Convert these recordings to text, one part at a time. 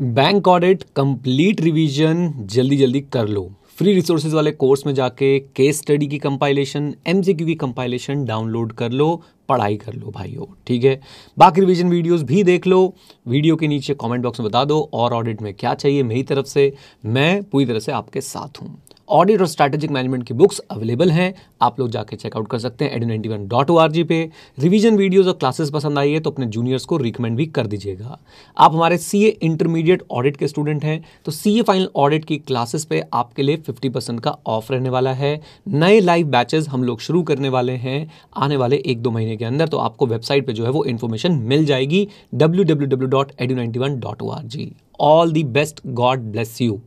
Bank audit complete revision जल्दी जल्दी कर लो फ्री रिसोर्सेज वाले कोर्स में जाके केस स्टडी की कंपाइलेशन एमसीक्यू की कंपाइलेशन डाउनलोड कर लो पढ़ाई कर लो भाइयों ठीक है बाकी रिवीजन वीडियोस भी देख लो वीडियो के नीचे कमेंट बॉक्स में बता दो और ऑडिट में क्या चाहिए मेरी तरफ से मैं पूरी तरह से आपके साथ हूँ ऑडिट और स्ट्रैटेजिक मैनेजमेंट की बुक्स अवेलेबल हैं आप लोग जाके चेकआउट कर सकते हैं AD ninety one dot O R G पे रिविजन वीडियोज़ और क्लासेस पसंद आई है तो अपने जूनियर्स को रिकमेंड भी कर दीजिएगा आप हमारे सी ए इंटरमीडिएट ऑडिट के स्टूडेंट हैं तो सी ए फाइनल ऑडिट की क्लासेस पे आपके लिए फिफ्टी परसेंट का ऑफ रहने वाला है नए लाइव बैचेज हम लोग शुरू करने वाले हैं आने वाले एक दो महीने के अंदर तो आपको वेबसाइट पर जो है वो इन्फॉर्मेशन मिल जाएगी W W W dot AD ninety one dot O R G all the best God bless you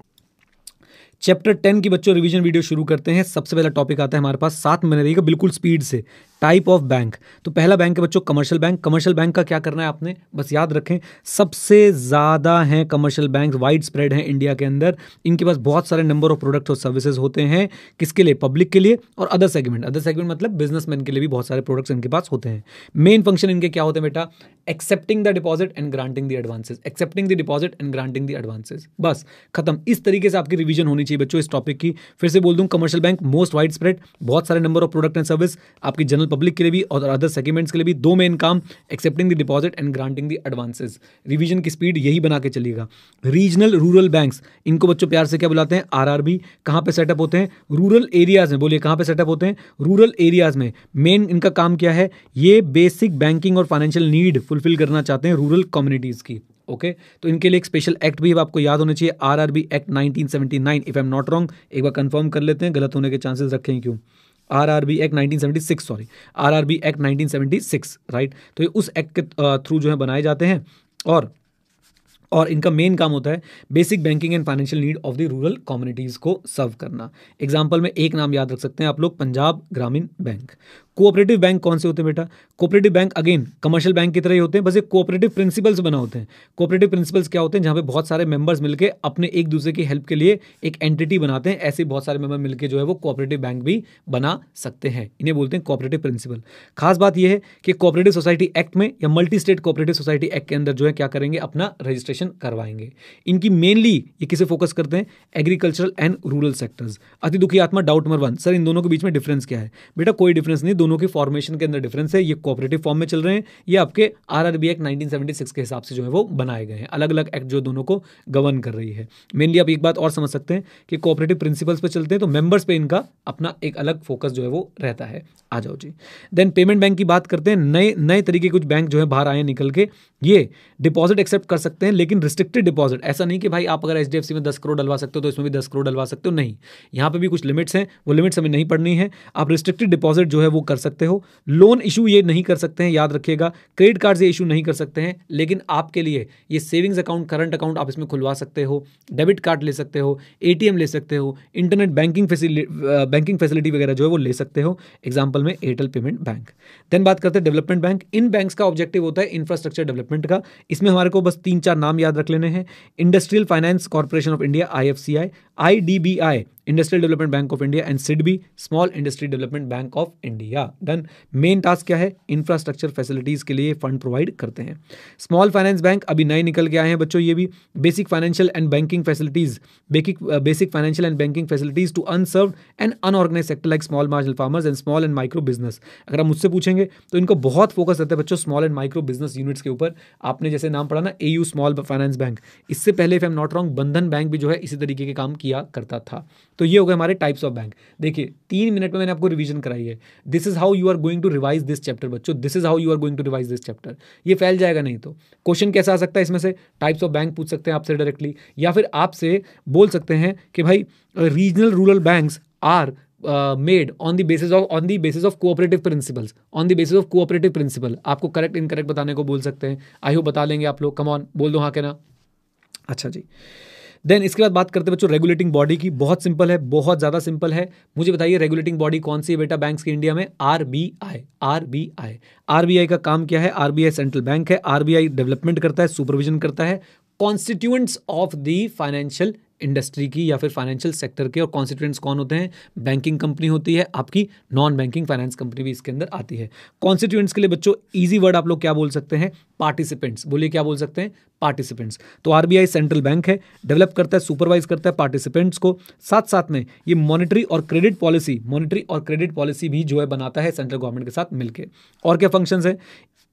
chapter ten की बच्चों रिवीजन वीडियो शुरू करते हैं सबसे पहला टॉपिक आता है हमारे पास सात रहेगा बिल्कुल स्पीड से टाइप ऑफ बैंक तो पहला बैंक है बच्चों कमर्शियल बैंक कमर्शियल बैंक का क्या करना है आपने बस याद रखें सबसे ज़्यादा हैं कमर्शियल बैंक वाइड स्प्रेड हैं इंडिया के अंदर इनके पास बहुत सारे नंबर ऑफ प्रोडक्ट्स और सर्विसेज होते हैं किसके लिए पब्लिक के लिए और अदर सेगमेंट अदर सेगमेंट मतलब बिजनेसमैन के लिए भी बहुत सारे प्रोडक्ट्स इनके पास होते हैं मेन फंक्शन इनके क्या होते हैं बेटा accepting the deposit and granting the advances accepting the deposit and granting the advances बस खत्म इस तरीके से आपकी रिविजन होनी चाहिए बच्चों इस टॉपिक की फिर से बोल दूँ commercial bank most wide spread बहुत सारे number of product and service आपकी जनरल पब्लिक के लिए भी और अदर सेगमेंट्स के लिए भी दो मेन काम accepting the deposit and granting the advances revision की स्पीड यही बना के चलेगा रीजनल रूरल बैंक्स इनको बच्चों प्यार से क्या बुलाते हैं आरआरबी आर बी कहाँ पर सेटअप होते हैं रूरल एरियाज़ में बोलिए कहाँ पर सेटअप होते हैं रूरल एरियाज़ में मेन इनका काम क्या है ये बेसिक बैंकिंग और फाइनेंशियल नीड फुलफिल करना चाहते हैं रूरल कम्युनिटीज़ की ओके okay? तो इनके लिए एक स्पेशल एक्ट भी आपको याद होना चाहिए RRB act 1979 if I am not wrong एक बार कंफर्म कर लेते हैं गलत होने के चांसेस रखें क्यों RRB act 1976 sorry RRB act 1976 right तो ये उस एक्ट के थ्रू जो है बनाए जाते हैं और और इनका मेन काम होता है basic banking and financial need of the rural communities को सर्व करना एग्जाम्पल में एक नाम याद रख सकते हैं आप लोग पंजाब ग्रामीण बैंक कोऑपरेटिव बैंक कौन से होते हैं बेटा cooperative bank again commercial bank की तरह ही होते हैं बस ये कोऑपरेटिव प्रिंसिपल्स बना होते हैं कोऑपरेटिव प्रिंसिपल्स क्या होते हैं जहाँ पे बहुत सारे मेंबर्स मिलकर अपने एक दूसरे की हेल्प के लिए एक एंटिटी बनाते हैं ऐसे बहुत सारे मेंबर मिलकर जो है वो कोऑपरेटिव बैंक भी बना सकते हैं इन्हें बोलते हैं कोऑपरेटिव प्रिंसिपल खास बात यह है कि कोऑपरेटिव सोसाइटी एक्ट में या multi state cooperative society act के अंदर जो है क्या करेंगे अपना रजिस्ट्रेशन करवाएंगे इनकी मेनली ये किसे फोकस करते हैं एग्रीकल्चरल एंड रूरल सेक्टर्स अति दुखी आत्मा डाउट नंबर वन सर इन दोनों के बीच में डिफरेंस क्या है बेटा कोई डिफरेंस नहीं दोनों दोनों के फॉर्मेशन के अंदर डिफरेंस है ये कोऑपरेटिव फॉर्म में चल रहे हैं ये आपके R R B act nineteen के हिसाब से जो है वो बनाए गए हैं अलग अलग एक्ट जो दोनों को गवर्न कर रही है मेनली आप एक बात और समझ सकते हैं कि कोऑपरेटिव प्रिंसिपल्स पर चलते हैं तो मेंबर्स पर इनका अपना एक अलग फोकस जो है वो रहता है आ जाओ जी देन पेमेंट बैंक की बात करते हैं नए नए तरीके कुछ बैंक जो है बाहर आए निकल के ये डिपॉजिट एक्सेप्ट कर सकते हैं लेकिन रिस्ट्रिक्टेड डिपॉजिट ऐसा नहीं कि भाई आप अगर एच में दस करोड़ डलवा सकते हो तो इसमें भी दस करोड़ डलवा सकते हो नहीं यहाँ पे भी कुछ लिमिट्स हैं वो लिमिट्स हमें नहीं पढ़नी है आप रिस्ट्रिक्टेड डिपॉजिट जो है वो कर सकते हो लोन इशू ये नहीं कर सकते हैं याद रखिएगा क्रेडिट कार्ड ये इशू नहीं कर सकते हैं लेकिन आपके लिए ये सेविंग्स अकाउंट करंट अकाउंट आप इसमें खुलवा सकते हो डेबिट कार्ड ले सकते हो ए ले सकते हो इंटरनेट बैंकिंग बैंकिंग फैसिलिटी वगैरह जो है वो ले सकते हो एग्जाम्पल में एयरटेल पेमेंट बैंक देन बात करते हैं डेवलपमेंट बैंक इन बैंक का ऑब्जेक्टिव होता है इंफ्रास्ट्रक्चर डेवलप डेवलपमेंट का इसमें हमारे को बस तीन चार नाम याद रख लेने हैं industrial finance corporation of India I I industrial development bank of India and SIDBI small industry development bank of India then main task क्या है इंफ्रास्ट्रक्चर फैसिलिटीज के लिए फंड प्रोवाइड करते हैं स्मॉल फाइनेंस बैंक अभी नए निकल के आए हैं बच्चों ये भी basic financial and banking facilities basic financial and banking facilities to unserve and unorganize sector like small marginal farmers and small and micro business अगर आप मुझसे पूछेंगे तो इनको बहुत फोकस रहता है बच्चों small and micro business units के ऊपर आपने जैसे नाम पढ़ा ना A U small finance bank इससे पहले if M not wrong Bandhan bank भी जो है इसी तरीके के काम किया किया करता था तो ये हो गए हमारे टाइप्स ऑफ बैंक देखिए तीन मिनट में मैंने आपको रिवीजन कराई है this is how you are going to revise this chapter बच्चों this is how you are going to revise this chapter ये फैल जाएगा नहीं तो क्वेश्चन कैसा आ सकता है इसमें से टाइप्स ऑफ बैंक पूछ सकते हैं आपसे डायरेक्टली या फिर आपसे बोल सकते हैं कि भाई regional rural banks are made on the basis of on the basis of cooperative principles on the basis of cooperative principle आपको करेक्ट इनकरेक्ट बताने को बोल सकते हैं आई हो बता लेंगे आप लोग कम ऑन बोल दो हाँ के ना अच्छा जी देन इसके बाद बात करते हैं बच्चों रेगुलेटिंग बॉडी की बहुत सिंपल है बहुत ज़्यादा सिंपल है मुझे बताइए रेगुलेटिंग बॉडी कौन सी है बेटा बैंक्स की इंडिया में आरबीआई आरबीआई आरबीआई का काम क्या है आरबीआई सेंट्रल बैंक है आरबीआई डेवलपमेंट करता है सुपरविजन करता है constituents of the financial industry की या फिर फाइनेंशियल सेक्टर के और कॉन्स्टिट्यूंट्स कौन होते हैं बैंकिंग कंपनी होती है आपकी नॉन बैंकिंग फाइनेंस कंपनी भी इसके अंदर आती है कॉन्स्टिट्यूंट्स के लिए बच्चों ईजी वर्ड आप लोग क्या बोल सकते हैं पार्टिसिपेंट्स बोलिए क्या बोल सकते हैं पार्टिसिपेंट्स तो आरबीआई सेंट्रल बैंक है डेवलप करता है सुपरवाइज करता है पार्टिसिपेंट्स को साथ साथ में ये मॉनिटरी और क्रेडिट पॉलिसी मॉनिटरी और क्रेडिट पॉलिसी भी जो है बनाता है सेंट्रल गवर्नमेंट के साथ मिलकर और क्या फंक्शंस है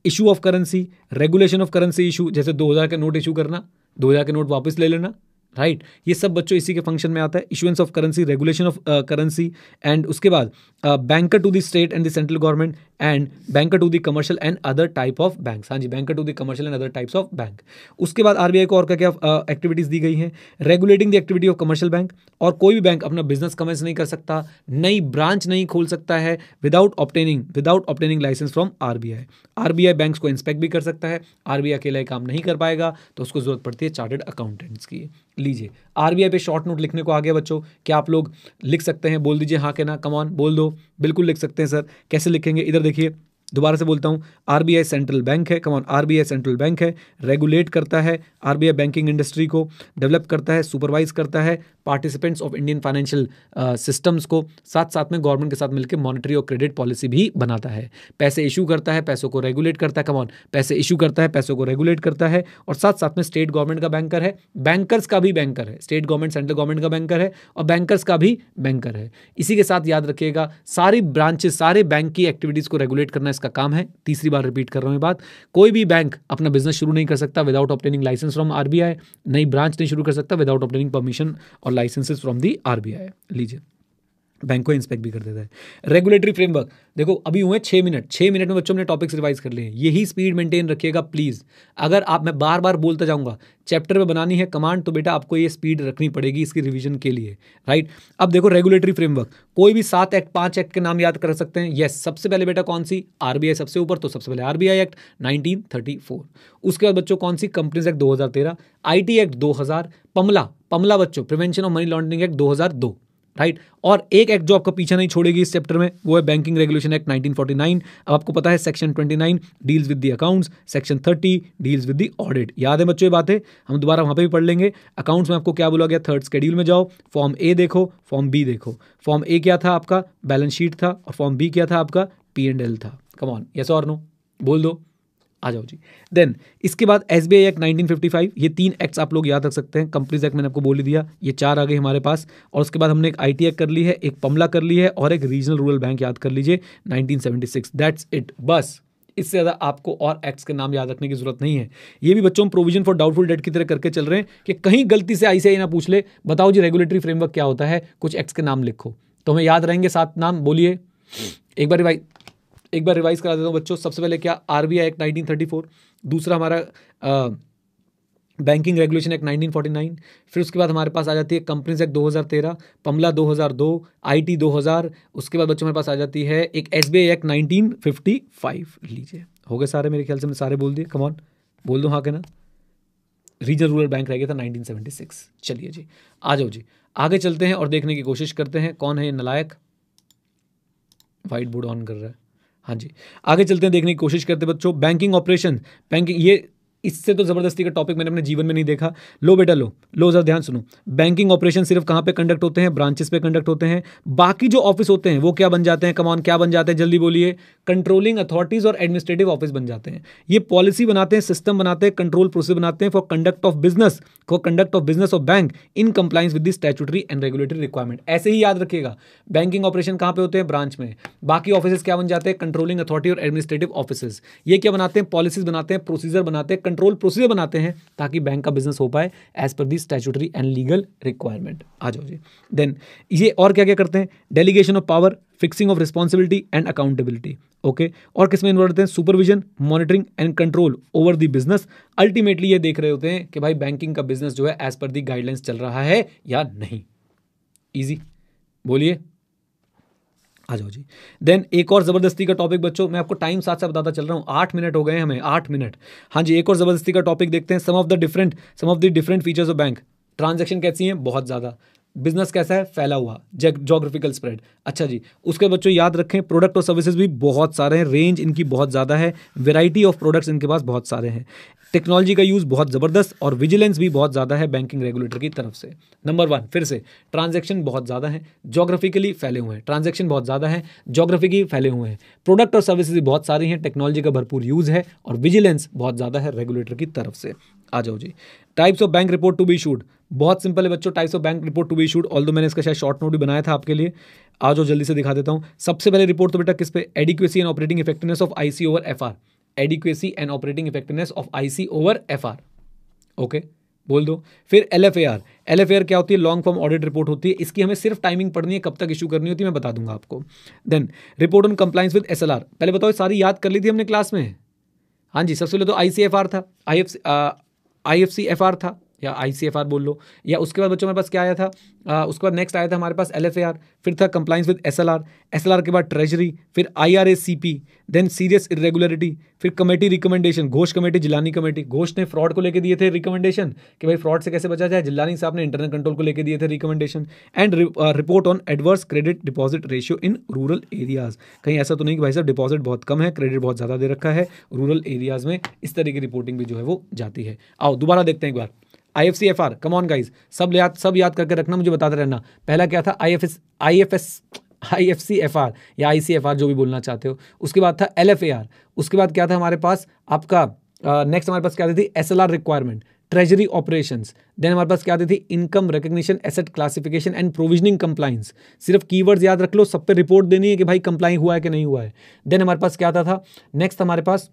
issue of currency regulation of currency issue जैसे दो के नोट इशू करना दो के नोट वापस ले लेना राइट right? ये सब बच्चों इसी के फंक्शन में आता है issuance of currency regulation of currency and उसके बाद banker to the state and the central government and banker to the commercial and other type of bank हाँ जी bank to the commercial and other types of bank उसके बाद RBI को और क्या क्या एक्टिविटीज़ दी गई हैं regulating the activity of commercial bank और कोई भी बैंक अपना बिजनेस कमेंस नहीं कर सकता नई ब्रांच नहीं खोल सकता है without obtaining without obtaining licence from RBI RBI bank को इंस्पेक्ट भी कर सकता है आरबीआई अकेला काम नहीं कर पाएगा तो उसको जरूरत पड़ती है चार्टेड अकाउंटेंट्स की लीजिए आरबीआई पे शॉर्ट नोट लिखने को आ गया बच्चों क्या आप लोग लिख सकते हैं बोल दीजिए हाँ के ना कमान बोल दो बिल्कुल लिख सकते हैं सर कैसे लिखेंगे इधर देखिए दोबारा से बोलता हूँ आई सेंट्रल बैंक है कमान आई सेंट्रल बैंक है रेगुलेट करता है आई बैंकिंग इंडस्ट्री को डेवलप करता है सुपरवाइज करता है participants of Indian financial systems को साथ साथ में गवर्नमेंट के साथ मिलकर मॉनिटरी और क्रेडिट पॉलिसी भी बनाता है पैसे इशू करता है पैसों को रेगुलेट करता है कमान पैसे इशू करता है पैसों को रेगुलेट करता है और साथ साथ में स्टेट गवर्नमेंट का बैंकर है बैंकर्स का भी बैंकर है स्टेट गवर्नमेंट सेंट्रल गवर्नमेंट का बैंकर है और बैंकर्स का भी बैंकर है इसी के साथ याद रखिएगा सारी ब्रांचेस सारे बैंक की एक्टिविटीज़ को रेगुलेट करना का काम है तीसरी बार रिपीट कर रहा हूँ बात कोई भी बैंक अपना बिजनेस शुरू नहीं कर सकता without obtaining licence from RBI नई ब्रांच नहीं शुरू कर सकता विदाउट ऑप्टेनिंग परमिशन और लाइसेंसेज फ्रॉम दी आरबीआई लीजिए बैंक को इंस्पेक्ट भी कर देता है रेगुलेटरी फ्रेमवर्क देखो अभी हुए छः मिनट छः मिनट में बच्चों ने टॉपिक्स रिवाइज कर लिए यही स्पीड मेंटेन रखिएगा प्लीज़ अगर आप मैं बार बार बोलता जाऊँगा चैप्टर में बनानी है कमांड तो बेटा आपको ये स्पीड रखनी पड़ेगी इसकी रिविजन के लिए राइट अब देखो रेगुलेटरी फ्रेमवर्क कोई भी सात एक्ट पाँच एक्ट के नाम याद कर सकते हैं येस सबसे पहले बेटा कौन सी आरबीआई सबसे ऊपर तो सबसे पहले आरबीआई एक्ट नाइनटीन उसके बाद बच्चों कौन सी कंपनीज एक्ट दो हज़ार एक्ट दो पमला पमला बच्चों prevention of money laundering act दो राइट और एक एक्ट जो आपका पीछा नहीं छोड़ेगी इस चैप्टर में वो है बैंकिंग रेगुलेशन एक्ट 1949 अब आपको पता है section 29 deals with the accounts section 30 deals with the audit याद है बच्चों ये बातें हम दोबारा वहां पे भी पढ़ लेंगे अकाउंट्स में आपको क्या बोला गया थर्ड स्केड्यूल में जाओ फॉर्म ए देखो फॉर्म बी देखो फॉर्म ए क्या था आपका बैलेंस शीट था और फॉर्म बी क्या था आपका पी एंड एल था कमॉन यस और नो बोल दो आ जाओ जी देन इसके बाद S B I act nineteen fifty five ये तीन एक्ट्स आप लोग याद रख सकते हैं कंपनीज एक्ट मैंने आपको बोली दिया ये चार आ गए हमारे पास और उसके बाद हमने एक आई टी एक्ट कर ली है एक पमला कर ली है और एक रीजनल रूरल बैंक याद कर लीजिए नाइनटीन सिक्स दैट्स इट बस इससे ज़्यादा आपको और एक्ट्स के नाम याद रखने की जरूरत नहीं है ये भी बच्चों प्रोविजन फॉर डाउटफुल डेट की तरह करके चल रहे हैं कि कहीं गलती से आई ना पूछ ले बताओ जी रेगुलेटरी फ्रेमवर्क क्या होता है कुछ एक्ट्स के नाम लिखो तो हमें याद रहेंगे सात नाम बोलिए एक बार भाई एक बार रिवाइज करा देता हूँ बच्चों सबसे पहले क्या R B I act nineteen दूसरा हमारा आ, banking regulation act nineteen forty nine फिर उसके बाद हमारे पास आ जाती है कंपनीज एक्ट तेरह पमला टी दो हजार उसके बाद बच्चों हमारे पास आ जाती है एक S B I act nineteen fifty five लीजिए हो गए सारे मेरे ख्याल से मैंने सारे बोल दिए कमॉन बोल दो हाँ के ना रीजन रूरल बैंक रह गया था 1976 चलिए जी आ जाओ जी आगे चलते हैं और देखने की कोशिश करते हैं कौन है ये नलायक वाइट बोर्ड ऑन कर रहा है हाँ जी आगे चलते हैं देखने की कोशिश करते बच्चों बैंकिंग ऑपरेशन बैंकिंग ये इससे तो ज़बरदस्ती का टॉपिक मैंने अपने जीवन में नहीं देखा लो बेटा लो लो ज़रा ध्यान सुनो बैंकिंग ऑपरेशन सिर्फ कहाँ पे कंडक्ट होते हैं ब्रांचेस पे कंडक्ट होते हैं बाकी जो ऑफिस होते हैं वो क्या बन जाते हैं कमान क्या बन जाते हैं जल्दी बोलिए कंट्रोलिंग अथॉरिटीज़ और एडमिनिस्ट्रेटिव ऑफिस बन जाते हैं ये पॉलिसी बनाते हैं सिस्टम बनाते हैं कंट्रोल प्रोसेस बनाते हैं for conduct of business for conduct of business of bank in compliance with the statutory and regulatory requirement ऐसे ही याद रखिएगा बैंकिंग ऑपरेशन कहाँ पे होते हैं ब्रांच में बाकी ऑफिस क्या बन जाते हैं कंट्रोलिंग अथॉरिटी और एडमिनिस्ट्रेटिव ऑफिस ये क्या बनाते हैं पॉलिसीज बनाते हैं प्रोसीजर बनाते हैं कंट्रोल प्रोसीजर बनाते हैं ताकि बैंक का बिजनेस हो पाए as per the statutory and legal requirement आ जाओ जी देन ये और क्या क्या करते हैं delegation of power fixing of responsibility and accountability okay और किसमें इन्वॉल्व रहते हैं supervision monitoring and control over the business ultimately ये देख रहे होते हैं कि भाई बैंकिंग का बिजनेस जो है एज पर दी गाइडलाइंस चल रहा है या नहीं ईजी बोलिए आ जाओ जी देन एक और ज़बरदस्ती का टॉपिक बच्चों मैं आपको टाइम साथ साथ बताता चल रहा हूँ आठ मिनट हो गए हमें आठ मिनट हाँ जी एक और ज़बरदस्ती का टॉपिक देखते हैं some of the different some of the different features of bank transaction कैसी हैं बहुत ज़्यादा बिजनेस कैसा है फैला हुआ जोग्राफिकल स्प्रेड अच्छा जी उसके बच्चों याद रखें प्रोडक्ट और सर्विसेज भी बहुत सारे हैं रेंज इनकी बहुत ज़्यादा है वेराइटी ऑफ प्रोडक्ट्स इनके पास बहुत सारे हैं टेक्नोलॉजी का यूज़ बहुत ज़बरदस्त और विजिलेंस भी बहुत ज़्यादा है बैंकिंग रेगुलेटर की तरफ से नंबर वन फिर से ट्रांजेक्शन बहुत ज़्यादा है जोग्राफिकली फैले हुए हैं ट्रांजेक्शन बहुत ज़्यादा है जोग्राफिकली फैले हुए हैं प्रोडक्ट और सर्विसेज भी बहुत सारी हैं टेक्नोलॉजी का भरपूर यूज़ है और विजिलेंस बहुत ज़्यादा है रेगुलेटर की तरफ से आ जाओ जी types of bank report to be should बहुत सिंपल है बच्चों types of bank report to be should all दो मैंने इसका शायद शॉर्ट नोट भी बनाया था आपके लिए आ जाओ जल्दी से दिखा देता हूँ सबसे पहले रिपोर्ट तो बेटा किस पे adequacy and operating effectiveness of I C over F R adequacy and operating effectiveness of I C over F R okay बोल दो फिर L F A R L F A R क्या होती है लॉन्ग फॉर्म ऑडिट रिपोर्ट होती है इसकी हमें सिर्फ टाइमिंग पढ़नी है कब तक इशू करनी होती है मैं बता दूंगा आपको then report on compliance with S L R पहले बताओ सारी याद कर ली थी हमने क्लास में हाँ जी सबसे पहले तो आई सी एफ आर था I F I F C F R था या आई बोल लो या उसके बाद बच्चों हमारे पास क्या आया था आ, उसके बाद नेक्स्ट आया था हमारे पास एल फिर था कंप्लाइंस विद एस आर के बाद ट्रेजरी फिर पी देन सीरियस इरेगुलरिटी फिर committee recommendation Ghosh committee Jilani committee Ghosh ने फ्रॉड को लेकर दिए थे रिकमेंडेशन कि भाई फ्रॉड से कैसे बचा जाए जिलानी साहब ने इंटरनल कंट्रोल को लेकर दिए थे recommendation and report on adverse credit deposit ratio in rural areas कहीं ऐसा तो नहीं कि भाई साहब डिपॉजिट बहुत कम है क्रेडिट बहुत ज़्यादा दे रखा है रूरल एरियाज में इस तरह की रिपोर्टिंग भी जो है वो जाती है आओ दोबारा देखते हैं एक बार I F C F R come on guys सब याद सब याद करके रखना मुझे बताते रहना पहला क्या था I F S I F S I F C F R या आई सी एफ आर जो भी बोलना चाहते हो उसके बाद था एल एफ ए आर उसके बाद क्या था हमारे पास आपका नेक्स्ट uh, हमारे पास क्या थी S L R requirement treasury operation then हमारे पास क्या आती थी income recognition asset classification and provisioning compliance सिर्फ कीवर्ड्स याद रख लो सब पे रिपोर्ट देनी है कि भाई कंप्लाई हुआ है कि नहीं हुआ है देन हमारे पास क्या आता था नेक्स्ट हमारे पास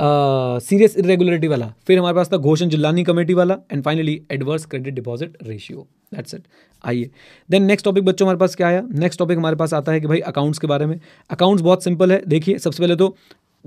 सीरियस इरेगुलरिटी वाला फिर हमारे पास था घोषण जिलानी कमेटी वाला and finally adverse credit deposit ratio that's it आइए देन नेक्स्ट टॉपिक बच्चों हमारे पास क्या आया नेक्स्ट टॉपिक हमारे पास आता है कि भाई अकाउंट्स के बारे में अकाउंट्स बहुत सिंपल है देखिए सबसे पहले तो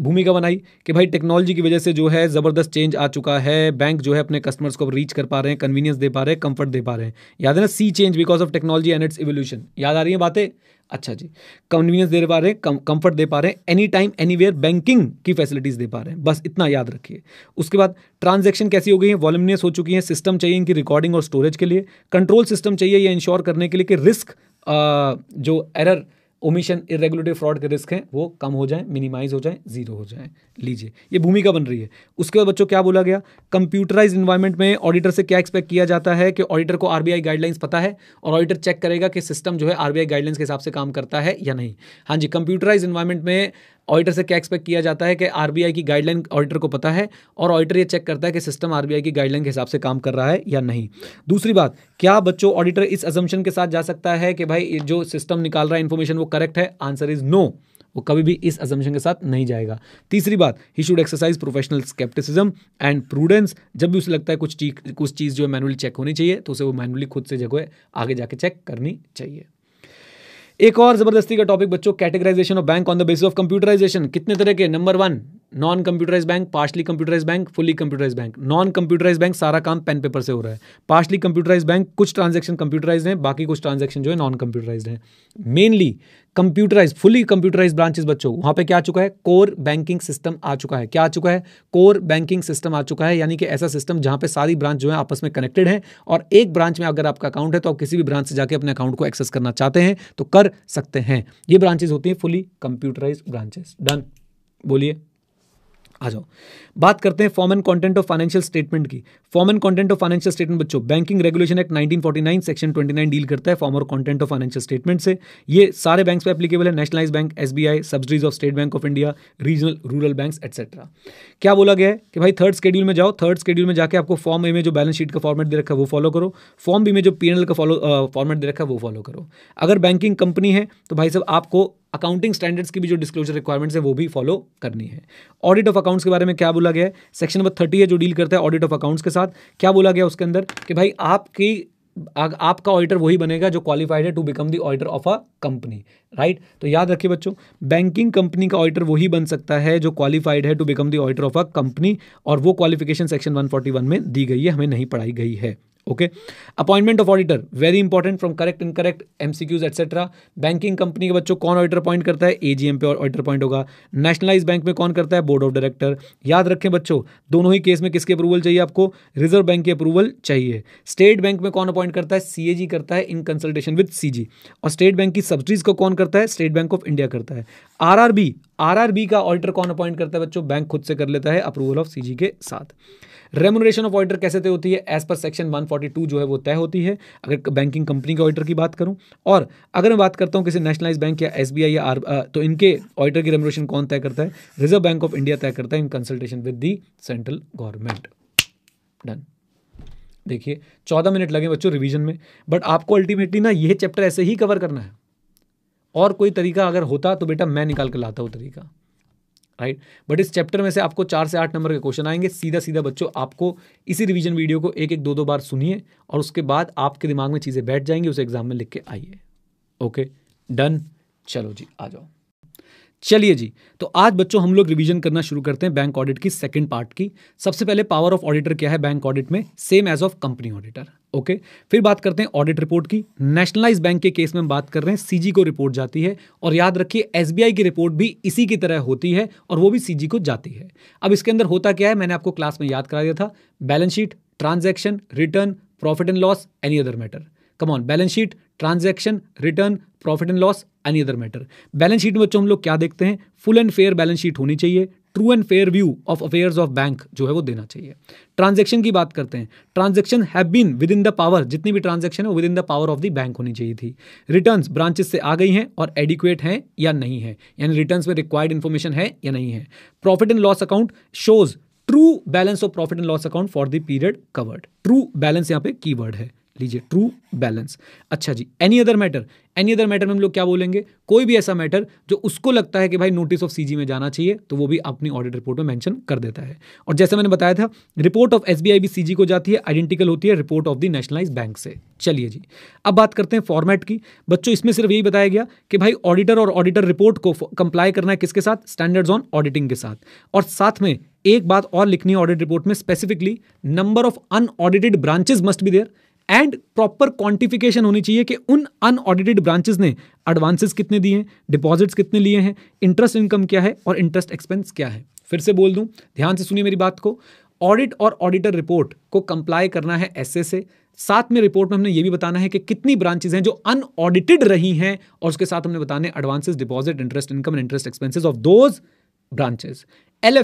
भूमिका बनाई कि भाई टेक्नोलॉजी की वजह से जो है ज़बरदस्त चेंज आ चुका है बैंक जो है अपने कस्टमर्स को रीच कर पा रहे हैं कन्वीनियंस दे पा रहे हैं कंफर्ट दे पा रहे हैं याद है ना sea change because of technology and its evolution याद आ रही है बातें अच्छा जी कन्वीनियंस दे पा रहे हैं कंफर्ट दे पा रहे हैं any time anywhere banking की फैसिलिटीज़ दे पा रहे हैं बस इतना याद रखिए उसके बाद ट्रांजेक्शन कैसी हो गई है वॉल्यूमियस हो चुकी हैं सिस्टम चाहिए इनकी रिकॉर्डिंग और स्टोरेज के लिए कंट्रोल सिस्टम चाहिए यह इंश्योर करने के लिए कि रिस्क जो एरर ओमिशन इरेगुलेटरी फ्रॉड के रिस्क हैं वो कम हो जाएं मिनिमाइज हो जाएं जीरो हो जाएं लीजिए ये भूमिका बन रही है उसके बाद बच्चों क्या बोला गया कंप्यूटराइज इन्वायरमेंट में ऑडिटर से क्या एक्सपेक्ट किया जाता है कि ऑडिटर को आरबीआई गाइडलाइंस पता है और ऑडिटर चेक करेगा कि सिस्टम जो है आरबीआई गाइडलाइंस के हिसाब से काम करता है या नहीं हाँ जी कंप्यूटराइज इन्वायरमेंट में ऑडिटर से क्या एक्सपेक्ट किया जाता है कि आरबीआई की गाइडलाइन ऑडिटर को पता है और ऑडिटर ये चेक करता है कि सिस्टम आरबीआई की गाइडलाइन के हिसाब से काम कर रहा है या नहीं दूसरी बात क्या बच्चों ऑडिटर इस अजम्पन के साथ जा सकता है कि भाई जो सिस्टम निकाल रहा है इन्फॉर्मेशन वो करेक्ट है आंसर इज नो वो कभी भी इस अजम्पन के साथ नहीं जाएगा तीसरी बात ही should exercise professional scepticism and prudence जब भी उसे लगता है कुछ चीज कुछ चीज़ जो है मैनुअली चेक होनी चाहिए तो उसे वो मैनुअली खुद से जगह आगे जाके चेक करनी चाहिए एक और जबरदस्ती का टॉपिक बच्चों categorisation of bank on the basis of computerisation कितने तरह के number one non computerise bank partially computerise bank fully computerise bank non computerise bank सारा काम पेन पेपर से हो रहा है पार्शली कंप्यूटराइज बैंक कुछ ट्रांजेक्शन कंप्यूटराइज हैं बाकी कुछ ट्रांजेक्शन जो है नॉन कंप्यूटराइज हैं mainly computerise fully computerise branches बच्चों वहाँ पे क्या आ चुका है कोर बैंकिंग सिस्टम आ चुका है क्या आ चुका है कोर बैंकिंग सिस्टम आ चुका है यानी कि ऐसा सिस्टम जहाँ पे सारी ब्रांच जो है आपस में कनेक्टेड है और एक ब्रांच में अगर आपका अकाउंट है तो आप किसी भी ब्रांच से जाके अपने अकाउंट को एक्सेस करना चाहते हैं तो कर सकते हैं ये ब्रांचेज होती हैं फुली कंप्यूटराइज ब्रांचेस डन बोलिए आ जाओ बात करते हैं form and content of financial statement की form and content of financial statement बच्चों banking regulation act 1949 section 29 deal करता है फॉर्म और कॉन्टेंट ऑफ फाइनेंशियल स्टेटमेंट से ये सारे बैंक पर एप्लीकेबल है nationalise bank S subsidies of State Bank of India regional rural bank etcetera क्या बोला गया है कि भाई थर्ड स्केड्यूल में जाओ थर्ड स्केड्यूल में जाकर आपको फॉर्म ए में जो बैलेंस शीट का फॉर्मेट दे रखा है वो फॉलो करो फॉर्म बी में जो पी का फॉलो फॉर्मेट दे रखा है वो फॉलो करो अगर बैंकिंग कंपनी है तो भाई साहब आपको अकाउंटिंग स्टैंडर्ड्स की भी जो डिस्क्लोजर रिक्वायरमेंट्स है वो भी फॉलो करनी है ऑडिट ऑफ अकाउंट्स के बारे में क्या बोला गया है सेक्शन नंबर थर्टी है जो डील करता है ऑडिट ऑफ अकाउंट्स के साथ क्या बोला गया उसके अंदर कि भाई आपकी आपका ऑडिटर वही बनेगा जो क्वालिफाइड है to become the auditor of a company right तो याद रखिए बच्चों बैंकिंग कंपनी का ऑडिटर वही बन सकता है जो क्वालिफाइड है to become the auditor of a company और वो क्वालिफिकेशन सेक्शन 141 में दी गई है हमें नहीं पढ़ाई गई है okay appointment of auditor very important from correct incorrect MCQs etcetera banking company के बच्चों कौन ऑडिटर अपॉइंट करता है एजीएम पे ऑडिटर अपॉइंट होगा नेशनलाइज बैंक में कौन करता है बोर्ड ऑफ डायरेक्टर याद रखें बच्चों दोनों ही केस में किसके अप्रूवल चाहिए आपको रिजर्व बैंक की अप्रूवल चाहिए स्टेट बैंक में कौन अपॉइंट करता है सी करता है इन कंसल्टेशन विद सी और स्टेट बैंक की सब्सिडीज को कौन करता है स्टेट बैंक ऑफ इंडिया करता है आर आर का ऑडिटर कौन अपॉइंट करता है बच्चों बैंक खुद से कर लेता है अप्रूवल ऑफ सी के साथ रेमुनरेशन ऑफ ऑडिटर कैसे तय होती है एज पर सेक्शन 142 जो है वो तय होती है अगर बैंकिंग कंपनी के ऑडिटर की बात करूं और अगर मैं बात करता हूं किसी नेशनलाइज बैंक या एस या आर तो इनके ऑडिटर की रेमुनरेशन कौन तय करता है रिजर्व बैंक ऑफ इंडिया तय करता है in consultation with the central government done देखिए चौदह मिनट लगे बच्चों रिविजन में बट आपको अल्टीमेटली ना यह चैप्टर ऐसे ही कवर करना है और कोई तरीका अगर होता तो बेटा मैं निकाल कर लाता हूँ तरीका राइट बट इस चैप्टर में से आपको चार से आठ नंबर के क्वेश्चन आएंगे सीधा सीधा बच्चों आपको इसी रिवीजन वीडियो को एक एक दो दो बार सुनिए और उसके बाद आपके दिमाग में चीज़ें बैठ जाएंगी उसे एग्जाम में लिख के आइए ओके डन चलो जी आ जाओ चलिए जी तो आज बच्चों हम लोग रिवीजन करना शुरू करते हैं बैंक ऑडिट की सेकंड पार्ट की सबसे पहले पावर ऑफ ऑडिटर क्या है बैंक ऑडिट में same as of company auditor okay फिर बात करते हैं ऑडिट रिपोर्ट की नेशनलाइज बैंक के केस में हम बात कर रहे हैं सीजी को रिपोर्ट जाती है और याद रखिए एसबीआई की रिपोर्ट भी इसी की तरह होती है और वो भी सीजी को जाती है अब इसके अंदर होता क्या है मैंने आपको क्लास में याद करा दिया था balance sheet transaction return profit and loss any other matter common balance sheet transaction return profit and loss any other matter balance sheet में बच्चों हम लोग क्या देखते हैं full and fair balance sheet होनी चाहिए true and fair view of affairs of bank जो है वो देना चाहिए ट्रांजेक्शन की बात करते हैं transaction have been within the power जितनी भी ट्रांजेक्शन है वो within the power of the bank होनी चाहिए थी रिटर्न ब्रांचेस से आ गई हैं और एडिक्वेट हैं या नहीं है यानी रिटर्न में रिक्वायर्ड इन्फॉर्मेशन है या नहीं है profit and loss account shows true balance of profit and loss account for the period covered true balance यहाँ पे की है लीजिए ट्रू बैलेंस अच्छा जी any other matter any other matter में हम लोग क्या बोलेंगे कोई भी ऐसा मैटर जो उसको लगता है कि भाई नोटिस ऑफ सीजी में जाना चाहिए तो वो भी अपनी ऑडिट रिपोर्ट में मेंशन कर देता है और जैसे मैंने बताया था रिपोर्ट ऑफ एस भी सीजी को जाती है आइडेंटिकल होती है report of the nationalise bank से चलिए जी अब बात करते हैं फॉर्मेट की बच्चों इसमें सिर्फ यही बताया गया कि भाई ऑडिटर और ऑडिटर रिपोर्ट को कंप्लाई करना है किसके साथ स्टैंडर्ड्स ऑन ऑडिटिंग के साथ और साथ में एक बात और लिखनी है ऑडिट रिपोर्ट में specifically number of unaudited branches must be there and proper quantification होनी चाहिए कि उन अनऑडिटेड ब्रांचेस ने एडवांसेस कितने दिए हैं डिपॉजिट्स कितने लिए हैं इंटरेस्ट इनकम क्या है और इंटरेस्ट एक्सपेंस क्या है फिर से बोल दूं ध्यान से सुनिए मेरी बात को ऑडिट और ऑडिटर रिपोर्ट को कंप्लाई करना है ऐसे से साथ में रिपोर्ट में हमने ये भी बताना है कि कितनी ब्रांचेज हैं जो अनऑडिटेड रही हैं और उसके साथ हमने बताने advances deposit interest income and interest expenses of those branches L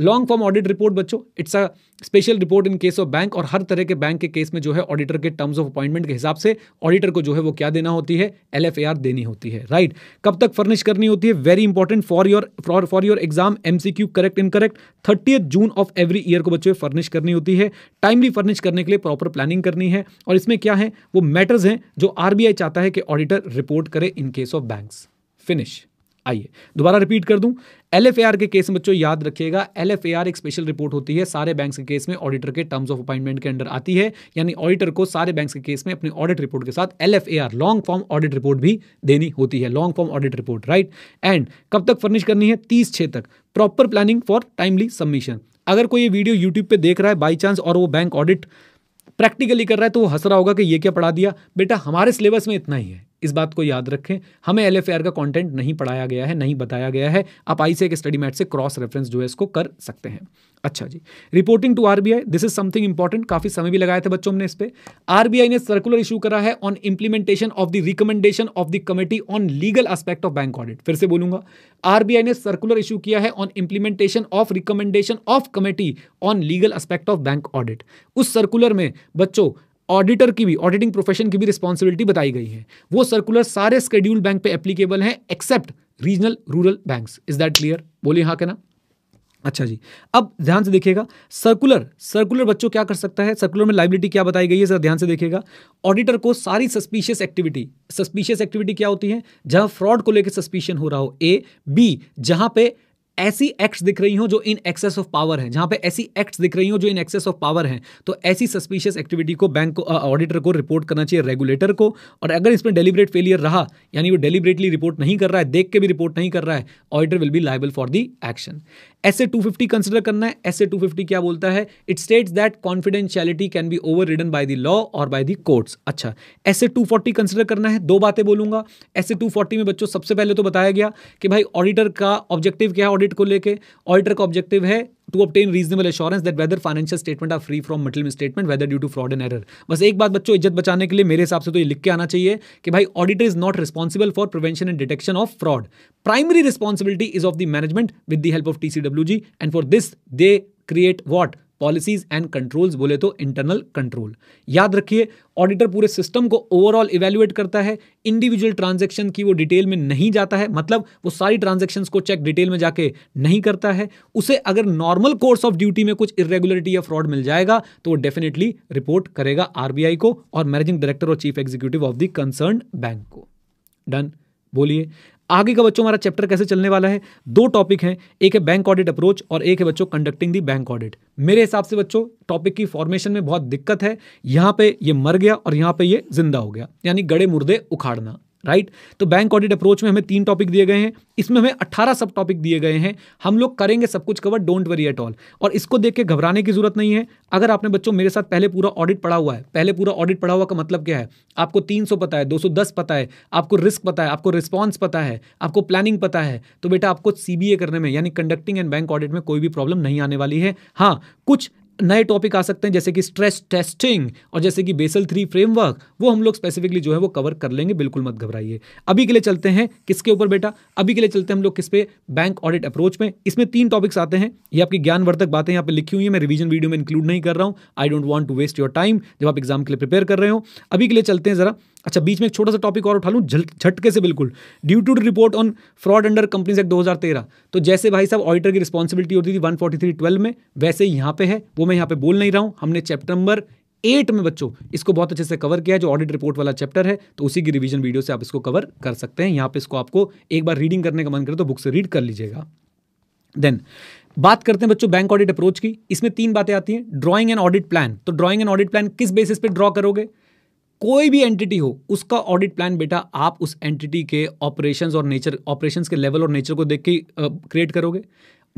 long form audit report बच्चों it's a special report in case of bank और हर तरह के बैंक के केस में जो है ऑडिटर के टर्म्स ऑफ अपॉइंटमेंट के हिसाब से ऑडिटर को जो है वो क्या देना होती है एल एफ ए आर देनी होती है राइट कब तक फर्निश करनी होती है very important for your for for your exam MCQ correct correct thirty June of every year को बच्चों फर्निश करनी होती है टाइमली फर्निश करने के लिए प्रॉपर प्लानिंग करनी है और इसमें क्या है वो मैटर्स हैं जो आई चाहता है कि ऑडिटर रिपोर्ट करे in case of banks finish आइए दोबारा रिपीट कर दूं एल के केस में बच्चों याद रखिएगा एल एक स्पेशल रिपोर्ट होती है सारे बैंक्स के केस में ऑडिटर के टर्म्स ऑफ अपॉइंटमेंट के अंडर आती है यानी ऑडिटर को सारे बैंक्स के केस में अपनी ऑडिट रिपोर्ट के साथ L long form audit report भी देनी होती है long form audit report right and कब तक फर्निश करनी है तीस छः तक proper planning for timely submission अगर कोई ये वीडियो यूट्यूब पर देख रहा है बाई चांस और वो बैंक ऑडिट प्रैक्टिकली कर रहा है तो वो हंस रहा होगा कि ये क्या पढ़ा दिया बेटा हमारे सिलेबस में इतना ही है इस बात को याद रखें हमें एल का कॉन्टेंट नहीं पढ़ाया गया है नहीं बताया गया है आप आई से स्टडी मैट से क्रॉस रेफरेंस जो है इसको कर सकते हैं अच्छा जी reporting to RBI this is something important काफी समय भी लगाए थे बच्चों ने इस पर आरबीआई ने सर्कुलर इशू करा है on implementation of the recommendation of the committee on legal aspect of bank audit फिर से बोलूंगा आरबीआई ने सर्कुलर इशू किया है on implementation of recommendation of committee on legal aspect of bank audit उस circular में बच्चों ऑडिटर की भी ऑडिटिंग प्रोफेशन की भी रिस्पॉन्सिबिलिटी बताई गई है वो सर्कुलर सारे स्केड्यूल बैंक पे एप्लीकेबल है except regional rural bank is that clear बोलिए हाँ ना अच्छा जी अब ध्यान से देखिएगा सर्कुलर सर्कुलर बच्चों क्या कर सकता है सर्कुलर में लाइबिलिटी क्या बताई गई है सर ध्यान से देखिएगा ऑडिटर को सारी सस्पिशियस एक्टिविटी सस्पिशियस एक्टिविटी क्या होती है जहां फ्रॉड को लेकर सस्पिशन हो रहा हो ए बी जहां पे ऐसी एक्ट्स दिख रही हो जो इन एक्सेस ऑफ पावर है जहां पे ऐसी एक्ट्स दिख रही हो जो इन एक्सेस ऑफ पावर है तो ऐसी सस्पिशियस एक्टिविटी को बैंक को ऑडिटर को रिपोर्ट करना चाहिए रेगुलेटर को और अगर इसमें डेलीबरेट फेलियर रहा यानी वो डेलीबरेटली रिपोर्ट नहीं कर रहा है देख के भी रिपोर्ट नहीं कर रहा है auditor will be liable for the action S A two fifty consider करना है टू फिफ्टी क्या बोलता है it states that confidentiality can be overridden by the law और बाय दी कोर्ट्स अच्छा टू फोर्टी कंसिडर करना है दो बातें बोलूंगा एस ए टू फोर्टी में बच्चों सबसे पहले तो बताया गया कि भाई ऑडिटर का ऑब्जेक्टिव क्या है ऑडिटर स्टेट को लेकर ऑडिटर का ऑब्जेक्टिव है to obtain reasonable assurance that whether financial statement are free from material statement whether due to fraud and error बस एक बात बच्चों इज्जत बचाने के लिए मेरे हिसाब से तो ये लिख के आना चाहिए कि भाई auditor is not responsible for prevention and detection of fraud primary responsibility is of the management with the help of T C W G and for this they create what policies and controls बोले तो internal control याद रखिए auditor पूरे system को overall evaluate करता है individual transaction की वो डिटेल में नहीं जाता है मतलब वो सारी ट्रांजेक्शन को चेक डिटेल में जाके नहीं करता है उसे अगर नॉर्मल कोर्स ऑफ ड्यूटी में कुछ इरेगुलरिटी या फ्रॉड मिल जाएगा तो वो डेफिनेटली रिपोर्ट करेगा आरबीआई को और मैनेजिंग डायरेक्टर और chief executive of the concern bank को डन बोलिए आगे का बच्चों हमारा चैप्टर कैसे चलने वाला है दो टॉपिक हैं एक है बैंक ऑडिट अप्रोच और एक है बच्चों कंडक्टिंग दी बैंक ऑडिट मेरे हिसाब से बच्चों टॉपिक की फॉर्मेशन में बहुत दिक्कत है यहाँ पे ये मर गया और यहाँ पे ये जिंदा हो गया यानी गड़े मुर्दे उखाड़ना राइट तो बैंक ऑडिट अप्रोच में हमें तीन टॉपिक दिए गए हैं इसमें हमें अट्ठारह सब टॉपिक दिए गए हैं हम लोग करेंगे सब कुछ cover don't worry at all और इसको देख के घबराने की जरूरत नहीं है अगर आपने बच्चों मेरे साथ पहले पूरा ऑडिट पढ़ा हुआ है पहले पूरा ऑडिट पढ़ा हुआ का मतलब क्या है आपको तीन पता है दो पता है आपको रिस्क पता है आपको रिस्पॉन्स पता है आपको प्लानिंग पता है तो बेटा आपको सी करने में यानी कंडक्टिंग एंड बैंक ऑडिट में कोई भी प्रॉब्लम नहीं आने वाली है हाँ कुछ नए टॉपिक आ सकते हैं जैसे कि स्ट्रेस टेस्टिंग और जैसे कि बेसल थ्री फ्रेमवर्क वो हम लोग स्पेसिफिकली जो है वो कवर कर लेंगे बिल्कुल मत घबराइए अभी के लिए चलते हैं किसके ऊपर बेटा अभी के लिए चलते हैं हम लोग किस पे बैंक ऑडिट अप्रोच में इसमें तीन टॉपिक्स आते हैं ये आपकी ज्ञानवर्धक बातें यहाँ पे लिखी हुई है मैं रिविजन वीडियो में इंक्लूड नहीं कर रहा हूँ I don't want to waste your time जब आप एग्जाम के लिए प्रिपेयर कर रहे हो अभी के लिए चलते हैं जरा अच्छा बीच में एक छोटा सा टॉपिक और उठा लूँ झटके से बिल्कुल due to report on fraud under Companies Act तेरह तो जैसे भाई साहब ऑडिटर की रिस्पॉन्सिबिलिटी होती थी वन फोर्टी थ्री ट्वेल्व में वैसे यहाँ पे है वो मैं यहाँ पे बोल नहीं रहा हूँ हमने चैप्टर नंबर एट में बच्चों इसको बहुत अच्छे से कवर किया है जो ऑडिट रिपोर्ट वाला चैप्टर है तो उसी की रिविजन वीडियो से आप इसको कवर कर सकते हैं यहाँ पे इसको आपको एक बार रीडिंग करने का मन करे तो बुक से रीड कर लीजिएगा देन बात करते हैं बच्चों बैंक ऑडिट अप्रोच की इसमें तीन बातें आती हैं ड्राइंग एंड ऑडिट प्लान तो ड्राइंग एंड ऑडिट प्लान किस बेसिस पे ड्रॉ करोगे कोई भी एंटिटी हो उसका ऑडिट प्लान बेटा आप उस एंटिटी के ऑपरेशंस और नेचर ऑपरेशंस के लेवल और नेचर को देख के क्रिएट करोगे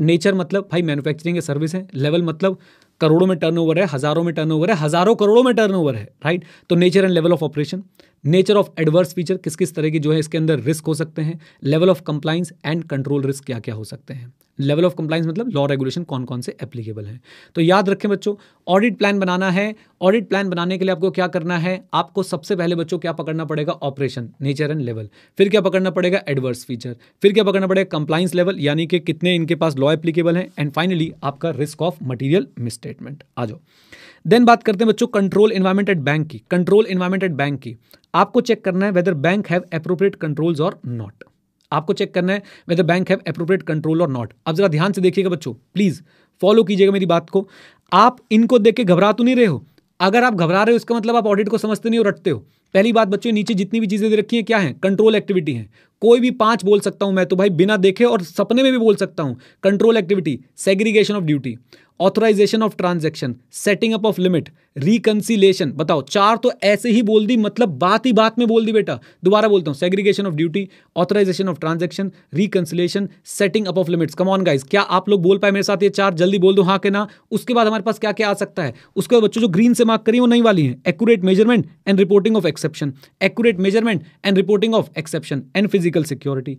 नेचर मतलब भाई मैन्युफैक्चरिंग है सर्विस है लेवल मतलब करोड़ों में टर्नओवर है हज़ारों में टर्नओवर है हज़ारों करोड़ों में टर्नओवर है राइट तो nature and level of operation nature of adverse feature किस किस तरह की जो है इसके अंदर रिस्क हो सकते हैं level of compliance and control risk क्या क्या हो सकते हैं लेवल ऑफ कंप्लाइंस मतलब लॉ रेगुलेशन कौन कौन से एप्लीकेबल हैं तो याद रखें बच्चों ऑडिट प्लान बनाना है ऑडिट प्लान बनाने के लिए आपको क्या करना है आपको सबसे पहले बच्चों क्या पकड़ना पड़ेगा ऑपरेशन नेचर एंड लेवल फिर क्या पकड़ना पड़ेगा एडवर्स फीचर फिर क्या पकड़ना पड़ेगा कंप्लाइंस लेवल यानी कि कितने इनके पास लॉ एप्लीकेबल हैं एंड फाइनली आपका रिस्क ऑफ मटीरियल मिसस्टेटमेंट आ जाओ देन बात करते हैं बच्चों कंट्रोल इन्वायरमेंट एट बैंक की कंट्रोल इन्वायरमेंट एट बैंक की आपको चेक करना है whether bank have appropriate controls or not आपको चेक करना है whether bank have appropriate control or not अब जरा ध्यान से देखिएगा बच्चों प्लीज़ फॉलो कीजिएगा मेरी बात को आप इनको देख के घबरा तो नहीं रहे हो अगर आप घबरा रहे हो इसका मतलब आप ऑडिट को समझते नहीं हो रटते हो पहली बात बच्चों नीचे जितनी भी चीज़ें दे रखी हैं क्या है कंट्रोल एक्टिविटी है कोई भी पांच बोल सकता हूं मैं तो भाई बिना देखे और सपने में भी बोल सकता हूं control activity segregation of duty authorization of transaction setting up of limit reconciliation बताओ चार तो ऐसे ही बोल दी मतलब बात ही बात में बोल दी बेटा दोबारा बोलता हूँ segregation of duty authorization of transaction reconciliation setting up of limits on guys क्या आप लोग बोल पाए मेरे साथ ये चार जल्दी बोल दो हाँ के ना उसके बाद हमारे पास क्या क्या आ सकता है उसके बाद बच्चों जो ग्रीन से मार्क करी वो नहीं वाली है accurate measurement and reporting of access exception accurate measurement and reporting of exception and physical security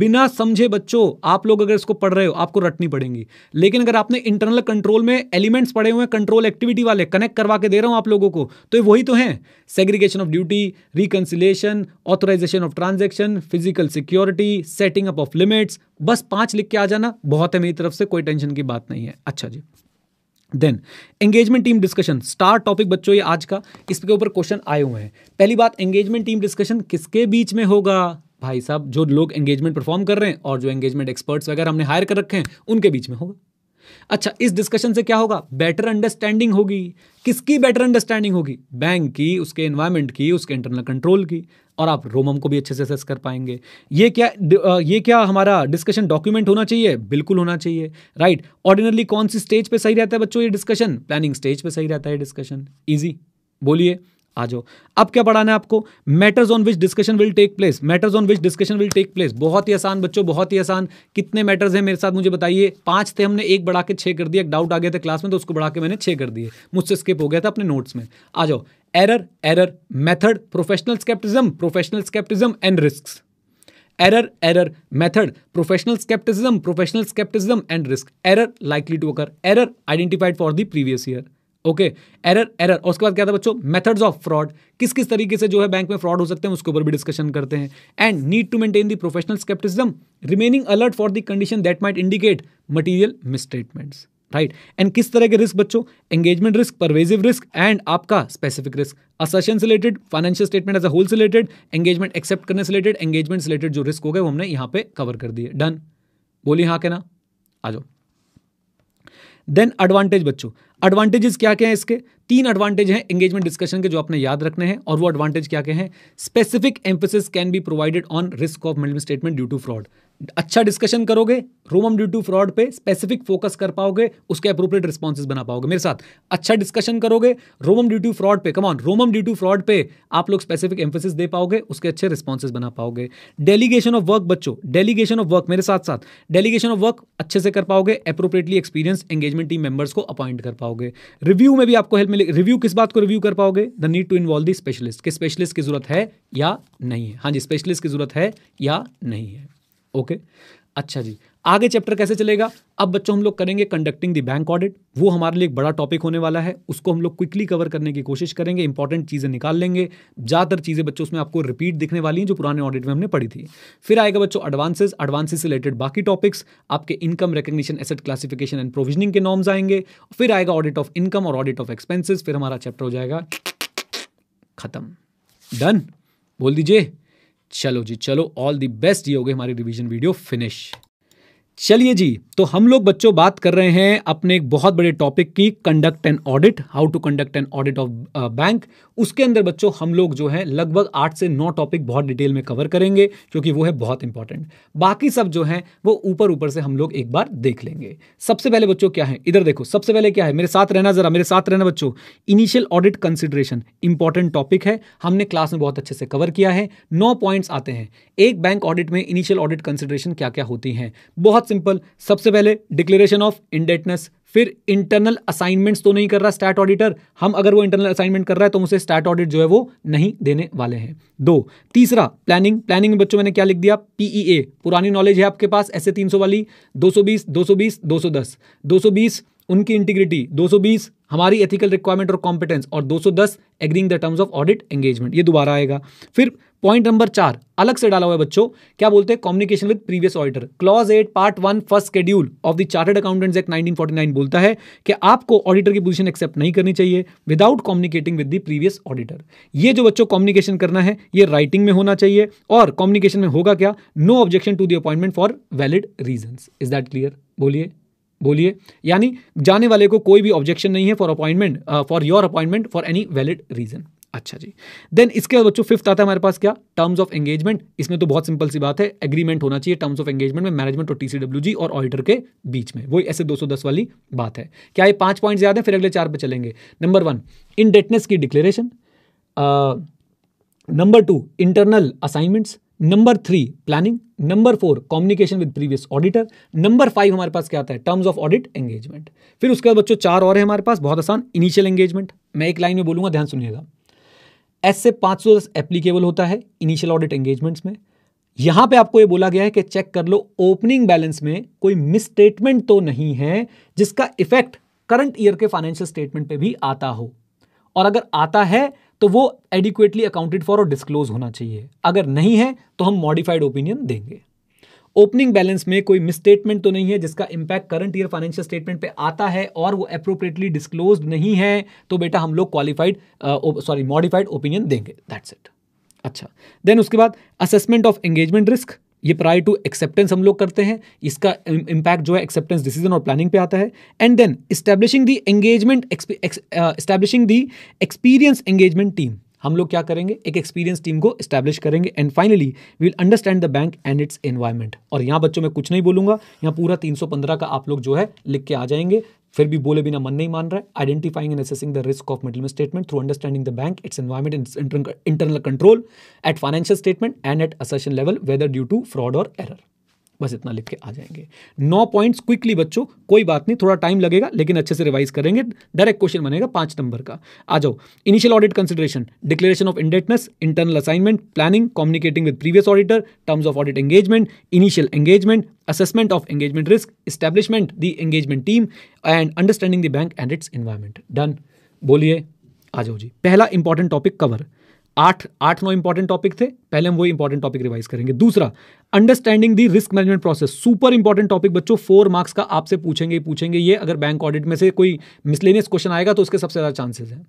बिना समझे बच्चों आप लोग अगर इसको पढ़ रहे हो आपको रटनी पड़ेंगी लेकिन अगर आपने इंटरनल कंट्रोल में एलिमेंट्स पढ़े हुए हैं कंट्रोल एक्टिविटी वाले कनेक्ट करवा के दे रहा हूं आप लोगों को तो वही तो हैं segregation of duty reconciliation authorization of transaction physical security setting up of limits बस पांच लिख के आ जाना बहुत है मेरी तरफ से कोई टेंशन की बात नहीं है अच्छा जी then engagement team discussion star topic बच्चों ये आज का इसके ऊपर क्वेश्चन आए हुए हैं पहली बात एंगेजमेंट टीम डिस्कशन किसके बीच में होगा भाई साहब जो लोग एंगेजमेंट परफॉर्म कर रहे हैं और जो एंगेजमेंट एक्सपर्ट्स वगैरह हमने हायर कर रखे हैं उनके बीच में होगा अच्छा इस डिस्कशन से क्या होगा बेटर अंडरस्टैंडिंग होगी किसकी बेटर अंडरस्टैंडिंग होगी बैंक की उसके इन्वायरमेंट की उसके इंटरनल कंट्रोल की और आप रोमम को भी अच्छे से असेस कर पाएंगे ये क्या ये क्या हमारा डिस्कशन डॉक्यूमेंट होना चाहिए बिल्कुल होना चाहिए राइट ऑर्डिनरली कौन सी स्टेज पे सही रहता है बच्चों ये डिस्कशन प्लानिंग स्टेज पे सही रहता है डिस्कशन ईजी बोलिए आ जाओ अब क्या पढ़ाना है आपको matters on which discussion will take place matters on which discussion will take place बहुत ही आसान बच्चों बहुत ही आसान कितने मैटर्स हैं मेरे साथ मुझे बताइए पांच थे हमने एक बढ़ा के छः कर दिया एक डाउट आ गया था क्लास में तो उसको बढ़ा के मैंने छः कर दिए मुझसे स्किप हो गया था अपने नोट्स में आ जाओ error error method professional scepticism professional scepticism and risk error error method professional scepticism professional scepticism and risk error likely to occur error identified for the previous year okay error error उसके बाद क्या था बच्चों methods of fraud किस किस तरीके से जो है बैंक में फ्रॉड हो सकते हैं उसके ऊपर भी डिस्कशन करते हैं and need to maintain the professional scepticism remaining alert for the condition that might indicate material misstatements right and किस तरह के रिस्क बच्चों engagement risk pervasive risk and आपका स्पेसिफिक रिस्क असेशन से related financial statement as a whole से related engagement accept करने से related engagement से रिलेटेड जो रिस्क हो गए वो हमने यहाँ पे कवर कर दिए डन बोलिए हाँ के ना आ जाओ देन एडवांटेज बच्चों एडवांटेजेस क्या क्या हैं इसके तीन एडवांटेज हैं एंगेजमेंट डिस्कशन के जो आपने याद रखने हैं और वो एडवांटेज क्या क्या हैं specific emphasis can be provided on risk of middle statement due to fraud अच्छा डिस्कशन करोगे रोमम ड्यू टू फ्रॉड पे स्पेसिफिक फोकस कर पाओगे उसके अप्रोप्रिएट रिस्पॉन्सेज बना पाओगे मेरे साथ अच्छा डिस्कशन करोगे रोमम ड्यू टू फ्रॉड पे come on ROMM due to fraud पे आप लोग स्पेसिफिक एम्फोसिस दे पाओगे उसके अच्छे रिस्पॉन्सेज बना पाओगे डेलीगेशन ऑफ वर्क बच्चों डेलीगेशन ऑफ वर्क मेरे साथ साथ डेलीगेशन ऑफ वर्क अच्छे से कर पाओगे appropriately experience engagement team members को अपॉइंट कर पाओगे रिव्यू में भी आपको हेल्प मिलेगी रिव्यू किस बात को रिव्यू कर पाओगे the need to involve the specialist कि स्पेशलिस्ट की जरूरत है या नहीं है हाँ जी स्पेशलिस्ट की जरूरत है या नहीं है ओके अच्छा जी आगे चैप्टर कैसे चलेगा अब बच्चों हम लोग करेंगे कंडक्टिंग द बैंक ऑडिट वो हमारे लिए एक बड़ा टॉपिक होने वाला है उसको हम लोग क्विकली कवर करने की कोशिश करेंगे इंपॉर्टेंट चीज़ें निकाल लेंगे ज़्यादातर चीज़ें बच्चों उसमें आपको रिपीट दिखने वाली हैं जो पुराने ऑडिट में हमने पढ़ी थी फिर आएगा बच्चों एडवांसेस एडवांसेस से रिलेटेड बाकी टॉपिक्स आपके income recognition asset classification and provisioning के नॉर्म्स आएंगे फिर आएगा ऑडिट ऑफ इनकम और ऑडिट ऑफ एक्सपेंसिस फिर हमारा चैप्टर हो जाएगा खत्म डन बोल दीजिए चलो जी चलो ऑल द बेस्ट ये हो गए हमारी रिवीजन वीडियो फिनिश चलिए जी तो हम लोग बच्चों बात कर रहे हैं अपने एक बहुत बड़े टॉपिक की conduct and audit how to conduct and audit of bank उसके अंदर बच्चों हम लोग जो है लगभग आठ से नौ टॉपिक बहुत डिटेल में कवर करेंगे क्योंकि वो है बहुत इंपॉर्टेंट बाकी सब जो है वो ऊपर ऊपर से हम लोग एक बार देख लेंगे सबसे पहले बच्चों क्या है इधर देखो सबसे पहले क्या है मेरे साथ रहना जरा मेरे साथ रहना बच्चों initial audit consideration important topic है हमने क्लास में बहुत अच्छे से कवर किया है नौ पॉइंट्स आते हैं एक बैंक ऑडिट में इनिशियल ऑडिट कंसिडरेशन क्या क्या होती हैं बहुत बहुत सिंपल सबसे पहले डिक्लेरेशन ऑफ इंडेटनेस फिर इंटरनल असाइनमेंट्स तो नहीं कर रहा स्टैट ऑडिटर हम अगर वो इंटरनल असाइनमेंट कर रहा है तो उसे स्टैट ऑडिट जो है वो नहीं देने वाले हैं दो तीसरा प्लानिंग प्लानिंग में बच्चों मैंने क्या लिख दिया पीईए e पुरानी नॉलेज है आपके पास ऐसे 300 वाली 220 220 210 220 उनकी इंटीग्रिटी 220 हमारी एथिकल रिक्वायरमेंट और कॉम्पिटेंस और 210 agreeing the terms of audit engagement ये दोबारा आएगा फिर पॉइंट नंबर चार अलग से डाला हुआ है बच्चों क्या बोलते हैं communication with previous auditor clause eight part one first schedule of the chartered accountants act 1949 बोलता है कि आपको ऑडिटर की पोजीशन एक्सेप्ट नहीं करनी चाहिए without communicating with the previous auditor ये जो बच्चों कम्युनिकेशन करना है ये राइटिंग में होना चाहिए और कम्युनिकेशन में होगा क्या no objection to the appointment for valid reason is that clear बोलिए बोलिए यानी जाने वाले को कोई भी ऑब्जेक्शन नहीं है for appointment for your appointment for any valid reason अच्छा जी देन इसके बाद बच्चों फिफ्थ आता है हमारे पास क्या टर्म्स ऑफ एंगेजमेंट इसमें तो बहुत सिंपल सी बात है एग्रीमेंट होना चाहिए टर्म्स ऑफ एंगेजमेंट में मैनेजमेंट और टीसीडब्ल्यूजी और ऑडिटर के बीच में वही ऐसे 210 वाली बात है क्या ये पांच पॉइंट ज्यादा है फिर अगले चार पे चलेंगे नंबर वन इन डेटनेस की declaration number two internal assignments number three planning number four communication with previous auditor number five हमारे पास क्या आता है टर्म्स ऑफ ऑडिट एंगेजमेंट फिर उसके बाद बच्चों चार और है हमारे पास बहुत आसान इनिशियल एंगेजमेंट मैं एक लाइन में बोलूंगा ध्यान सुनिएगा एस से पाँच सौ दस एप्लीकेबल होता है इनिशियल ऑडिट एंगेजमेंट्स में यहां पे आपको ये बोला गया है कि चेक कर लो ओपनिंग बैलेंस में कोई मिसस्टेटमेंट तो नहीं है जिसका इफेक्ट करंट ईयर के फाइनेंशियल स्टेटमेंट पे भी आता हो और अगर आता है तो वो एडिक्वेटली अकाउंटेड फॉर और डिस्क्लोज होना चाहिए अगर नहीं है तो हम मॉडिफाइड ओपिनियन देंगे ओपनिंग बैलेंस में कोई मिसस्टेटमेंट तो नहीं है जिसका impact current year financial statement पे आता है और वो अप्रोप्रिएटली डिस्क्लोज नहीं है तो बेटा हम लोग क्वालिफाइड सॉरी मॉडिफाइड ओपिनियन देंगे दैट्स इट अच्छा देन उसके बाद असेसमेंट ऑफ एंगेजमेंट रिस्क ये प्रायर टू एक्सेप्टेंस हम लोग करते हैं इसका इम्पैक्ट जो है एक्सेप्टेंस डिसीजन और प्लानिंग पे आता है and then establishing the engagement establishing the experience engagement team हम लोग क्या करेंगे एक एक्सपीरियंस टीम को स्टैब्लिश करेंगे and finally we will understand the bank and its environment और यहाँ बच्चों मैं कुछ नहीं बोलूंगा यहाँ पूरा 315 का आप लोग जो है लिख के आ जाएंगे फिर भी बोले बिना मन नहीं मान रहा है identifying and assessing the risk of middle statement through understanding the bank its environment and internal control at financial statement and at assertion level whether due to fraud or error बस इतना लिख के आ जाएंगे नौ पॉइंट्स क्विकली बच्चों कोई बात नहीं थोड़ा टाइम लगेगा लेकिन अच्छे से रिवाइज करेंगे डायरेक्ट क्वेश्चन बनेगा पांच नंबर का आ जाओ initial audit consideration declaration of indebtedness internal assignment planning communicating with previous auditor terms of audit engagement initial engagement assessment of engagement risk establishment the engagement team and understanding the bank and its environment done बोलिए आ जाओ जी पहला important topic cover आठ आठ नौ important topic थे पहले हम वो इंपॉर्टेंट टॉपिक रिवाइज करेंगे दूसरा understanding the risk management process super important topic बच्चों फोर मार्क्स का आपसे पूछेंगे पूछेंगे ये अगर बैंक ऑडिट में से कोई मिसलेनियस क्वेश्चन आएगा तो उसके सबसे ज़्यादा चांसेस हैं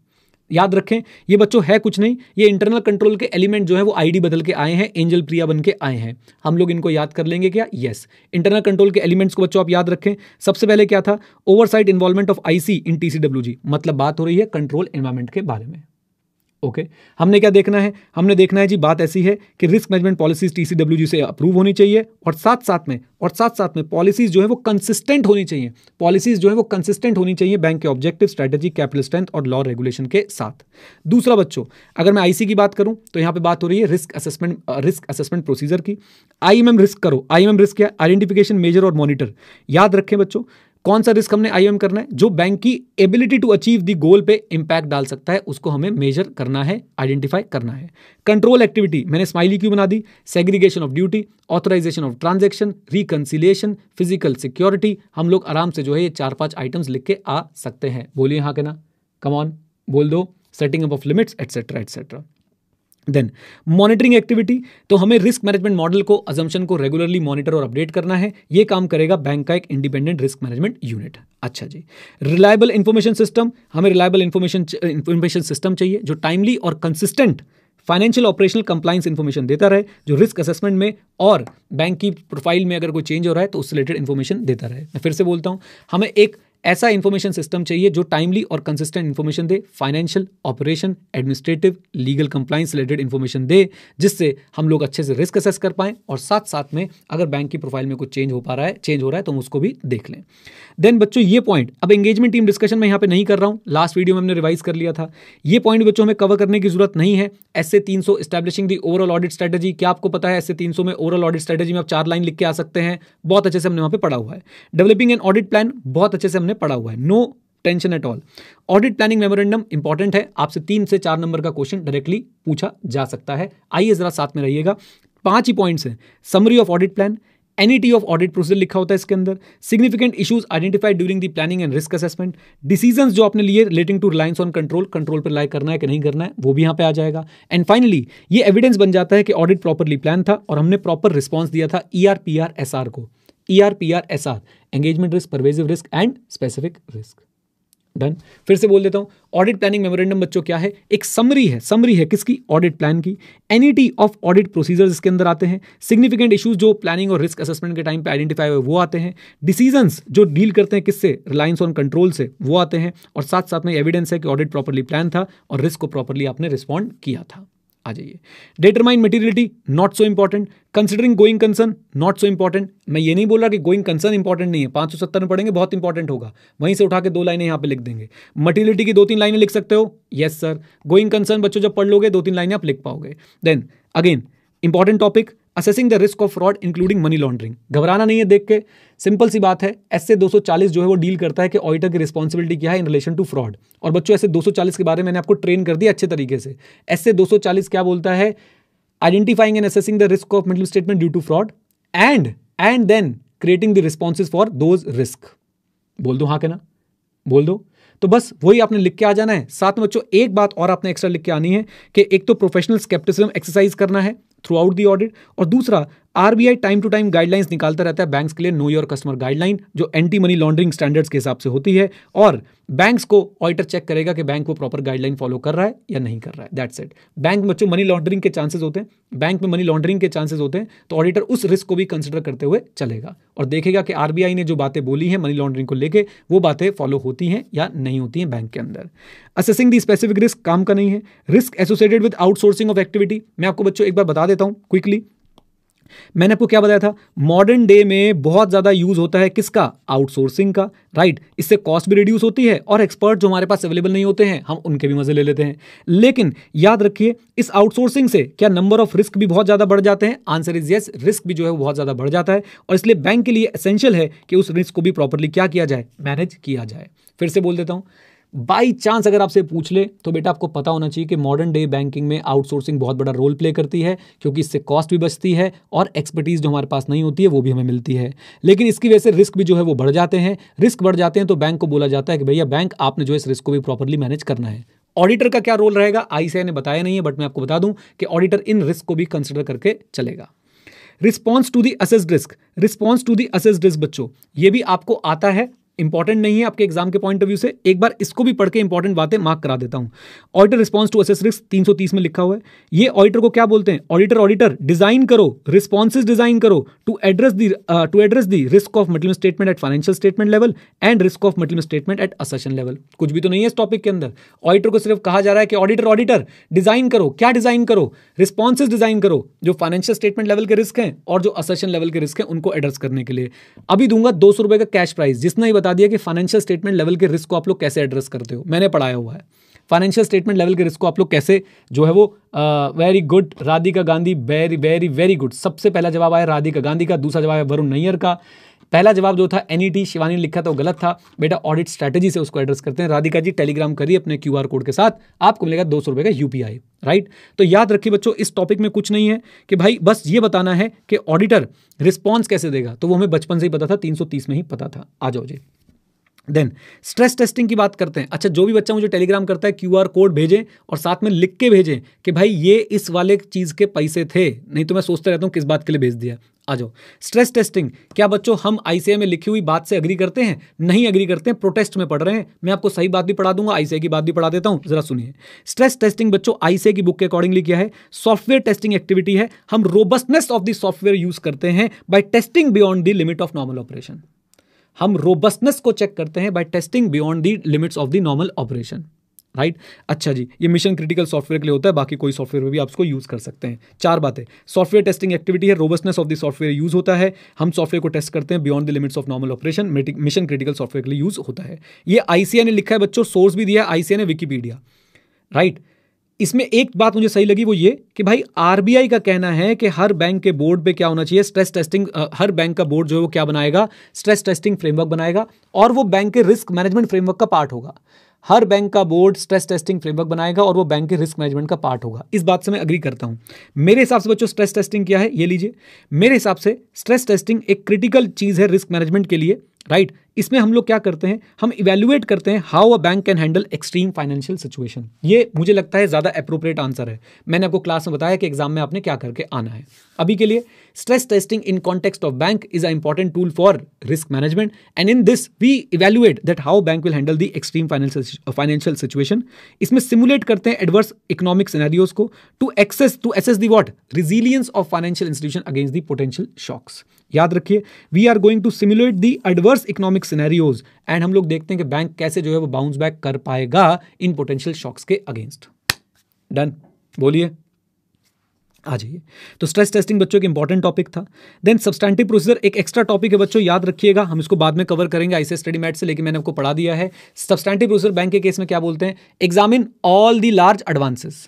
याद रखें ये बच्चों है कुछ नहीं ये इंटरनल कंट्रोल के एलिमेंट जो है वो आईडी बदल के आए हैं एंजल प्रिया बन के आए हैं हम लोग इनको याद कर लेंगे क्या यस इंटरनल कंट्रोल के एलिमेंट्स को बच्चों आप याद रखें सबसे पहले क्या था oversight involvement of IC in TCWG मतलब बात हो रही है कंट्रोल एनवायरमेंट के बारे में ओके okay. हमने क्या देखना है हमने देखना है जी बात ऐसी है कि रिस्क मैनेजमेंट पॉलिसीज जी से अप्रूव होनी चाहिए और साथ साथ में और साथ साथ में पॉलिसीज जो है वो कंसिस्टेंट होनी चाहिए पॉलिसीज जो है वो कंसिस्टेंट होनी चाहिए बैंक के ऑब्जेक्टिव स्ट्रैटेजी कैपिटल स्ट्रेंथ और लॉ रेगुलेशन के साथ दूसरा बच्चों अगर मैं आईसी की बात करूं तो यहां पे बात हो रही है risk assessment risk assessment procedure की आईएमएम रिस्क करो आईएमएम रिस्क क्या आइडेंटिफिकेशन मेजर और मॉनिटर याद रखें बच्चों कौन सा रिस्क हमने आई करना है जो बैंक की ability to achieve the goal पे इंपैक्ट डाल सकता है उसको हमें मेजर करना है आइडेंटिफाई करना है कंट्रोल एक्टिविटी मैंने स्माइली क्यों बना दी segregation of duty authorization of transaction reconciliation physical security हम लोग आराम से जो है ये चार पांच आइटम्स लिख के आ सकते हैं बोलिए हाँ ना कमॉन बोल दो setting up of limits etcetera etcetera then monitoring activity तो हमें रिस्क मैनेजमेंट मॉडल को अजम्पन को रेगुलरली मॉनिटर और अपडेट करना है ये काम करेगा बैंक का एक इंडिपेंडेंट रिस्क मैनेजमेंट यूनिट अच्छा जी रिलायबल इन्फॉर्मेशन सिस्टम हमें रिलायबल इंफॉर्मेशन इन्फॉर्मेशन सिस्टम चाहिए जो टाइमली और consistent financial operational compliance information देता रहे जो रिस्क असेसमेंट में और बैंक की प्रोफाइल में अगर कोई चेंज हो रहा है तो उससे रिलेटेड इन्फॉर्मेशन देता रहे मैं फिर से बोलता हूँ हमें एक ऐसा इन्फॉर्मेशन सिस्टम चाहिए जो टाइमली और कंसिस्टेंट इन्फॉर्मेशन दे financial operation administrative legal compliance related information दे जिससे हम लोग अच्छे से रिस्क असेस कर पाएँ और साथ साथ में अगर बैंक की प्रोफाइल में कुछ चेंज हो पा रहा है चेंज हो रहा है तो हम उसको भी देख लें देन बच्चों ये पॉइंट अब एंगेजमेंट टीम डिस्कशन मैं यहाँ पे नहीं कर रहा हूँ लास्ट वीडियो में हमने रिवाइज कर लिया था ये पॉइंट बच्चों हमें कवर करने की जरूरत नहीं है एस ए तीन सौ establishing the overall audit strategy क्या आपको पता है एस ए तीन सौ में ओवरऑल ऑडिट स्ट्रेटेजी में आप चार लाइन लिख के आ सकते हैं बहुत अच्छे से हमने वहाँ पे पढ़ा हुआ है डेवलपिंग एन ऑडिट प्लान बहुत अच्छे से हमने में पड़ा हुआ है no tension at all audit planning memorandum important है आपसे तीन से चार नंबर का क्वेश्चन डायरेक्टली पूछा जा सकता है आइए जरा साथ में रहिएगा पांच ही पॉइंट्स हैं summary of audit plan NET of audit procedure लिखा होता है इसके अंदर significant issues identified during the planning and risk assessment decision जो आपने लिए relating to reliance on control control पर लाइक करना है कि नहीं करना है वो भी यहाँ पे आ जाएगा एंड फाइनली ये एविडेंस बन जाता है कि ऑडिट प्रॉपरली प्लान था और हमने प्रॉपर रिस्पॉन्स दिया था E R P R S R को E R P R S R engagement risk pervasive risk and specific risk done फिर से बोल देता हूँ ऑडिट प्लानिंग मेमोरेंडम बच्चों क्या है एक समरी है समरी है किसकी ऑडिट प्लान की एनिटी ऑफ ऑडिट प्रोसीजर्स इसके अंदर आते हैं सिग्निफिकेंट इश्यूज जो प्लानिंग और रिस्क असेसमेंट के टाइम पे आइडेंटिफाई हुए वो आते हैं डिसीजंस जो डील करते हैं किससे रिलायंस ऑन कंट्रोल से वो आते हैं और साथ साथ में एविडेंस है कि ऑडिट प्रॉपरली प्लान था और रिस्क को प्रॉपरली आपने रिस्पॉन्ड किया था आ जाइए determine materiality not so important considering going concern not so important मैं ये नहीं बोल रहा कि गोइंग कंसर्न इंपॉर्टेंट नहीं है पांच सौ सत्तर में पढ़ेंगे बहुत इंपॉर्टेंट होगा वहीं से उठा के दो लाइनें यहां पे लिख देंगे मटेरियलिटी की दो तीन लाइनें लिख सकते हो येस सर गोइंग कंसर्न बच्चों जब पढ़ लोगे दो तीन लाइनें आप लिख पाओगे then again important topic assessing the risk of fraud including money laundering घबराना नहीं है देख के सिंपल सी बात है एस से 240 जो है वो डील करता है कि ऑडिटर की रिस्पॉन्सिबिलिटी क्या है इन रिलेशन टू फ्रॉड और बच्चों ऐसे 240 के बारे में मैंने आपको ट्रेन कर दिया अच्छे तरीके से एस से 240 क्या बोलता है identifying and assessing the risk of middle statement due to fraud and and then creating the responses for those risk बोल दो हाँ के ना बोल दो तो बस वही आपने लिख के आ जाना है साथ में बच्चों एक बात और आपने एक्स्ट्रा लिख के आनी है कि एक तो प्रोफेशनल स्केप्टिसिज्म एक्सरसाइज करना है थ्रू आउट दी ऑडिट और दूसरा RBI time to time guidelines निकालता रहता है बैंक्स के लिए नो योर कस्टमर गाइडलाइन जो एंटी मनी लॉन्ड्रिंग स्टैंडर्ड्स के हिसाब से होती है और बैंक्स को ऑडिटर चेक करेगा कि बैंक वो प्रॉपर गाइडलाइन फॉलो कर रहा है या नहीं कर रहा है दैट्स इट बैंक में बच्चों मनी लॉन्ड्रिंग के चांसेस होते हैं बैंक में मनी लॉन्ड्रिंग के चांसेस होते हैं तो ऑडिटर उस रिस्क को भी कंसिडर करते हुए चलेगा और देखेगा कि आरबीआई ने जो बातें बोली हैं मनी लॉन्ड्रिंग को लेकर वो बातें फॉलो होती हैं या नहीं होती हैं बैंक के अंदर असेसिंग दी स्पेसिफिक रिस्क काम का नहीं है risk associated with outsourcing of activity मैं आपको बच्चों एक बार बता देता हूँ क्विकली मैंने आपको क्या बताया था मॉडर्न डे में बहुत ज़्यादा यूज़ होता है किसका आउटसोर्सिंग का राइट इससे कॉस्ट भी रिड्यूस होती है और एक्सपर्ट जो हमारे पास अवेलेबल नहीं होते हैं हम उनके भी मज़े ले लेते हैं लेकिन याद रखिए इस आउटसोर्सिंग से क्या नंबर ऑफ रिस्क भी बहुत ज़्यादा बढ़ जाते हैं आंसर इज येस रिस्क भी जो है बहुत ज़्यादा बढ़ जाता है और इसलिए बैंक के लिए असेंशियल है कि उस रिस्क को भी प्रॉपरली क्या किया जाए मैनेज किया जाए फिर से बोल देता हूं बाई चांस अगर आपसे पूछ ले तो बेटा आपको पता होना चाहिए कि मॉडर्न डे बैंकिंग में आउटसोर्सिंग बहुत बड़ा रोल प्ले करती है क्योंकि इससे कॉस्ट भी बचती है और एक्सपर्टीज जो हमारे पास नहीं होती है वो भी हमें मिलती है लेकिन इसकी वजह से रिस्क भी जो है वो बढ़ जाते हैं रिस्क बढ़ जाते हैं तो बैंक को बोला जाता है कि भैया बैंक आपने जो इस रिस्क को भी प्रॉपरली मैनेज करना है ऑडिटर का क्या रोल रहेगा आईसीआई ने बताया नहीं है बट मैं आपको बता दूं कि ऑडिटर इन रिस्क को भी कंसिडर करके चलेगा response to the assessed risk response to the assessed risk बच्चों ये भी आपको आता है इंपॉर्टेंट नहीं है आपके एग्जाम के पॉइंट ऑफ व्यू से एक बार इसको भी पढ़ के इंपॉर्टेंट बातें मार्क करा देता हूं auditor response to assess risk 330 में लिखा हुआ है ये ऑडिटर को क्या बोलते हैं ऑडिटर ऑडिटर डिजाइन करो रिस्पॉन्सेज डिजाइन करो to address the to address the risk of मतलब statement at financial statement level and risk of मतलब स्टेटमेंट एट असेशन लेवल कुछ भी तो नहीं है इस टॉपिक के अंदर ऑडिटर को सिर्फ कहा जा रहा है कि ऑडिटर ऑडिटर डिजाइन करो क्या डिजाइन करो रिस्पॉन्सेज डिजाइन करो जो फाइनेंशियल स्टेटमेंट लेवल के रिस्क हैं और जो असेशन लेवल के रिस्क हैं उनको एड्रेस करने के लिए अभी दूंगा दो का कैश प्राइस जिसने ही बता दिया कि फाइनेंशियल स्टेटमेंट लेवल के रिस्क को आप लोग कैसे एड्रेस करते हो मैंने पढ़ाया हुआ है फाइनेंशियल स्टेटमेंट लेवल के रिस्क को आप लोग कैसे जो है वो very good Radhika Gandhi very very very good सबसे पहला जवाब आया राधिका गांधी का दूसरा जवाब है वरुण नैयर का पहला जवाब जो था एन e शिवानी ने लिखा था वो गलत था बेटा ऑडिट स्ट्रैटेजी से उसको एड्रेस करते हैं राधिका जी टेलीग्राम करिए अपने क्यू कोड के साथ आपको मिलेगा दो का यू राइट तो याद रखिए बच्चों इस टॉपिक में कुछ नहीं है कि भाई बस ये बताना है कि ऑडिटर रिस्पॉन्स कैसे देगा तो वो हमें बचपन से ही पता था तीन में ही पता था आ जाओ जी देन स्ट्रेस टेस्टिंग की बात करते हैं अच्छा जो भी बच्चा मुझे टेलीग्राम करता है क्यू आर कोड भेजें और साथ में लिख के भेजें कि भाई ये इस वाले चीज़ के पैसे थे नहीं तो मैं सोचते रहता हूँ किस बात के लिए भेज दिया आ जाओ स्ट्रेस टेस्टिंग क्या बच्चों हम आई में लिखी हुई बात से अग्री करते हैं नहीं अग्री करते हैं प्रोटेस्ट में पढ़ रहे हैं मैं आपको सही बात भी पढ़ा दूंगा आई की बात भी पढ़ा देता हूँ जरा सुनिए स्ट्रेस टेस्टिंग बच्चों आई की बुक के अकॉर्डिंगली किया है सॉफ्टवेयर टेस्टिंग एक्टिविटी है हम robustness of the software use करते हैं by testing beyond the limit of normal operation हम रोबस्टनेस को चेक करते हैं by testing beyond the limits of the normal operation right अच्छा जी ये मिशन क्रिटिकल सॉफ्टवेयर के लिए होता है बाकी कोई सॉफ्टवेयर में भी आप इसको यूज़ कर सकते हैं चार बातें सॉफ्टवेयर टेस्टिंग एक्टिविटी है robustness of the software use होता है हम सॉफ्टवेयर को टेस्ट करते हैं beyond the limits of normal operation mission critical software के लिए यूज़ होता है ये आईसीआई ने लिखा है बच्चों सोर्स भी दिया है आईसीआई ने विकीपीडिया राइट right? इसमें एक बात मुझे सही लगी वो ये कि भाई आरबीआई का कहना है कि हर बैंक के बोर्ड पे क्या होना चाहिए स्ट्रेस टेस्टिंग हर बैंक का बोर्ड जो है वो क्या बनाएगा स्ट्रेस टेस्टिंग फ्रेमवर्क बनाएगा और वो बैंक के रिस्क मैनेजमेंट फ्रेमवर्क का पार्ट होगा हर बैंक का बोर्ड स्ट्रेस टेस्टिंग फ्रेमवर्क बनाएगा और वो बैंक के रिस्क मैनेजमेंट का पार्ट होगा इस बात से मैं अग्री करता हूँ मेरे हिसाब से बच्चों स्ट्रेस टेस्टिंग क्या है ये लीजिए मेरे हिसाब से स्ट्रेस टेस्टिंग एक क्रिटिकल चीज़ है रिस्क मैनेजमेंट के लिए राइट right? इसमें हम लोग क्या करते हैं हम इवेल्युएट करते हैं how a bank can handle extreme financial situation ये मुझे लगता है ज़्यादा अप्रोप्रिएट आंसर है मैंने आपको क्लास में बताया कि एग्जाम में आपने क्या करके आना है अभी के लिए stress testing in context of bank is a important tool for risk management and in this we evaluate that how bank will handle the extreme financial situation इसमें सिमुलेट करते हैं एडवर्स इकोनॉमिक सिनेरियोज को to access to assess the what resilience of financial institution against the potential shocks याद रखिए we are going to simulate the adverse economic scenarios and हम लोग देखते हैं कि बैंक कैसे जो है वो बाउंस बैक कर पाएगा इन पोटेंशियल शॉक्स के अगेंस्ट डन बोलिए आ जाइए तो स्ट्रेस टेस्टिंग बच्चों एक इंपॉर्टेंट टॉपिक था देन सब्सटैंटिव प्रोसीजर एक एक्स्ट्रा टॉपिक है बच्चों याद रखिएगा हम इसको बाद में कवर करेंगे आईसे स्टडी मैट से लेकिन मैंने आपको पढ़ा दिया है सब्सटैंटिव प्रोसीजर बैंक के केस में क्या बोलते हैं examine all the large advances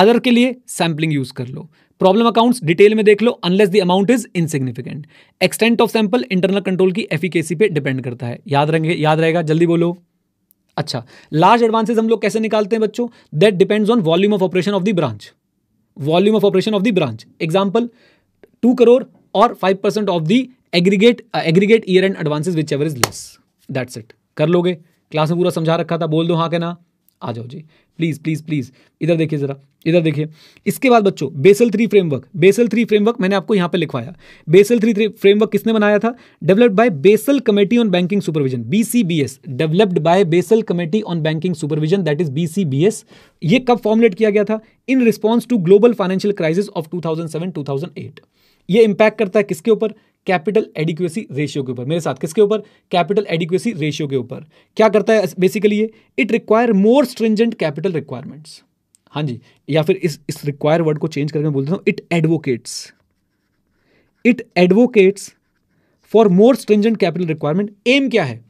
other के लिए सैम्पलिंग यूज कर लो प्रॉब्लम अकाउंट्स डिटेल में देख लो unless the amount is insignificant extent of sample internal control की एफिकेसी पे डिपेंड करता है याद रहेंगे याद रहेगा जल्दी बोलो अच्छा लार्ज एडवांसेज हम लोग कैसे निकालते हैं बच्चों that depends on volume of operation of the branch volume of operation of the branch example two crore और five percent of the aggregate aggregate year end advances whichever is less that's it कर लोगे class में पूरा समझा रखा था बोल दो हाँ के ना आ जाओ जी प्लीज़ प्लीज़ प्लीज़ इधर देखिए ज़रा इधर देखिए इसके बाद बच्चों Basel three framework Basel three framework मैंने आपको यहां पे लिखवाया बेसल थ्री फ्रेमवर्क किसने बनाया था developed by basal committee on banking supervision BCBS developed by basal committee on banking supervision that is BCBS ये कब फॉर्मुलेट किया गया था in response to global financial crisis of two thousand seven two thousand eight ये impact करता है किसके ऊपर कैपिटल एडिक्वेसी रेशियो के ऊपर मेरे साथ किसके ऊपर कैपिटल एडिक्वेसी रेशियो के ऊपर क्या करता है बेसिकली ये it require more stringent capital requirements हाँ जी या फिर इस इस रिक्वायर वर्ड को चेंज करके मैं बोलता हूँ it advocates it advocates for more stringent capital requirement um क्या है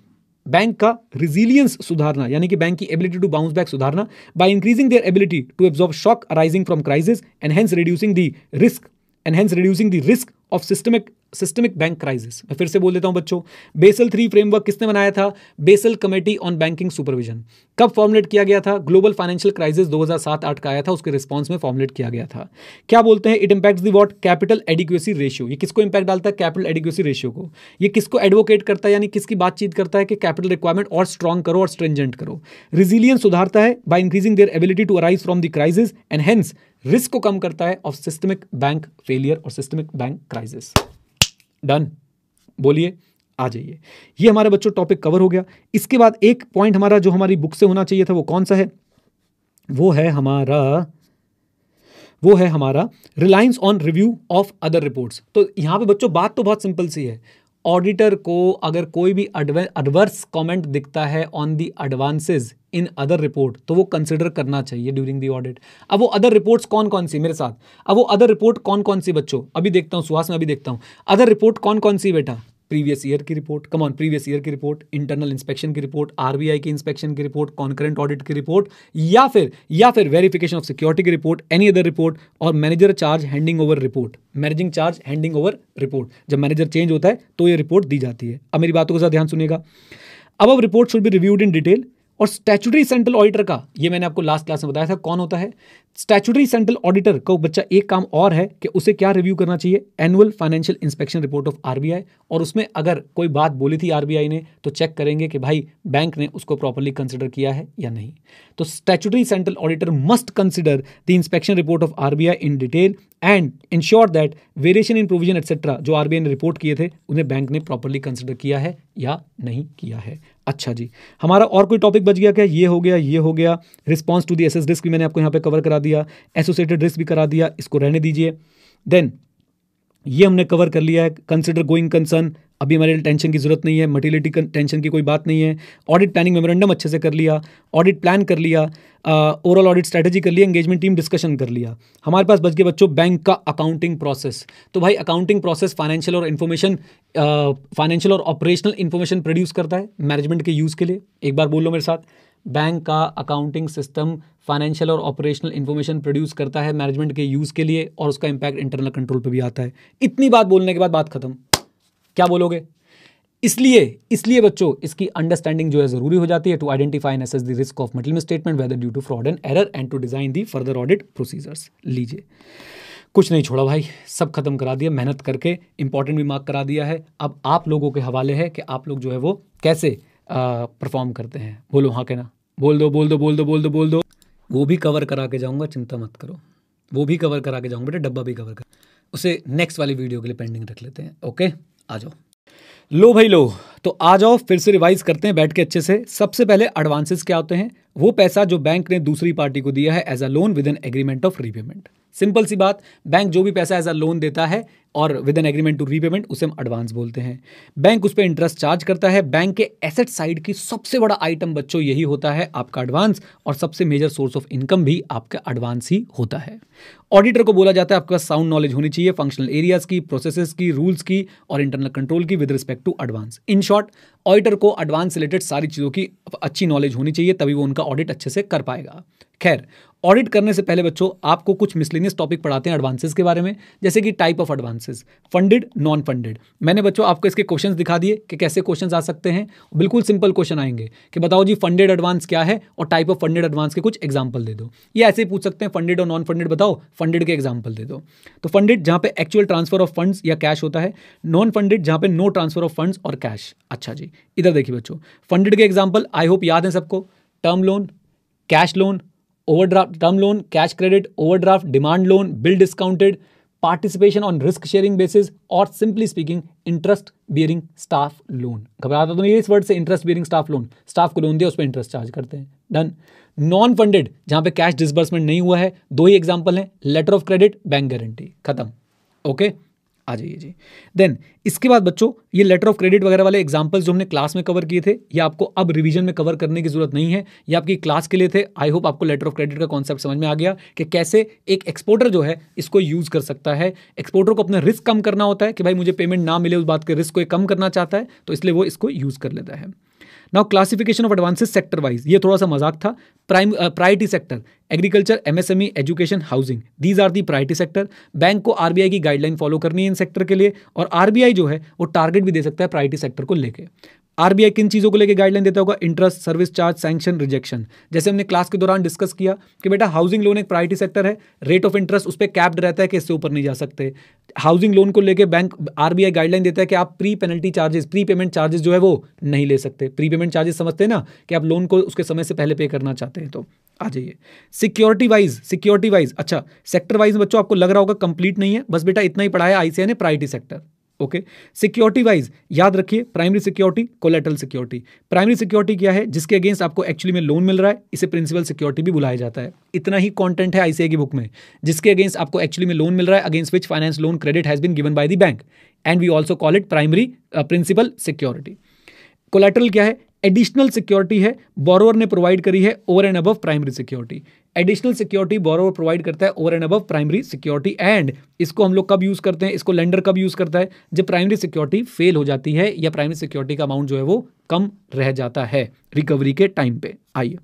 बैंक का रिजिलियंस सुधारना यानी कि बैंक की एबिलिटी टू बाउंस बैक सुधारना by increasing their ability to absorb shock arising from crisis and hence reducing the risk and hence reducing the risk of systemic systemic bank crisis मैं फिर से बोल देता हूं बच्चों बेसल थ्री फ्रेमवर्क किसने बनाया था Basel committee on banking supervision कब फॉर्मुलेट किया गया था ग्लोबल फाइनेंशियल क्राइसिस 2007-8 का आया था उसके रिस्पांस में फॉर्मुलेट किया गया था क्या बोलते हैं it impacts the what capital adequacy ratio ये किसको इंपैक्ट डालता है कैपिटल एडिक्वेसी रेशियो को ये किसको एडवोकेट करता है यानी किसकी बातचीत करता है कि कैपिटल रिक्वायरमेंट और स्ट्रॉन्ग करो और स्ट्रेंजेंट करो रिजिलियंस सुधारता है by increasing their ability to arise from the crisis and hence risk को कम करता है ऑफ सिस्टमिक बैंक फेलियर और systemic bank crisis exercises done बोलिए आ जाइए ये हमारे बच्चों टॉपिक कवर हो गया इसके बाद एक पॉइंट हमारा जो हमारी बुक से होना चाहिए था वो कौन सा है वो है हमारा वो है हमारा reliance on review of other reports तो यहां पे बच्चों बात तो बहुत सिंपल सी है ऑडिटर को अगर कोई भी एडवर्स कमेंट दिखता है on the advances in other report तो वो कंसिडर करना चाहिए ड्यूरिंग दी ऑडिट अब वो अदर रिपोर्ट्स कौन कौन सी मेरे साथ अब वो अदर रिपोर्ट कौन कौन सी बच्चों अभी देखता हूँ सुहास में अभी देखता हूँ अदर रिपोर्ट कौन कौन सी बेटा प्रीवियस ईयर की रिपोर्ट ऑन प्रीवियस ईयर की रिपोर्ट इंटरनल इंस्पेक्शन की रिपोर्ट आरबीआई की इंस्पेक्शन की रिपोर्ट कॉन्करेंट ऑडिट की रिपोर्ट या फिर या फिर वेरिफिकेशन ऑफ सिक्योरिटी की रिपोर्ट एनी अदर रिपोर्ट और manager charge handing over report managing charge handing over report जब मैनेजर चेंज होता है तो यह रिपोर्ट दी जाती है अब मेरी बातों का ध्यान सुनेगा अब अब report should be reviewed in detail और स्टैचुटरी सेंट्रल ऑडिटर का ये मैंने आपको लास्ट क्लास में बताया था कौन होता है स्टैचुटरी सेंट्रल ऑडिटर का बच्चा एक काम और है कि उसे क्या रिव्यू करना चाहिए annual financial inspection report of RBI और उसमें अगर कोई बात बोली थी आरबीआई ने तो चेक करेंगे कि भाई बैंक ने उसको प्रॉपरली कंसिडर किया है या नहीं तो statutory central auditor must consider the inspection report of RBI in detail and ensure that variation in provision etcetera जो आरबीआई ने रिपोर्ट किए थे उन्हें बैंक ने प्रॉपरली कंसिडर किया है या नहीं किया है अच्छा जी हमारा और कोई टॉपिक बच गया क्या ये हो गया ये हो गया response to the assessed risk भी मैंने आपको यहाँ पे कवर करा दिया एसोसिएटेड रिस्क भी करा दिया इसको रहने दीजिए देन ये हमने कवर कर लिया है कंसिडर गोइंग कंसर्न अभी हमारे लिए टेंशन की जरूरत नहीं है मटिलिटी टेंशन की कोई बात नहीं है ऑडिट प्लानिंग मेमोरेंडम अच्छे से कर लिया ऑडिट प्लान कर लिया ओवरऑल ऑडिट स्ट्रैटेजी कर लिया एंगेजमेंट टीम डिस्कशन कर लिया हमारे पास बच गए बच्चों बैंक का अकाउंटिंग प्रोसेस तो भाई अकाउंटिंग प्रोसेस फाइनेंशियल और इन्फॉर्मेशन फाइनेंशियल और ऑपरेशनल इन्फॉर्मेशन प्रोड्यूस करता है मैनेजमेंट के यूज़ के लिए एक बार बोल लो मेरे साथ बैंक का अकाउंटिंग सिस्टम फाइनेंशियल और ऑपरेशनल इन्फॉर्मेशन प्रोड्यूस करता है मैनेजमेंट के यूज़ के लिए और उसका इंपैक्ट इंटरनल कंट्रोल पर भी आता है इतनी बात बोलने के बाद बात खत्म क्या बोलोगे इसलिए इसलिए बच्चों इसकी अंडरस्टैंडिंग जो है जरूरी हो जाती है to identify and assess the risk of metal statement whether due to fraud and error and to design the further audit procedures लीजिए कुछ नहीं छोड़ा भाई सब खत्म करा दिया मेहनत करके इंपॉर्टेंट भी मार्क करा दिया है अब आप लोगों के हवाले है कि आप लोग जो है वो कैसे परफॉर्म करते हैं बोलो हाँ कहना बोल दो बोल दो बोल दो बोल दो बोल दो वो भी कवर करा के जाऊंगा चिंता मत करो वो भी कवर करा के जाऊंगा बेटा डब्बा भी कवर कर उसे नेक्स्ट वाली वीडियो के लिए पेंडिंग रख लेते हैं ओके आ जाओ लो भाई लो तो आ जाओ फिर से रिवाइज करते हैं बैठ के अच्छे से सबसे पहले एडवांसेस क्या होते हैं वो पैसा जो बैंक ने दूसरी पार्टी को दिया है as a loan with an agreement of repayment simple सी बात बैंक जो भी पैसा एज अ लोन देता है और with an agreement to repayment उसे हम एडवांस बोलते हैं बैंक उस पर इंटरेस्ट चार्ज करता है बैंक के एसेट साइड की सबसे बड़ा आइटम बच्चों यही होता है आपका एडवांस और सबसे मेजर सोर्स ऑफ इनकम भी आपका एडवांस ही होता है ऑडिटर को बोला जाता है आपका साउंड नॉलेज होनी चाहिए फंक्शनल एरियाज की प्रोसेसेस की रूल्स की और इंटरनल कंट्रोल की with respect to advance in short auditor को एडवांस रिलेटेड सारी चीज़ों की अच्छी नॉलेज होनी चाहिए तभी वो उनका ऑडिट अच्छे से कर पाएगा खैर ऑडिट करने से पहले बच्चों आपको कुछ मिसलिनियस टॉपिक पढ़ाते हैं एडवांसेस के बारे में जैसे कि type of advances funded non funded मैंने बच्चों आपको इसके क्वेश्चंस दिखा दिए कि कैसे क्वेश्चंस आ सकते हैं बिल्कुल सिंपल क्वेश्चन आएंगे कि बताओ जी फंडेड एडवांस क्या है और टाइप ऑफ फंडेड एडवांस के कुछ एग्जाम्पल दे दो ये ऐसे ही पूछ सकते हैं फंडेड और नॉन फंडेड बताओ फंडेड के एग्जाम्पल दे दो तो फंडेड जहाँ पे एक्चुअल ट्रांसफर ऑफ फंड्स या कैश होता है नॉन फंडेड जहाँ पे नो ट्रांसफर ऑफ फंड्स और कैश अच्छा जी इधर देखिए बच्चों फंडेड के एग्जाम्पल आई होप याद है सबको term loan cash loan overdraft term loan cash credit overdraft demand loan bill discounted participation on risk sharing basis और simply speaking interest bearing staff loan घबराता तो नहीं इस वर्ड से interest bearing staff loan staff को loan दिया उस पर इंटरेस्ट चार्ज करते हैं डन नॉन फंडेड जहां पे कैश डिसबर्समेंट नहीं हुआ है दो ही एग्जाम्पल हैं letter of credit bank guarantee खत्म ओके okay? आ जाइए जी देन इसके बाद बच्चों ये लेटर ऑफ क्रेडिट वगैरह वाले एग्जाम्पल्स जो हमने क्लास में कवर किए थे ये आपको अब रिवीजन में कवर करने की जरूरत नहीं है ये आपकी क्लास के लिए थे आई होप आपको लेटर ऑफ क्रेडिट का कॉन्सेप्ट समझ में आ गया कि कैसे एक एक्सपोर्टर जो है इसको यूज़ कर सकता है एक्सपोर्टर को अपना रिस्क कम करना होता है कि भाई मुझे पेमेंट ना मिले उस बात के रिस्क को कम करना चाहता है तो इसलिए वो इसको यूज़ कर लेता है now classification of advances sector wise ये थोड़ा सा मजाक था prime uh, sector agriculture MSME education housing these are the priority sector bank को आरबीआई की गाइडलाइन फॉलो करनी है इन सेक्टर के लिए और आरबीआई जो है वो टारगेट भी दे सकता है प्रायोरिटी सेक्टर को लेकर आरबीआई किन चीज़ों को लेकर गाइडलाइन देता होगा interest service charge sanction rejection जैसे हमने क्लास के दौरान डिस्कस किया कि बेटा हाउसिंग लोन एक प्रायोरिटी सेक्टर है रेट ऑफ इंटरेस्ट उस पर कैप्ड रहता है कि इससे ऊपर नहीं जा सकते हाउसिंग लोन को लेकर बैंक आरबीआई गाइडलाइन देता है कि आप pre penalty charges pre payment charges जो है वो नहीं ले सकते प्री पेमेंट चार्जेस समझते हैं ना कि आप लोन को उसके समय से पहले पे करना चाहते हैं तो आ जाइए सिक्योरिटी वाइज सिक्योरिटी वाइज अच्छा सेक्टर वाइज बच्चों आपको लग रहा होगा कंप्लीट नहीं है बस बेटा इतना ही पढ़ाया आईसीआई ने priority sector okay security wise याद रखिए primary security collateral security primary security क्या है जिसके अगेंस्ट आपको एक्चुअली में लोन मिल रहा है इसे प्रिंसिपल सिक्योरिटी भी बुलाया जाता है इतना ही कंटेंट है आईसीआई की बुक में जिसके अगेंस्ट आपको एक्चुअली में लोन मिल रहा है against which finance loan credit has been given by the bank and we also call it primary principal security collateral क्या है एडिशनल सिक्योरिटी है बोरोवर ने प्रोवाइड करी है over and above primary security additional security borrower provide करता है over and above primary security and इसको हम लोग कब यूज़ करते हैं इसको लेंडर कब यूज़ करता है जब प्राइमरी सिक्योरिटी फेल हो जाती है या प्राइमरी सिक्योरिटी का अमाउंट जो है वो कम रह जाता है रिकवरी के टाइम पे आइए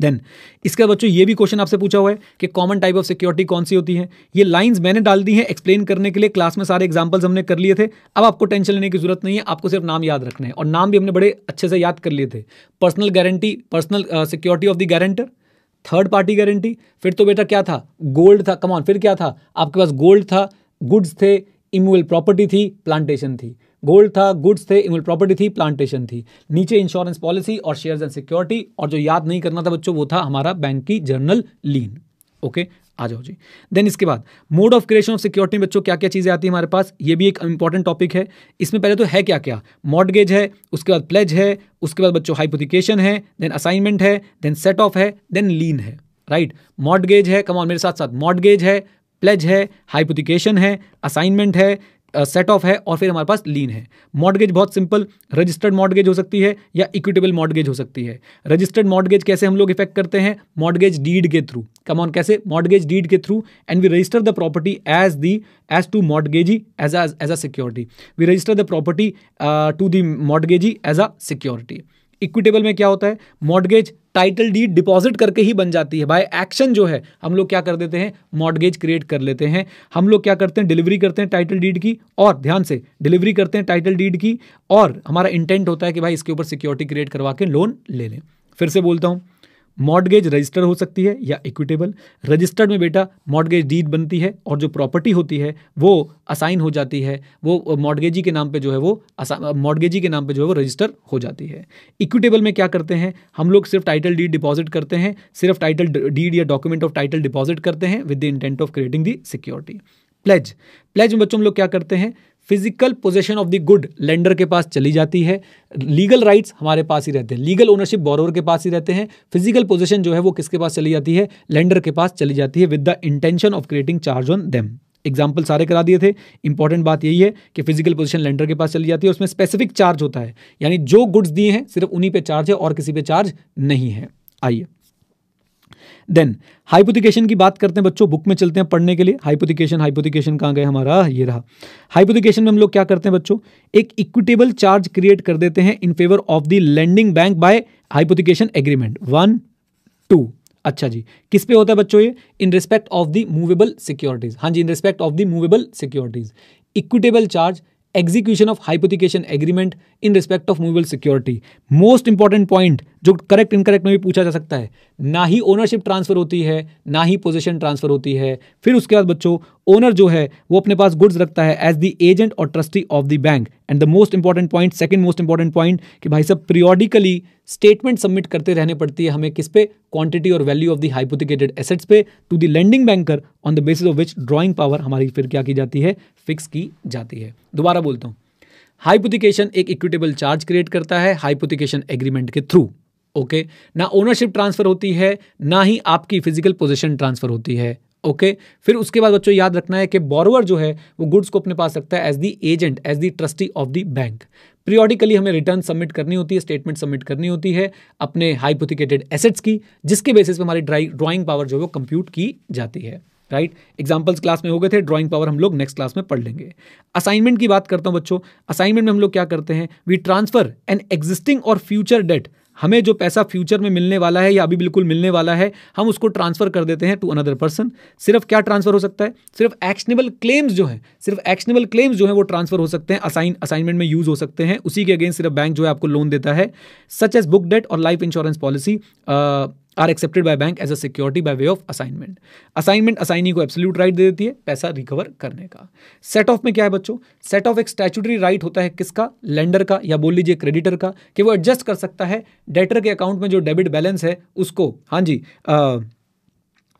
देन इसका बच्चों ये भी क्वेश्चन आपसे पूछा हुआ है कि कॉमन टाइप ऑफ सिक्योरिटी कौन सी होती है ये लाइंस मैंने डाल दी हैं एक्सप्लेन करने के लिए क्लास में सारे एग्जांपल्स हमने कर लिए थे अब आपको टेंशन लेने की जरूरत नहीं है आपको सिर्फ नाम याद रखना है और नाम भी हमने बड़े अच्छे से याद कर लिए थे personal guarantee personal security of the guarantor third party guarantee फिर तो बेटा क्या था गोल्ड था कमॉन फिर क्या था आपके पास गोल्ड था गुड्स थे इमूवल प्रॉपर्टी थी प्लांटेशन थी गोल्ड था गुड्स थे इमल प्रॉपर्टी थी प्लांटेशन थी नीचे इंश्योरेंस पॉलिसी और शेयर्स एंड सिक्योरिटी और जो याद नहीं करना था बच्चों वो था हमारा बैंक की जर्नल लीन ओके आ जाओ जी देन इसके बाद mode of creation of security बच्चों क्या क्या चीज़ें आती है हमारे पास ये भी एक इंपॉर्टेंट टॉपिक है इसमें पहले तो है क्या क्या मॉडगेज है उसके बाद प्लेज है उसके बाद बच्चों हाइपोथिकेशन है देन असाइनमेंट है देन सेट ऑफ है देन लीन है राइट मॉडगेज है कमाल मेरे साथ साथ मॉडगेज है प्लेज है हाइपोथिकेशन है असाइनमेंट है सेट ऑफ है और फिर हमारे पास लीन है मॉडगेज बहुत सिंपल रजिस्टर्ड मॉडगेज हो सकती है या इक्विटेबल मॉडगेज हो सकती है रजिस्टर्ड मॉडगेज कैसे हम लोग इफेक्ट करते हैं मॉडगेज डीड के थ्रू कम ऑन कैसे मॉडगेज डीड के through and we register the property as the as to mortgagee as as a security we register the property to the mortgagee as a security equitable में क्या होता है mortgage title deed deposit करके ही बन जाती है by action जो है हम लोग क्या कर देते हैं मॉडगेज क्रिएट कर लेते हैं हम लोग क्या करते हैं डिलीवरी करते हैं टाइटल डीड की और ध्यान से डिलीवरी करते हैं टाइटल डीड की और हमारा इंटेंट होता है कि भाई इसके ऊपर सिक्योरिटी क्रिएट करवा के लोन ले लें फिर से बोलता हूँ मॉडगेज रजिस्टर हो सकती है या इक्विटेबल रजिस्टर्ड में बेटा मॉडगेज डीड बनती है और जो प्रॉपर्टी होती है वो असाइन हो जाती है वो मॉडगेजी के नाम पे जो है वो मॉडगेजी के नाम पे जो है वो रजिस्टर हो जाती है इक्विटेबल में क्या करते हैं हम लोग सिर्फ टाइटल डीड डिपॉजिट करते हैं सिर्फ टाइटल डीड या डॉक्यूमेंट ऑफ टाइटल डिपॉजिट करते हैं with the intent of creating the security pledge pledge में बच्चों हम लोग क्या करते हैं physical possession of the good lender के पास चली जाती है लीगल राइट्स हमारे पास ही रहते हैं लीगल ओनरशिप बोरोवर के पास ही रहते हैं फिजिकल पोजेशन जो है वो किसके पास चली जाती है लेंडर के पास चली जाती है with the intention of creating charge on them example सारे करा दिए थे इंपॉर्टेंट बात यही है कि फिजिकल पोजीशन लेंडर के पास चली जाती है उसमें स्पेसिफिक चार्ज होता है यानी जो गुड्स दिए हैं सिर्फ उन्हीं पर चार्ज है और किसी पर चार्ज नहीं है आइए देन हाइपोथिकेशन की बात करते हैं बच्चों बुक में चलते हैं पढ़ने के लिए हाइपोथिकेशन हाइपोथिकेशन कहाँ गए हमारा ये रहा हाइपोथिकेशन में हम लोग क्या करते हैं बच्चों एक इक्विटेबल चार्ज क्रिएट कर देते हैं in favour of the lending bank by hypothecation agreement one two अच्छा जी किस पे होता है बच्चों ये in respect of the movable securities हाँ जी in respect of the movable securities equitable charge execution of hypothecation agreement in respect of movable security most important point जो करेक्ट इनकरेक्ट में भी पूछा जा सकता है ना ही ओनरशिप ट्रांसफ़र होती है ना ही पोजीशन ट्रांसफ़र होती है फिर उसके बाद बच्चों ओनर जो है वो अपने पास गुड्स रखता है एज द एजेंट और trustee of the bank and the most important point second most important point कि भाई सब पीरियोडिकली स्टेटमेंट सबमिट करते रहने पड़ती है हमें किस पे क्वांटिटी और value of the hypothecated assets पे to the lending banker on the basis of which drawing power हमारी फिर क्या की जाती है फिक्स की जाती है दोबारा बोलता हूँ हाइपोथिकेशन एक इक्विटेबल चार्ज क्रिएट करता है हाइपोथिकेशन एग्रीमेंट के थ्रू ओके ना ओनरशिप ट्रांसफ़र होती है ना ही आपकी फिजिकल पोजिशन ट्रांसफ़र होती है ओके okay? फिर उसके बाद बच्चों याद रखना है कि बॉरोवर जो है वो गुड्स को अपने पास रखता है as the agent as the trustee of the bank periodically हमें रिटर्न सबमिट करनी होती है स्टेटमेंट सबमिट करनी होती है अपने हाइपोथिकेटेड एसेट्स की जिसके बेसिस पे हमारी ड्राइंग पावर जो है वो कंप्यूट की जाती है राइट एग्जाम्पल्स क्लास में हो गए थे ड्राइंग पावर हम लोग नेक्स्ट क्लास में पढ़ लेंगे असाइनमेंट की बात करता हूँ बच्चों असाइनमेंट में हम लोग क्या करते हैं वी ट्रांसफर एन एग्जिस्टिंग और फ्यूचर डेट हमें जो पैसा फ्यूचर में मिलने वाला है या अभी बिल्कुल मिलने वाला है हम उसको ट्रांसफ़र कर देते हैं टू अनदर पर्सन सिर्फ क्या ट्रांसफ़र हो सकता है सिर्फ एक्शनेबल क्लेम्स जो हैं सिर्फ एक्शनेबल क्लेम्स जो हैं वो ट्रांसफ़र हो सकते हैं असाइन असाइनमेंट में यूज़ हो सकते हैं उसी के अगेंस्ट सिर्फ बैंक जो है आपको लोन देता है सच एज बुक डेट और life insurance policy are accepted by bank as a security by way of assignment assignment assignee को एब्सोल्यूट राइट दे देती है पैसा रिकवर करने का सेट ऑफ में क्या है बच्चों सेट ऑफ एक स्टैचुटरी राइट होता है किसका लेंडर का या बोल लीजिए क्रेडिटर का कि वो एडजस्ट कर सकता है डेटर के अकाउंट में जो डेबिट बैलेंस है उसको हाँ जी आ,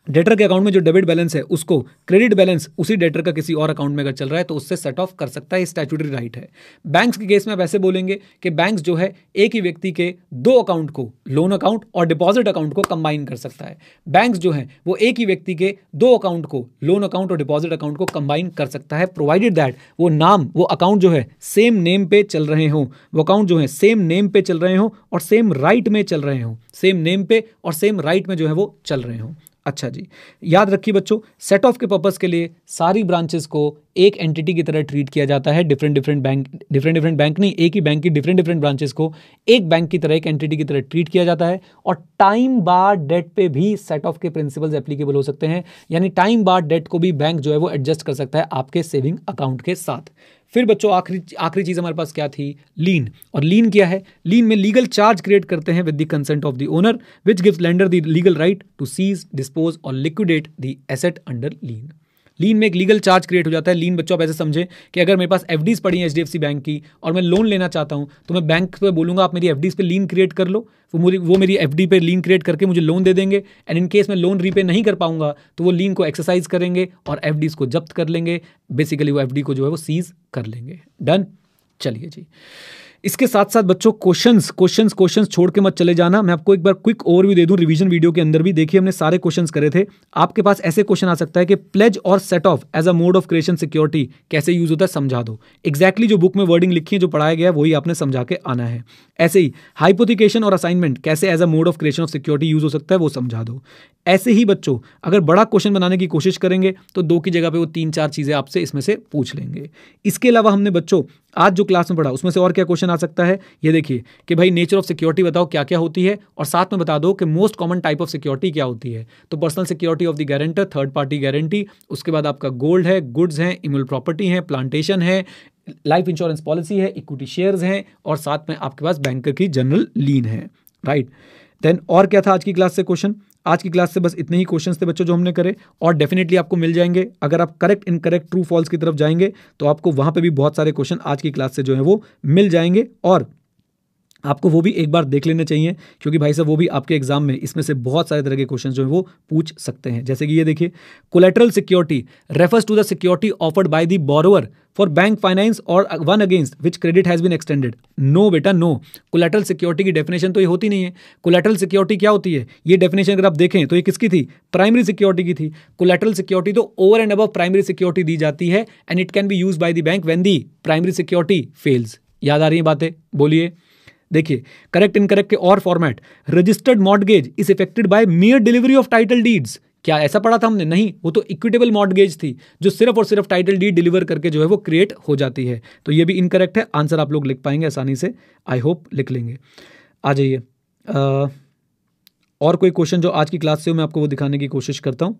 डेटर के अकाउंट में जो डेबिट बैलेंस है उसको क्रेडिट बैलेंस उसी डेटर का किसी और अकाउंट में अगर चल रहा है तो उससे सेट ऑफ कर सकता है स्टैचुटरी राइट है बैंक्स के केस में आप ऐसे बोलेंगे कि बैंक्स जो है एक ही व्यक्ति के दो अकाउंट को लोन अकाउंट और डिपॉजिट अकाउंट को कंबाइन कर सकता है बैंक्स जो है वो एक ही व्यक्ति के दो अकाउंट को लोन अकाउंट और डिपॉजिट अकाउंट को कंबाइन कर सकता है प्रोवाइडेड दैट वो नाम वो अकाउंट जो है सेम नेम पे चल रहे हों वो अकाउंट जो है सेम नेम पे चल रहे हों और सेम राइट में चल रहे हों सेम नेम पे और सेम राइट में जो है वो चल रहे हों अच्छा जी याद रखिए बच्चों सेट ऑफ के पर्पज़ के लिए सारी ब्रांचेस को एक एंटिटी की तरह ट्रीट किया जाता है different different bank different different bank नहीं एक ही बैंक की डिफरेंट डिफरेंट ब्रांचेस को एक बैंक की तरह एक एंटिटी की तरह ट्रीट किया जाता है और टाइम बार डेट पे भी सेट ऑफ के प्रिंसिपल्स एप्लीकेबल हो सकते हैं यानी टाइम बार डेट को भी बैंक जो है वो एडजस्ट कर सकता है आपके सेविंग अकाउंट के साथ फिर बच्चों आखिरी आखिरी चीज़ हमारे पास क्या थी लीन और लीन क्या है लीन में लीगल चार्ज क्रिएट करते हैं with the consent of the owner which gives lender the legal right to seize dispose और liquidate the asset under lien lien में एक लीगल चार्ज क्रिएट हो जाता है लीन बच्चों आप ऐसे समझें कि अगर मेरे पास एफ पड़ी हैं एच बैंक की और मैं लोन लेना चाहता हूँ तो मैं बैंक पर बोलूँगा आप मेरी एफ पे लीन क्रिएट कर लो वो मेरी वो मेरी एफ पे लीन क्रिएट करके मुझे लोन दे देंगे एंड इन केस मैं लोन रीपे नहीं कर पाऊंगा तो वो लीन को एक्सरसाइज करेंगे और एफ को जब्त कर लेंगे बेसिकली वो एफ को जो है वो सीज कर लेंगे डन चलिए जी इसके साथ साथ बच्चों क्वेश्चंस क्वेश्चंस क्वेश्चंस छोड़ के मत चले जाना मैं आपको एक बार क्विक ओवरव्यू दे दूं रिवीजन वीडियो के अंदर भी देखिए हमने सारे क्वेश्चंस करे थे आपके पास ऐसे क्वेश्चन आ सकता है कि प्लेज और set off as a mode of creation security कैसे यूज होता है समझा दो एक्जैक्टली जो बुक में वर्डिंग लिखी है जो पढ़ाया गया वही आपने समझा के आना है ऐसे ही हाइपोथिकेशन और असाइनमेंट कैसे as a mode of creation of security use हो सकता है वो समझा दो ऐसे ही बच्चों अगर बड़ा क्वेश्चन बनाने की कोशिश करेंगे तो दो की जगह पे वो तीन चार चीज़ें आपसे इसमें से पूछ लेंगे इसके अलावा हमने बच्चों आज जो क्लास में पढ़ा उसमें से और क्या क्वेश्चन आ सकता है ये देखिए कि भाई नेचर ऑफ सिक्योरिटी बताओ क्या क्या होती है और साथ में बता दो कि most common type of security क्या होती है तो personal security of the guarantor third party guarantee उसके बाद आपका गोल्ड है गुड्स हैं इम्यूल प्रॉपर्टी है प्लांटेशन है लाइफ इंश्योरेंस पॉलिसी है इक्विटी शेयर्स हैं और साथ में आपके पास बैंकर की जनरल लीन है राइट right? देन और क्या था आज की क्लास से क्वेश्चन आज की क्लास से बस इतने ही क्वेश्चन थे बच्चों जो हमने करे और डेफिनेटली आपको मिल जाएंगे अगर आप correct incorrect true false की तरफ जाएंगे तो आपको वहाँ पर भी बहुत सारे क्वेश्चन आज की क्लास से जो है वो मिल जाएंगे और आपको वो भी एक बार देख लेने चाहिए क्योंकि भाई साहब वो भी आपके एग्जाम में इसमें से बहुत सारे तरह के क्वेश्चन जो है वो पूछ सकते हैं जैसे कि ये देखिए collateral security refers to the security offered by the borrower for bank finance और one against which credit has been extended no बेटा नो कोलेट्रल सिक्योरिटी की डेफिनेशन तो ये होती नहीं है कोलेट्रल सिक्योरिटी क्या होती है ये डेफिनेशन अगर आप देखें तो ये किसकी थी प्राइमरी सिक्योरिटी की थी कोलेट्रल सिक्योरिटी तो over and above primary security दी जाती है and it can be use by the bank when the primary security fails याद आ रही है बातें बोलिए देखिए करेक्ट इनकरेक्ट के और format registered mortgage is effected by mere delivery of title deeds क्या ऐसा पढ़ा था हमने नहीं वो तो इक्विटेबल मॉडगेज थी जो सिर्फ और सिर्फ टाइटल डीड डिलीवर करके जो है वो क्रिएट हो जाती है तो ये भी इनकरेक्ट है आंसर आप लोग लिख पाएंगे आसानी से आई होप लिख लेंगे आ जाइए और कोई क्वेश्चन जो आज की क्लास से हो मैं आपको वो दिखाने की कोशिश करता हूँ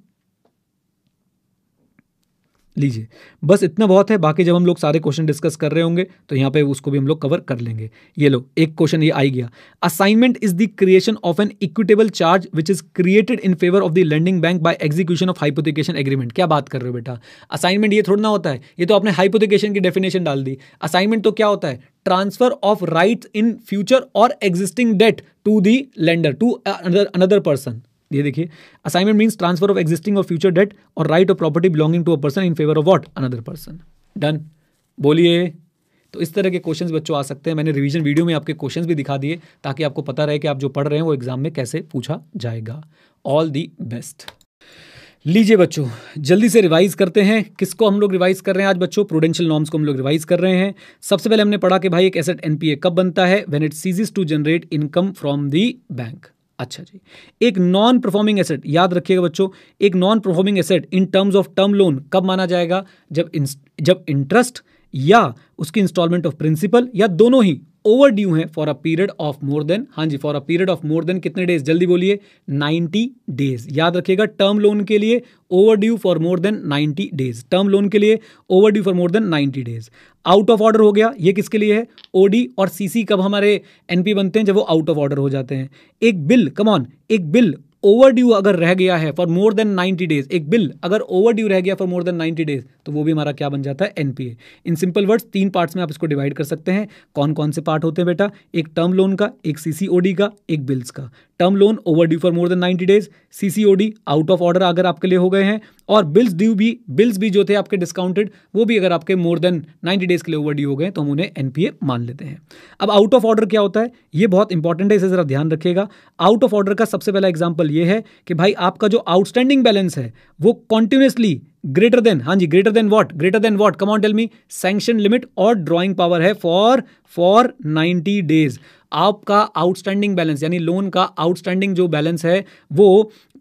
लीजिए बस इतना बहुत है बाकी जब हम लोग सारे क्वेश्चन डिस्कस कर रहे होंगे तो यहाँ पे उसको भी हम लोग कवर कर लेंगे ये लो एक क्वेश्चन ये आई गया assignment is the creation of an equitable charge which is created in favour of the lending bank by execution of hypothecation agreement क्या बात कर रहे हो बेटा असाइनमेंट ये थोड़ा ना होता है ये तो आपने हाइपोथिकेशन की डेफिनेशन डाल दी असाइनमेंट तो क्या होता है transfer of right in future और existing debt to the lender to another person ये देखिए assignment means transfer of existing और फ्यूचर डेट और right of property belonging to a person in favour of what another person done बोलिए तो इस तरह के क्वेश्चंस बच्चों आ सकते हैं मैंने रिवीजन वीडियो में आपके क्वेश्चंस भी दिखा दिए ताकि आपको पता रहे कि आप जो पढ़ रहे हैं वो एग्जाम में कैसे पूछा जाएगा ऑल दी बेस्ट लीजिए बच्चों जल्दी से रिवाइज करते हैं किसको हम लोग रिवाइज कर रहे हैं आज बच्चों प्रोडेंशियल नॉर्म्स को हम लोग रिवाइज कर रहे हैं सबसे पहले हमने पढ़ा कि भाई एक एसेट एनपीए कब बनता है when it ceases to generate income from the bank अच्छा जी एक नॉन परफॉर्मिंग एसेट याद रखिएगा बच्चों एक non performing asset in terms of term loan कब माना जाएगा जब जब इंटरेस्ट या उसकी इंस्टॉलमेंट ऑफ प्रिंसिपल या दोनों ही ओवर ड्यू है for a period of more than हाँ जी for a period of more than कितने डेज जल्दी बोलिए 90 डेज याद रखिएगा टर्म लोन के लिए overdue for more than 90 days term loan के लिए overdue for more than 90 days out of order हो गया ये किसके लिए है ओडी और सीसी कब हमारे एनपी बनते हैं जब वो आउट ऑफ ऑर्डर हो जाते हैं एक बिल कमऑन एक बिल ओवर अगर रह गया है for more than ninety days एक बिल अगर ओवर रह गया for more than ninety days तो वो भी हमारा क्या बन जाता है एनपीए इन सिंपल वर्ड्स तीन पार्ट्स में आप इसको डिवाइड कर सकते हैं कौन कौन से पार्ट होते हैं बेटा एक टर्म लोन का एक सीसीओडी का एक बिल्स का term loan overdue for more than ninety days CCOD out of order अगर आपके लिए हो गए हैं और बिल्स ड्यू भी बिल्स भी जो थे आपके डिस्काउंटेड वो भी अगर आपके मोर देन नाइन्टी डेज के लिए ओवर ड्यू हो गए तो हम उन्हें एनपीए मान लेते हैं अब आउट ऑफ ऑर्डर क्या होता है ये बहुत इंपॉर्टेंट है इसे ज़रा ध्यान रखिएगा आउट ऑफ ऑर्डर का सबसे पहला एग्जाम्पल ये है कि भाई आपका जो आउटस्टैंडिंग बैलेंस है वो कॉन्टिन्यूसली ग्रेटर देन हाँ जी greater than what greater than what come on tell me sanction limit और ड्रॉइंग पावर है फॉर फॉर 90 डेज आपका आउटस्टैंडिंग बैलेंस यानी लोन का आउटस्टैंडिंग जो बैलेंस है वो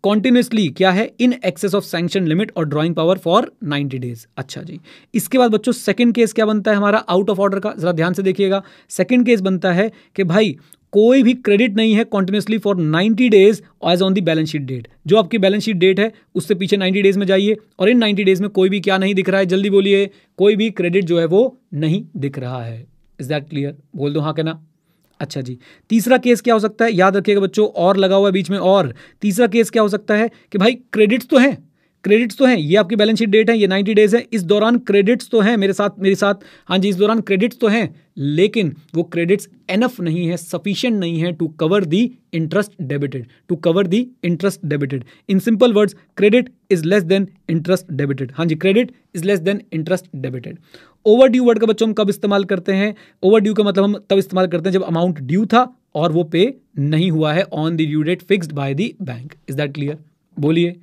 कॉन्टिन्यूसली क्या है in excess of sanction limit और ड्रॉइंग पावर फॉर 90 डेज अच्छा जी इसके बाद बच्चों सेकंड केस क्या बनता है हमारा आउट ऑफ ऑर्डर का जरा ध्यान से देखिएगा सेकंड केस बनता है कि भाई कोई भी क्रेडिट नहीं है continuously for 90 days as on the balance sheet date जो आपकी बैलेंस शीट डेट है उससे पीछे 90 डेज में जाइए और इन 90 डेज में कोई भी क्या नहीं दिख रहा है जल्दी बोलिए कोई भी क्रेडिट जो है वो नहीं दिख रहा है इज दैट क्लियर बोल दो हाँ कहना अच्छा जी तीसरा केस क्या हो सकता है याद रखिएगा बच्चों और लगा हुआ है बीच में और तीसरा केस क्या हो सकता है कि भाई क्रेडिट्स तो हैं क्रेडिट्स तो हैं ये आपकी बैलेंस शीट डेट है ये नाइन्टी डेज है इस दौरान क्रेडिट्स तो हैं मेरे साथ मेरे साथ हाँ जी इस दौरान क्रेडिट्स तो हैं लेकिन वो क्रेडिट्स एनफ नहीं है सफिशियंट नहीं है to cover the interest debited to cover the interest debited in simple words credit is less than interest debited हाँ जी credit is less than interest debited overdue word का बच्चों हम कब इस्तेमाल करते हैं ओवर ड्यू का मतलब हम तब इस्तेमाल करते हैं जब अमाउंट ड्यू था और वो पे नहीं हुआ है on the due date fixed by the bank is that clear बोलिए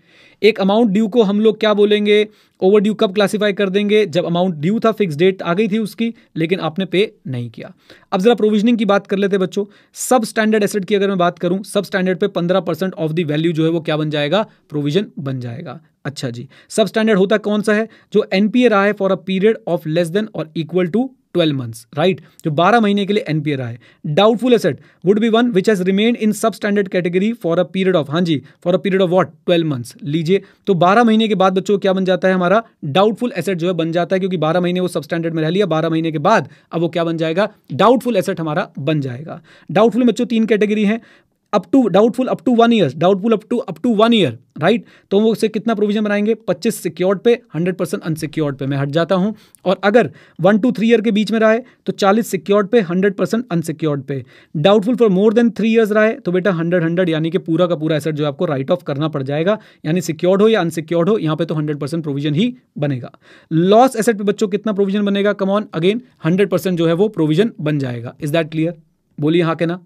एक अमाउंट ड्यू को हम लोग क्या बोलेंगे ओवर ड्यू कब क्लासीफाई कर देंगे जब अमाउंट ड्यू था फिक्स डेट आ गई थी उसकी लेकिन आपने पे नहीं किया अब जरा प्रोविजनिंग की बात कर लेते बच्चों सब स्टैंडर्ड एसेट की अगर मैं बात करूं सब स्टैंडर्ड पे पंद्रह परसेंट ऑफ द वैल्यू जो है वो क्या बन जाएगा प्रोविजन बन जाएगा अच्छा जी सब स्टैंडर्ड होता कौन सा है जो एनपीए रहा है for a period of less than और equal to twelve months right जो बारह महीने के लिए एनपीए रहा है doubtful asset would be one which has remain in substandard category for a period of हाँ जी for a period of what twelve months लीजिए तो बारह महीने के बाद बच्चों क्या बन जाता है हमारा डाउटफुल एसेट जो है बन जाता है क्योंकि बारह महीने वो सब स्टैंडर्ड में रह लिया बारह महीने के बाद अब वो क्या बन जाएगा डाउटफुल एसेट हमारा बन जाएगा डाउटफुल बच्चों तीन कैटेगरी है up to doubtful up to one year doubtful up to up to one year right तो वो उसे कितना प्रोविजन बनाएंगे 25 सिक्योर्ड पे 100 परसेंट अनसिक्योर्ड पे मैं हट जाता हूँ और अगर वन टू थ्री ईयर के बीच में रहा है तो 40 सिक्योर्ड पे 100 परसेंट अनसिक्योर्ड पे doubtful for more than three years रहा है तो बेटा 100 100 यानी कि पूरा का पूरा एसेट जो आपको राइट ऑफ करना पड़ जाएगा यानी सिक्योर्ड हो या अनसिक्योर्ड हो यहाँ पे तो हंड्रेड प्रोविजन ही बनेगा लॉस एसेट पर बच्चों कितना प्रोविजन बनेगा कमॉन अगेन हंड्रेड जो है वो प्रोविजन बन जाएगा इज दैट क्लियर बोलिए हाँ के ना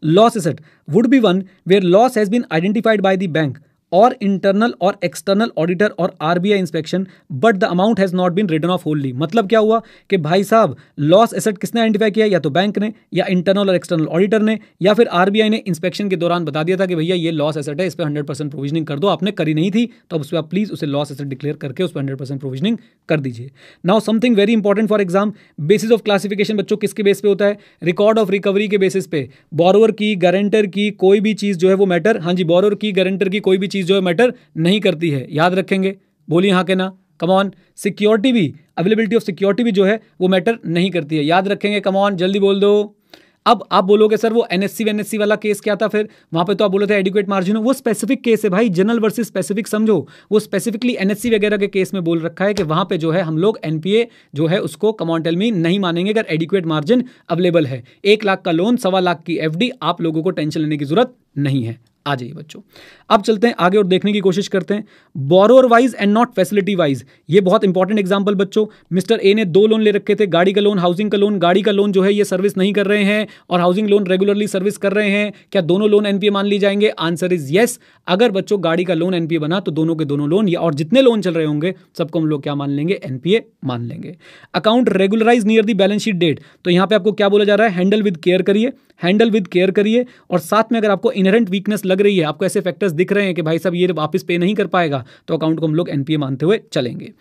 loss asset would be one where loss has been identified by the bank और इंटरनल और एक्सटर्नल ऑडिटर और RBI inspection but the amount has not been written off wholly मतलब क्या हुआ कि भाई साहब लॉस एसेट किसने आइडेंटिफाई किया या तो बैंक ने या इंटरनल और एक्सटर्नल ऑडिटर ने या फिर आरबीआई ने इंस्पेक्शन के दौरान बता दिया था कि भैया ये लॉस एसेट है इस पर हंड्रेड परसेंट प्रोविजनिंग कर दो आपने करी नहीं थी तो उस पर आप प्लीज उसे लॉस एसेट डिक्लेयर करके उस पर हंड्रेड परसेंट प्रोविजनिंग कर दीजिए now something very important for exam basis of classification बच्चों किसके बेस पे होता है रिकॉर्ड ऑफ रिकवरी के बेसिस पे बोरोवर की गारंटर की कोई भी चीज जो है वो मैटर हाँ जी बोरोवर की गारंटर की कोई भी चीज चीज़ जो है मैटर नहीं करती है याद रखेंगे बोली हाँ के ना कमॉन सिक्योरिटी भी अवेलेबिलिटी ऑफ सिक्योरिटी भी जो है वो मैटर नहीं करती है याद रखेंगे कमॉन जल्दी बोल दो अब आप बोलोगे सर वो एन एस वाला केस क्या था फिर वहाँ पे तो आप बोले थे एडिक्वेट मार्जिन वो स्पेसिफिक केस है भाई जनरल वर्सेस स्पेसिफिक समझो वो स्पेसिफिकली एन वगैरह के केस में बोल रखा है कि वहाँ पे जो है हम लोग एन जो है उसको कमाउंटल में नहीं मानेंगे अगर एडिक्वेट मार्जिन अवेलेबल है एक लाख का लोन सवा लाख की एफ आप लोगों को टेंशन लेने की जरूरत नहीं है आ जाइए बच्चों अब चलते हैं आगे और देखने की कोशिश करते हैं borrower wise and not facility wise ये बहुत इंपॉर्टेंट एग्जाम्पल बच्चों मिस्टर ए ने दो लोन ले रखे थे गाड़ी का लोन हाउसिंग का लोन गाड़ी का लोन जो है ये सर्विस नहीं कर रहे हैं और हाउसिंग लोन रेगुलरली सर्विस कर रहे हैं क्या दोनों लोन एनपीए मान ली जाएंगे आंसर इज येस अगर बच्चों गाड़ी का लोन एनपीए बना तो दोनों के दोनों लोन या और जितने लोन चल रहे होंगे सबको हम लोग क्या मान लेंगे एनपीए मान लेंगे account regularise near the balance sheet date तो यहां पर आपको क्या बोला जा रहा है हैंडल विद केयर करिए हैंडल विद केयर करिए और साथ में अगर आपको इनहरेंट वीकनेस लग रही है आपको ऐसे फैक्टर्स दिख रहे हैं कि भाई साहब ये वापस पे नहीं कर पाएगा तो अकाउंट को हम लोग एनपीए मानते हुए चलेंगे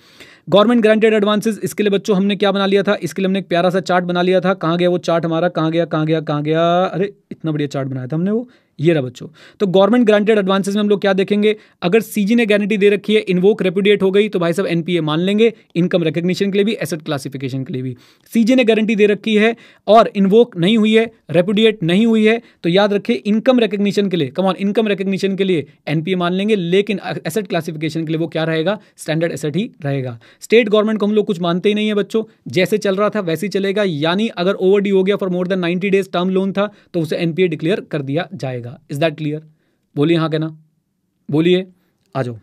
गवर्नमेंट ग्रांटेड एडवांसेस इसके लिए बच्चों हमने क्या बना लिया था इसके लिए हमने एक प्यारा सा चार्ट बना लिया था कहाँ गया वो चार्ट हमारा कहाँ गया कहाँ गया कहाँ गया अरे इतना बढ़िया चार्ट बनाया था हमने वो ये रहा बच्चों तो गवर्नमेंट ग्रांटेड एडवांसेस में हम लोग क्या देखेंगे अगर सीजी ने गारंटी दे रखी है इनवोक रेपुडेट हो गई तो भाई साहब एनपीए मान लेंगे इनकम रिकग्निशन के लिए भी एसेट क्लासिफिकेशन के लिए भी सीजी ने गारंटी दे रखी है और इनवोक नहीं हुई है रेपुडिएट नहीं हुई है तो याद रखिए इनकम रिकग्निशन के लिए कमॉन इनकम रिकग्निशन के लिए एनपीए मान लेंगे लेकिन एसेट क्लासिफिकेशन के लिए वो क्या रहेगा स्टैंडर्ड एसेट ही रहेगा स्टेट गवर्नमेंट को हम लोग कुछ मानते ही नहीं है बच्चों जैसे चल रहा था वैसे ही चलेगा यानी अगर ओवर हो गया for more than ninety days term loan था तो उसे एनपीए डिक्लेयर कर दिया जाएगा इज दैट क्लियर बोलिए हाँ कहना बोलिए आ जाओ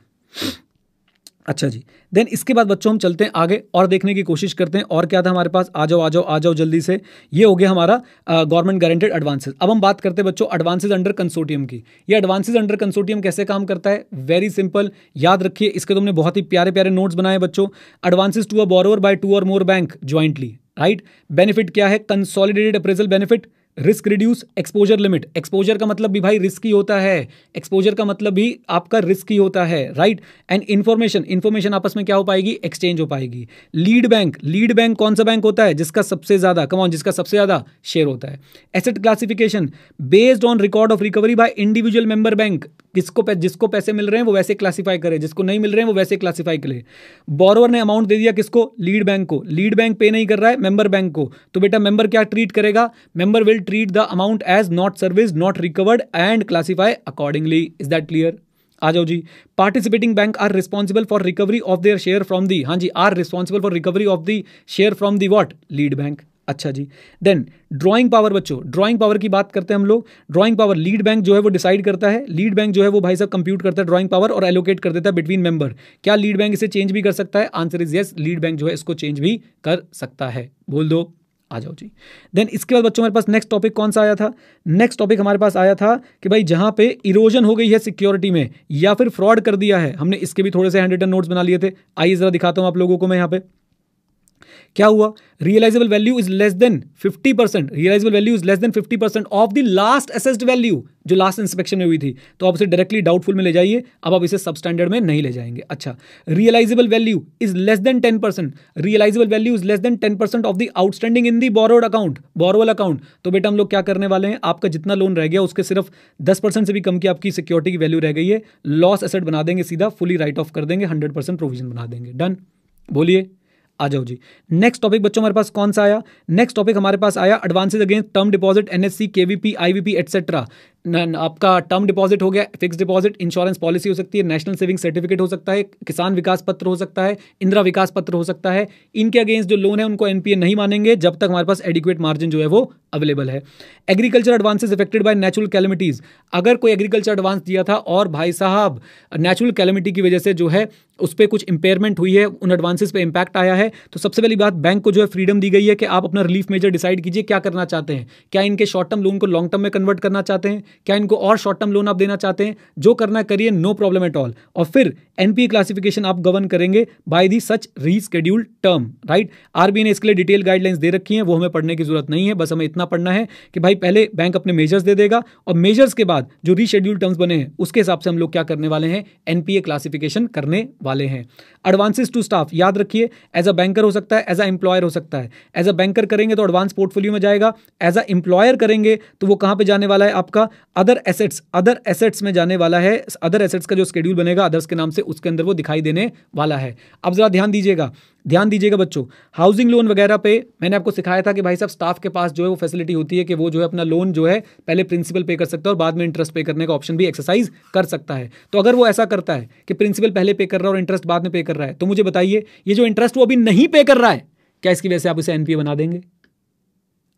अच्छा जी देन इसके बाद बच्चों हम चलते हैं आगे और देखने की कोशिश करते हैं और क्या था हमारे पास आ जाओ आ जाओ आ जाओ जल्दी से ये हो गया हमारा गवर्नमेंट गारंटेड एडवांसेस अब हम बात करते हैं बच्चों एडवांसेज अंडर कंसोटियम की ये एडवांसेज अंडर कंसोटियम कैसे काम करता है वेरी सिंपल याद रखिए इसके तुमने बहुत ही प्यारे प्यारे नोट्स बनाए बच्चों advances to a borrower by two or more bank jointly right benefit क्या है consolidated appraisal benefit risk reduce exposure limit exposure का मतलब भी भाई रिस्क ही होता है एक्सपोजर का मतलब भी आपका रिस्क ही होता है राइट एंड इन्फॉर्मेशन इन्फॉर्मेशन आपस में क्या हो पाएगी एक्सचेंज हो पाएगी लीड बैंक लीड बैंक कौन सा बैंक होता है जिसका सबसे ज़्यादा कमाउन जिसका सबसे ज़्यादा शेयर होता है asset classification based on record of recovery by individual member bank किसको पैसे जिसको पैसे मिल रहे हैं वो वैसे क्लासीफाई करे जिसको नहीं मिल रहे हैं वो वैसे क्लासीफाई करे बॉरवर ने अमाउंट दे दिया किसको लीड बैंक को लीड बैंक पे नहीं कर रहा है मेंबर बैंक को तो बेटा मेंबर क्या ट्रीट करेगा member will treat the amount as not service not recovered and classify accordingly is that clear आ जाओ जी participating bank are responsible for recovery of their share from the हाँ जी are responsible for recovery of the share from the what lead bank अच्छा जी then drawing power बच्चों drawing power की बात करते हैं हम लोग ड्राइंग पावर लीड बैंक जो है वो डिसाइड करता है लीड बैंक जो है वो भाई साहब कंप्यूट करता है ड्राइंग पावर और एलोकेट कर देता है बिटवीन मेंबर क्या लीड बैंक इसे चेंज भी कर सकता है answer is yes lead bank जो है इसको चेंज भी कर सकता है बोल दो आ जाओ जी देन इसके बाद बच्चों हमारे पास नेक्स्ट टॉपिक कौन सा आया था नेक्स्ट टॉपिक हमारे पास आया था कि भाई जहां पे इरोजन हो गई है सिक्योरिटी में या फिर फ्रॉड कर दिया है हमने इसके भी थोड़े से हैंड रिटन नोट्स बना लिए थे आइए ज़रा दिखाता हूं आप लोगों को मैं यहां पे क्या हुआ realisable value is less than 50 percent realisable value is less than 50 percent of the last assessed value जो लास्ट इंस्पेक्शन में हुई थी तो आप इसे डायरेक्टली डाउटफुल में ले जाइए अब आप इसे सब स्टैंडर्ड में नहीं ले जाएंगे अच्छा realisable value is less than ten percent realisable value is less than ten percent of the outstanding in the borrowed account borrowal account तो बेटा हम लोग क्या करने वाले हैं आपका जितना लोन रह गया उसके सिर्फ दस परसेंट से भी कम की आपकी सिक्योरिटी की वैल्यू रह गई है लॉस एसेट बना देंगे सीधा फुली राइट ऑफ कर देंगे हंड्रेड परसेंट प्रोविजन बना देंगे डन बोलिए आ जाओ जी नेक्स्ट टॉपिक बच्चों हमारे पास कौन सा आया नेक्स्ट टॉपिक हमारे पास आया advances against term deposit NSC KVP IVP etcetera आपका टर्म डिपॉजिट हो गया फिक्स डिपॉजिट इंश्योरेंस पॉलिसी हो सकती है नेशनल सेविंग सर्टिफिकेट हो सकता है किसान विकास पत्र हो सकता है इंदिरा विकास पत्र हो सकता है इनके अगेंस्ट जो लोन है उनको एनपीए नहीं मानेंगे जब तक हमारे पास एडिक्वेट मार्जिन जो है वो अवेलेबल है agriculture advances affected by natural calamities अगर कोई एग्रीकल्चर एडवांस दिया था और भाई साहब नेचुरल कैलमिटी की वजह से जो है उस पर कुछ इंपेयरमेंट हुई है उन एडवांसेज पर इंपैक्ट आया है तो सबसे पहली बात बैंक को जो है फ्रीडम दी गई है कि आप अपना रिलीफ मेजर डिसाइड कीजिए क्या करना चाहते हैं क्या इनके शॉर्ट टर्म लोन को लॉन्ग टर्म में कन्वर्ट करना चाहते हैं क्या इनको और शॉर्ट टर्म लोन आप देना चाहते हैं जो करना करिए नो प्रॉब्लम एट ऑल और फिर एनपीए क्लासिफिकेशन आप गवर्न करेंगे by the such rescheduled term right RB ने इसके लिए डिटेल गाइडलाइंस दे रखी है वो हमें पढ़ने की जरूरत नहीं है बस हमें इतना पढ़ना है कि भाई पहले बैंक अपने मेजर्स दे देगा और मेजर्स के बाद जो रीशेड्यूल टर्म्स बने हैं उसके हिसाब से हम लोग क्या करने वाले हैं एनपीए क्लासिफिकेशन करने वाले हैं एडवांसेस टू स्टाफ याद रखिए एज अ बैंकर हो सकता है एज अ एम्प्लॉयर हो सकता है एज अ बैंकर करेंगे तो एडवांस पोर्टफोलियो में जाएगा एज अ एम्प्लॉयर करेंगे तो वो कहाँ पर जाने वाला है आपका अदर एसेट्स अदर एसेट्स में जाने वाला है अदर एसेट्स का जो स्केड्यूल बनेगा अदर्स के नाम से उसके अंदर वो दिखाई देने वाला है अब ज़रा ध्यान दीजिएगा ध्यान दीजिएगा बच्चों हाउसिंग लोन वगैरह पे मैंने आपको सिखाया था कि भाई साहब स्टाफ के पास जो है वो फैसिलिटी होती है कि वो जो है अपना लोन जो है पहले प्रिंसिपल पे कर सकता है और बाद में इंटरेस्ट पे करने का ऑप्शन भी एक्सरसाइज कर सकता है तो अगर वो ऐसा करता है कि प्रिंसिपल पहले पे कर रहा है और इंटरेस्ट बाद में पे कर रहा है तो मुझे बताइए ये जो इंटरेस्ट वो अभी नहीं पे कर रहा है क्या इसकी वजह से आप इसे एनपीए बना देंगे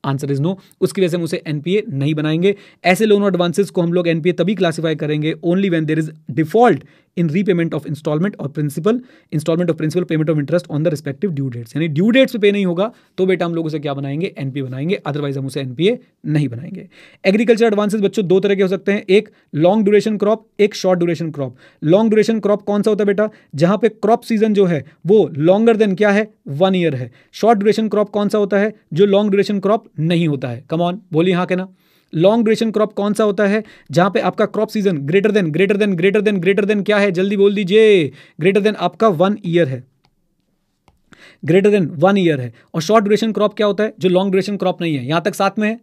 आंसर इज नो उसकी वजह से हम उसे एनपीए नहीं बनाएंगे ऐसे लोन और एडवांसेस को हम लोग एनपीए तभी क्लासीफाई करेंगे only when there is default in repayment of instalment और principal instalment of principal payment of interest on the respective due dates यानी ड्यू डेट्स पे नहीं होगा तो बेटा हम लोग उसे क्या बनाएंगे एनपी बनाएंगे अदरवाइज हम उसे एनपीए नहीं बनाएंगे एग्रीकल्चर एडवांसेस बच्चों दो तरह के हो सकते हैं एक लॉन्ग ड्यूरेशन क्रॉप एक short duration crop long duration crop कौन सा होता है बेटा जहां पर क्रॉप सीजन जो है वो लॉन्गर देन क्या है वन ईयर है शॉर्ट ड्यूरेशन क्रॉप कौन सा होता है जो लॉन्ग ड्यूरेशन क्रॉप नहीं होता है कमॉन बोलिए हाँ कहना लॉन्ग ड्यूरेशन क्रॉप कौन सा होता है जहां पे आपका crop season greater than greater than greater than greater than क्या है जल्दी बोल दीजिए ग्रेटर देन आपका वन ईयर है ग्रेटर देन वन ईयर है और शॉर्ट ड्यूरेशन क्रॉप क्या होता है जो लॉन्ग ड्यूरेशन क्रॉप नहीं है यहां तक साथ में है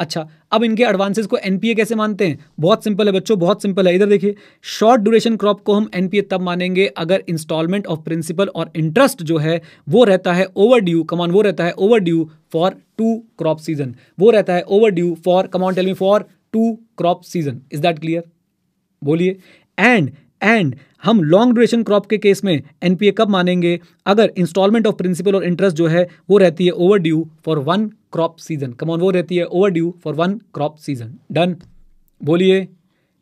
अच्छा अब इनके एडवांसेस को एनपीए कैसे मानते हैं बहुत सिंपल है बच्चों बहुत सिंपल है इधर देखिए शॉर्ट ड्यूरेशन क्रॉप को हम एनपीए तब मानेंगे अगर इंस्टॉलमेंट ऑफ प्रिंसिपल और इंटरेस्ट जो है वो रहता है ओवर ड्यू कमान वो रहता है overdue for two crop season वो रहता है overdue for come on tell me for two crop season is that clear बोलिए एंड एंड हम लॉन्ग ड्यूरेशन क्रॉप के केस में एनपीए कब मानेंगे अगर इंस्टॉलमेंट ऑफ प्रिंसिपल और इंटरेस्ट जो है वो रहती है overdue for one crop season come on वो रहती है overdue for one crop season done बोलिए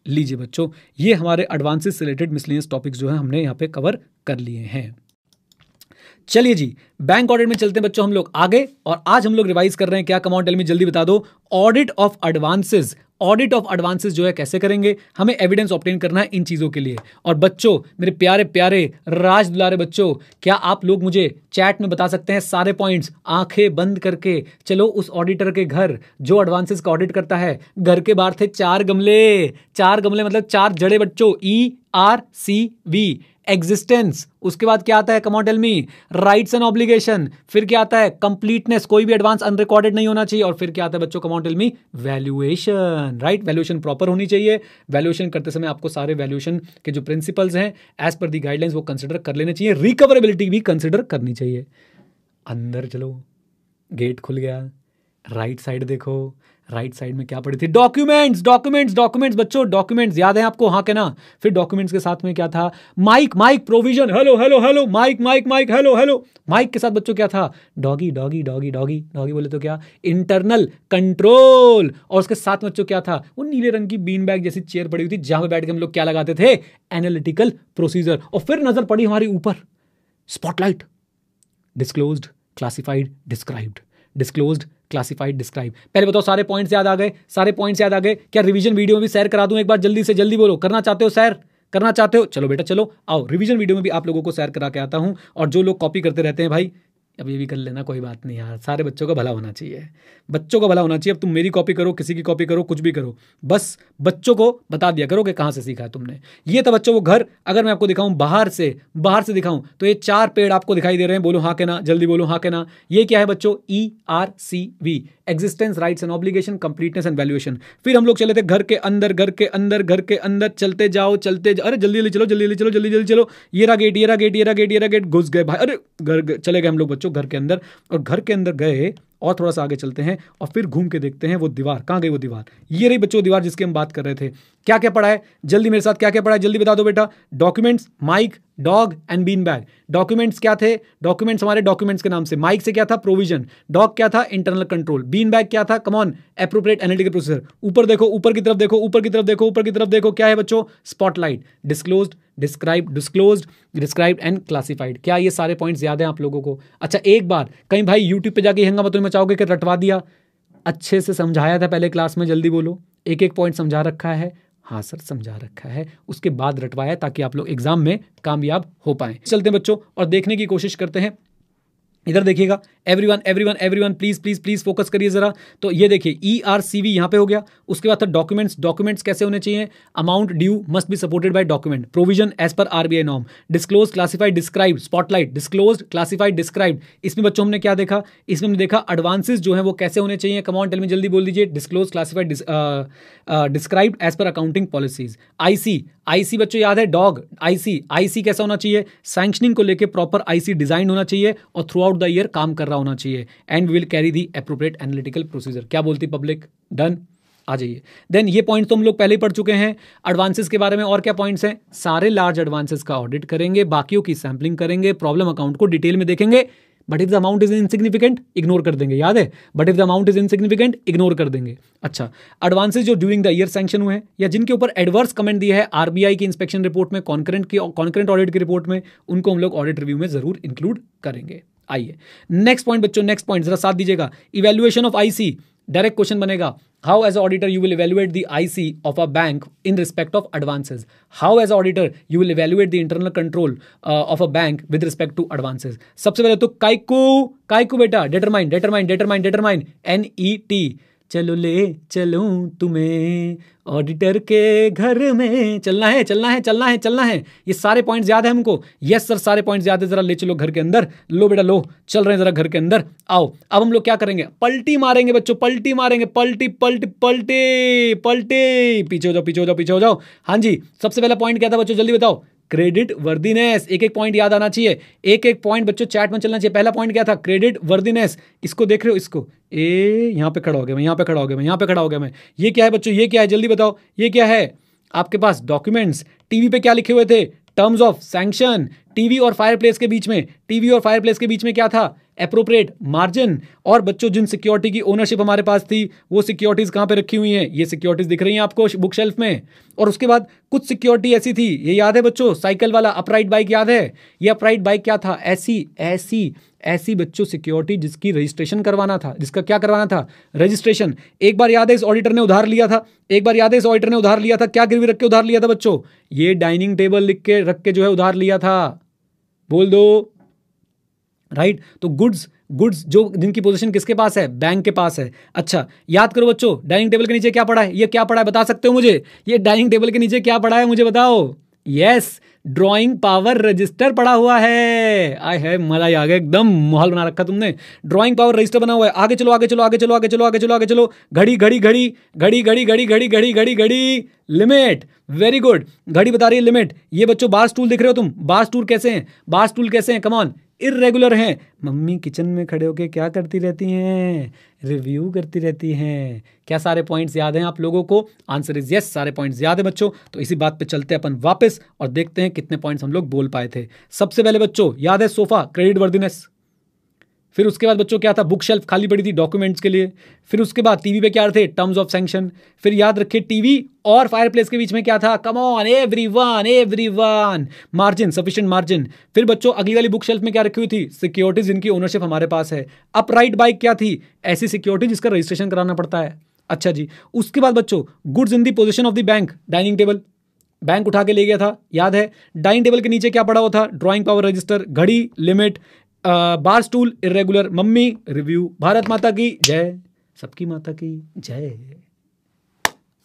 लीजिए बच्चों ये हमारे एडवांसेस रिलेटेड मिसलिनियस टॉपिक्स जो है हमने यहाँ पे कवर कर लिए हैं चलिए जी बैंक ऑडिट में चलते हैं बच्चों हम लोग आगे और आज हम लोग रिवाइज कर रहे हैं क्या कमाउंट एलमी जल्दी बता दो audit of advances audit of advances जो है कैसे करेंगे हमें एविडेंस ऑप्टेन करना है इन चीज़ों के लिए और बच्चों मेरे प्यारे प्यारे राज दुलारे बच्चों क्या आप लोग मुझे चैट में बता सकते हैं सारे पॉइंट्स आंखें बंद करके चलो उस ऑडिटर के घर जो एडवांसेस का ऑडिट करता है घर के बाहर थे चार गमले चार गमले मतलब चार जड़े बच्चों E R C V existence उसके बाद क्या आता है come on tell me rights and obligation फिर क्या आता है कंप्लीटनेस कोई भी एडवांस अनरिकॉर्डेड नहीं होना चाहिए और फिर क्या आता है बच्चों come on tell me valuation right valuation proper होनी चाहिए वैल्यूएशन करते समय आपको सारे वैल्यूएशन के जो प्रिंसिपल्स हैं एज पर दी गाइडलाइंस वो कंसिडर कर लेने चाहिए रिकवरेबिलिटी भी कंसिडर करनी चाहिए अंदर चलो गेट खुल गया राइट right साइड देखो राइट साइड में क्या पड़ी थी डॉक्यूमेंट्स डॉक्यूमेंट्स डॉक्यूमेंट्स बच्चों डॉक्यूमेंट्स याद है आपको हाँ के ना फिर डॉक्यूमेंट्स के साथ में क्या था mike mike provision hello hello hello mike mike mike hello hello mike के साथ बच्चों क्या था doggy doggy doggy doggy doggy बोले तो क्या इंटरनल कंट्रोल और उसके साथ बच्चों क्या था वो नीले रंग की बीन बैग जैसी चेयर पड़ी हुई थी जहां पर बैठ के हम लोग क्या लगाते थे एनालिटिकल प्रोसीजर और फिर नजर पड़ी हमारी ऊपर spotlight disclose classified described disclosed classified describe पहले बताओ सारे पॉइंट्स याद आ गए सारे पॉइंट्स याद आ गए क्या रिवीजन वीडियो में भी शेयर करा दूं एक बार जल्दी से जल्दी बोलो करना चाहते हो सर करना चाहते हो चलो बेटा चलो आओ रिवीजन वीडियो में भी आप लोगों को शेयर करा के आता हूं और जो लोग कॉपी करते रहते हैं भाई अब ये भी कर लेना कोई बात नहीं यार सारे बच्चों का भला होना चाहिए बच्चों का भला होना चाहिए अब तुम मेरी कॉपी करो किसी की कॉपी करो कुछ भी करो बस बच्चों को बता दिया करो कि कहाँ से सीखा है तुमने ये था बच्चों को घर अगर मैं आपको दिखाऊँ बाहर से बाहर से दिखाऊँ तो ये चार पेड़ आपको दिखाई दे रहे हैं बोलो हाँ के ना जल्दी बोलो हाँ के ना ये क्या है बच्चों E R C V existence rights and obligation completeness and valuation फिर हम लोग चले थे घर के अंदर घर के अंदर घर के अंदर चलते जाओ चलते जाओ अरे जल्दी जल्दी चलो जल्दी जल्दी चलो जल्दी जल्दी चलो ये रहा गेट ये गेट ये गेट गेट घुस गए भाई अरे घर चले गए हम लोग बच्चों पहुंचो घर के अंदर और घर के अंदर गए और थोड़ा सा आगे चलते हैं और फिर घूम के देखते हैं वो दीवार कहाँ गई वो दीवार ये रही बच्चों दीवार जिसकी हम बात कर रहे थे क्या क्या पढ़ा है जल्दी मेरे साथ क्या क्या पढ़ा है जल्दी बता दो बेटा documents mike dog and bean bag documents क्या थे डॉक्यूमेंट्स हमारे डॉक्यूमेंट्स के नाम से माइक से क्या था प्रोविजन डॉग क्या था इंटरनल कंट्रोल बीन बैग क्या था कमॉन अप्रोप्रिएट एनालिटिकल प्रोसेसर ऊपर देखो ऊपर की तरफ देखो ऊपर की तरफ देखो ऊपर की तरफ देखो क्या है बच्चों spotlight disclose describe disclose describe and classified क्या ये सारे पॉइंट्स याद हैं आप लोगों को अच्छा एक बार कहीं भाई यूट्यूब पर जाके हंगामा तुम्हें चाहोगे कि रटवा दिया अच्छे से समझाया था पहले क्लास में जल्दी बोलो एक एक पॉइंट समझा रखा है हाँ सर समझा रखा है उसके बाद रटवाया ताकि आप लोग एग्जाम में कामयाब हो पाए चलते बच्चों और देखने की कोशिश करते हैं इधर देखिएगा everyone everyone everyone please please please focus करिए ज़रा तो ये देखिए ई आर सी वी यहाँ पे हो गया उसके बाद था डॉक्यूमेंट्स डॉक्यूमेंट्स कैसे होने चाहिए amount due must be supported by document provision as per R B I नॉम disclose classified describe spotlight disclose classified describe इसमें बच्चों हमने क्या देखा इसमें हमने देखा एडवांसेज जो है वो कैसे होने चाहिए कमाउंट टेल में जल्दी बोल दीजिए disclose classified describe as per accounting policies IC IC बच्चों याद है डॉग आईसी आईसी कैसा होना चाहिए सैंक्शनिंग को लेकर प्रॉपर आईसी डिजाइन होना चाहिए और थ्रू आउट द ईयर काम कर रहा होना चाहिए and we will carry the appropriate analytical procedure क्या बोलती पब्लिक डन आ जाइए देन ये पॉइंट तो हम लोग पहले ही पढ़ चुके हैं एडवांसेस के बारे में और क्या पॉइंट्स हैं सारे लार्ज एडवांसेस का ऑडिट करेंगे बाकियों की सैम्पलिंग करेंगे प्रॉब्लम अकाउंट को डिटेल में देखेंगे but if the amount is insignificant ignore कर देंगे याद है but if the amount is insignificant ignore कर देंगे अच्छा एडवांसेज जो ड्यूरिंग द ईयर सैंक्शन हुए हैं या जिनके ऊपर एडवर्स कमेंट दिया है आरबीआई की इंस्पेक्शन रिपोर्ट में कॉन्करेंट की कॉन्करेंट ऑडिट की रिपोर्ट में उनको हम लोग ऑडिट रिव्यू में जरूर इंक्लूड करेंगे आइए नेक्स्ट पॉइंट बच्चों नेक्स्ट पॉइंट जरा साथ दीजिएगा evaluation of IC direct question बनेगा how as auditor you will evaluate the IC of a bank in respect of advances how as auditor you will evaluate the internal control of a bank with respect to advances सबसे पहले तो काइको काइको बेटा determine determine determine determine N E T चलो ले चलो तुम्हें ऑडिटर के घर में चलना है चलना है चलना है चलना है ये सारे पॉइंट्स याद है हमको यस सर सारे पॉइंट्स याद है ज़रा ले चलो घर के अंदर लो बेटा लो चल रहे हैं ज़रा घर के अंदर आओ अब हम लोग क्या करेंगे पलटी मारेंगे बच्चों पलटी मारेंगे पलटी पलटी पलटी पलटी पीछे हो जाओ पीछे हो जाओ पीछे हो जाओ हाँ जी सबसे पहला पॉइंट क्या था बच्चों जल्दी बताओ क्रेडिट वर्दीनेस एक एक पॉइंट याद आना चाहिए एक एक पॉइंट बच्चों चैट में चलना चाहिए पहला पॉइंट क्या था क्रेडिट वर्दीनेस इसको देख रहे हो इसको ए यहाँ पे खड़ा हो गया मैं यहाँ पे खड़ा हो गया मैं यहाँ पे खड़ा हो गया मैं ये क्या है बच्चों ये क्या है जल्दी बताओ ये क्या है आपके पास डॉक्यूमेंट्स टीवी पे क्या लिखे हुए थे टर्म्स ऑफ सैंक्शन टीवी और फायरप्लेस के बीच में टीवी और फायरप्लेस के बीच में क्या था अप्रोप्रिएट मार्जिन और बच्चों जिन सिक्योरिटी की ओनरशिप हमारे पास थी वो सिक्योरिटीज़ कहाँ पे रखी हुई हैं ये सिक्योरिटीज़ दिख रही हैं आपको बुक शेल्फ में और उसके बाद कुछ सिक्योरिटी ऐसी थी ये याद है बच्चों साइकिल वाला अपराइट बाइक याद है ये अपराइट बाइक क्या था ऐसी ऐसी ऐसी बच्चों सिक्योरिटी जिसकी रजिस्ट्रेशन करवाना था जिसका क्या करवाना था रजिस्ट्रेशन एक बार याद है इस ऑडिटर ने उधार लिया था एक बार याद है इस ऑडिटर ने उधार लिया था क्या गिरवी रख के उधार लिया था बच्चों ये डाइनिंग टेबल लिख के रख के जो है उधार लिया था बोल दो राइट तो गुड्स गुड्स जो जिनकी पोजीशन किसके पास है बैंक के पास है अच्छा याद करो बच्चों डाइनिंग टेबल के नीचे क्या पड़ा है ये क्या पड़ा है बता सकते हो मुझे ये डाइनिंग टेबल के नीचे क्या पड़ा है मुझे बताओ यस ड्राइंग पावर रजिस्टर पड़ा हुआ है आई है मजा आ गया एकदम माहौल बना रखा तुमने ड्राइंग पावर रजिस्टर बना हुआ है आगे चलो आगे चलो आगे चलो आगे चलो आगे चलो आगे चलो घड़ी घड़ी घड़ी घड़ी घड़ी घड़ी घड़ी घड़ी घड़ी घड़ी लिमिट वेरी गुड घड़ी बता रही है लिमिट ये बच्चों बास टूल दिख रहे हो तुम बास टूल कैसे हैं बास टूल कैसे हैं कमॉन इरेगुलर हैं मम्मी किचन में खड़े होके क्या करती रहती हैं रिव्यू करती रहती हैं क्या सारे पॉइंट्स याद हैं आप लोगों को आंसर इज यस सारे पॉइंट्स याद है बच्चों तो इसी बात पे चलते हैं अपन वापस और देखते हैं कितने पॉइंट्स हम लोग बोल पाए थे सबसे पहले बच्चों याद है सोफा क्रेडिट वर्दीनेस फिर उसके बाद बच्चों क्या था बुक शेल्फ खाली पड़ी थी डॉक्यूमेंट्स के लिए फिर उसके बाद टीवी पे क्या थे टर्म्स ऑफ सेंक्शन फिर याद रखिए टीवी और फायरप्लेस के बीच में क्या था come on everyone one margin sufficient margin फिर बच्चों अगली वाली बुक शेल्फ में क्या रखी हुई थी सिक्योरिटीज जिनकी ओनरशिप हमारे पास है अपराइट बाइक क्या थी ऐसी सिक्योरिटी जिसका रजिस्ट्रेशन कराना पड़ता है अच्छा जी उसके बाद बच्चों goods in the position of the bank dining table bank उठा के ले गया था याद है डाइनिंग टेबल के नीचे क्या पड़ा हुआ था ड्राइंग पावर रजिस्टर घड़ी limit bar stool irregular mummy review Bharat माता की जय सबकी माता की जय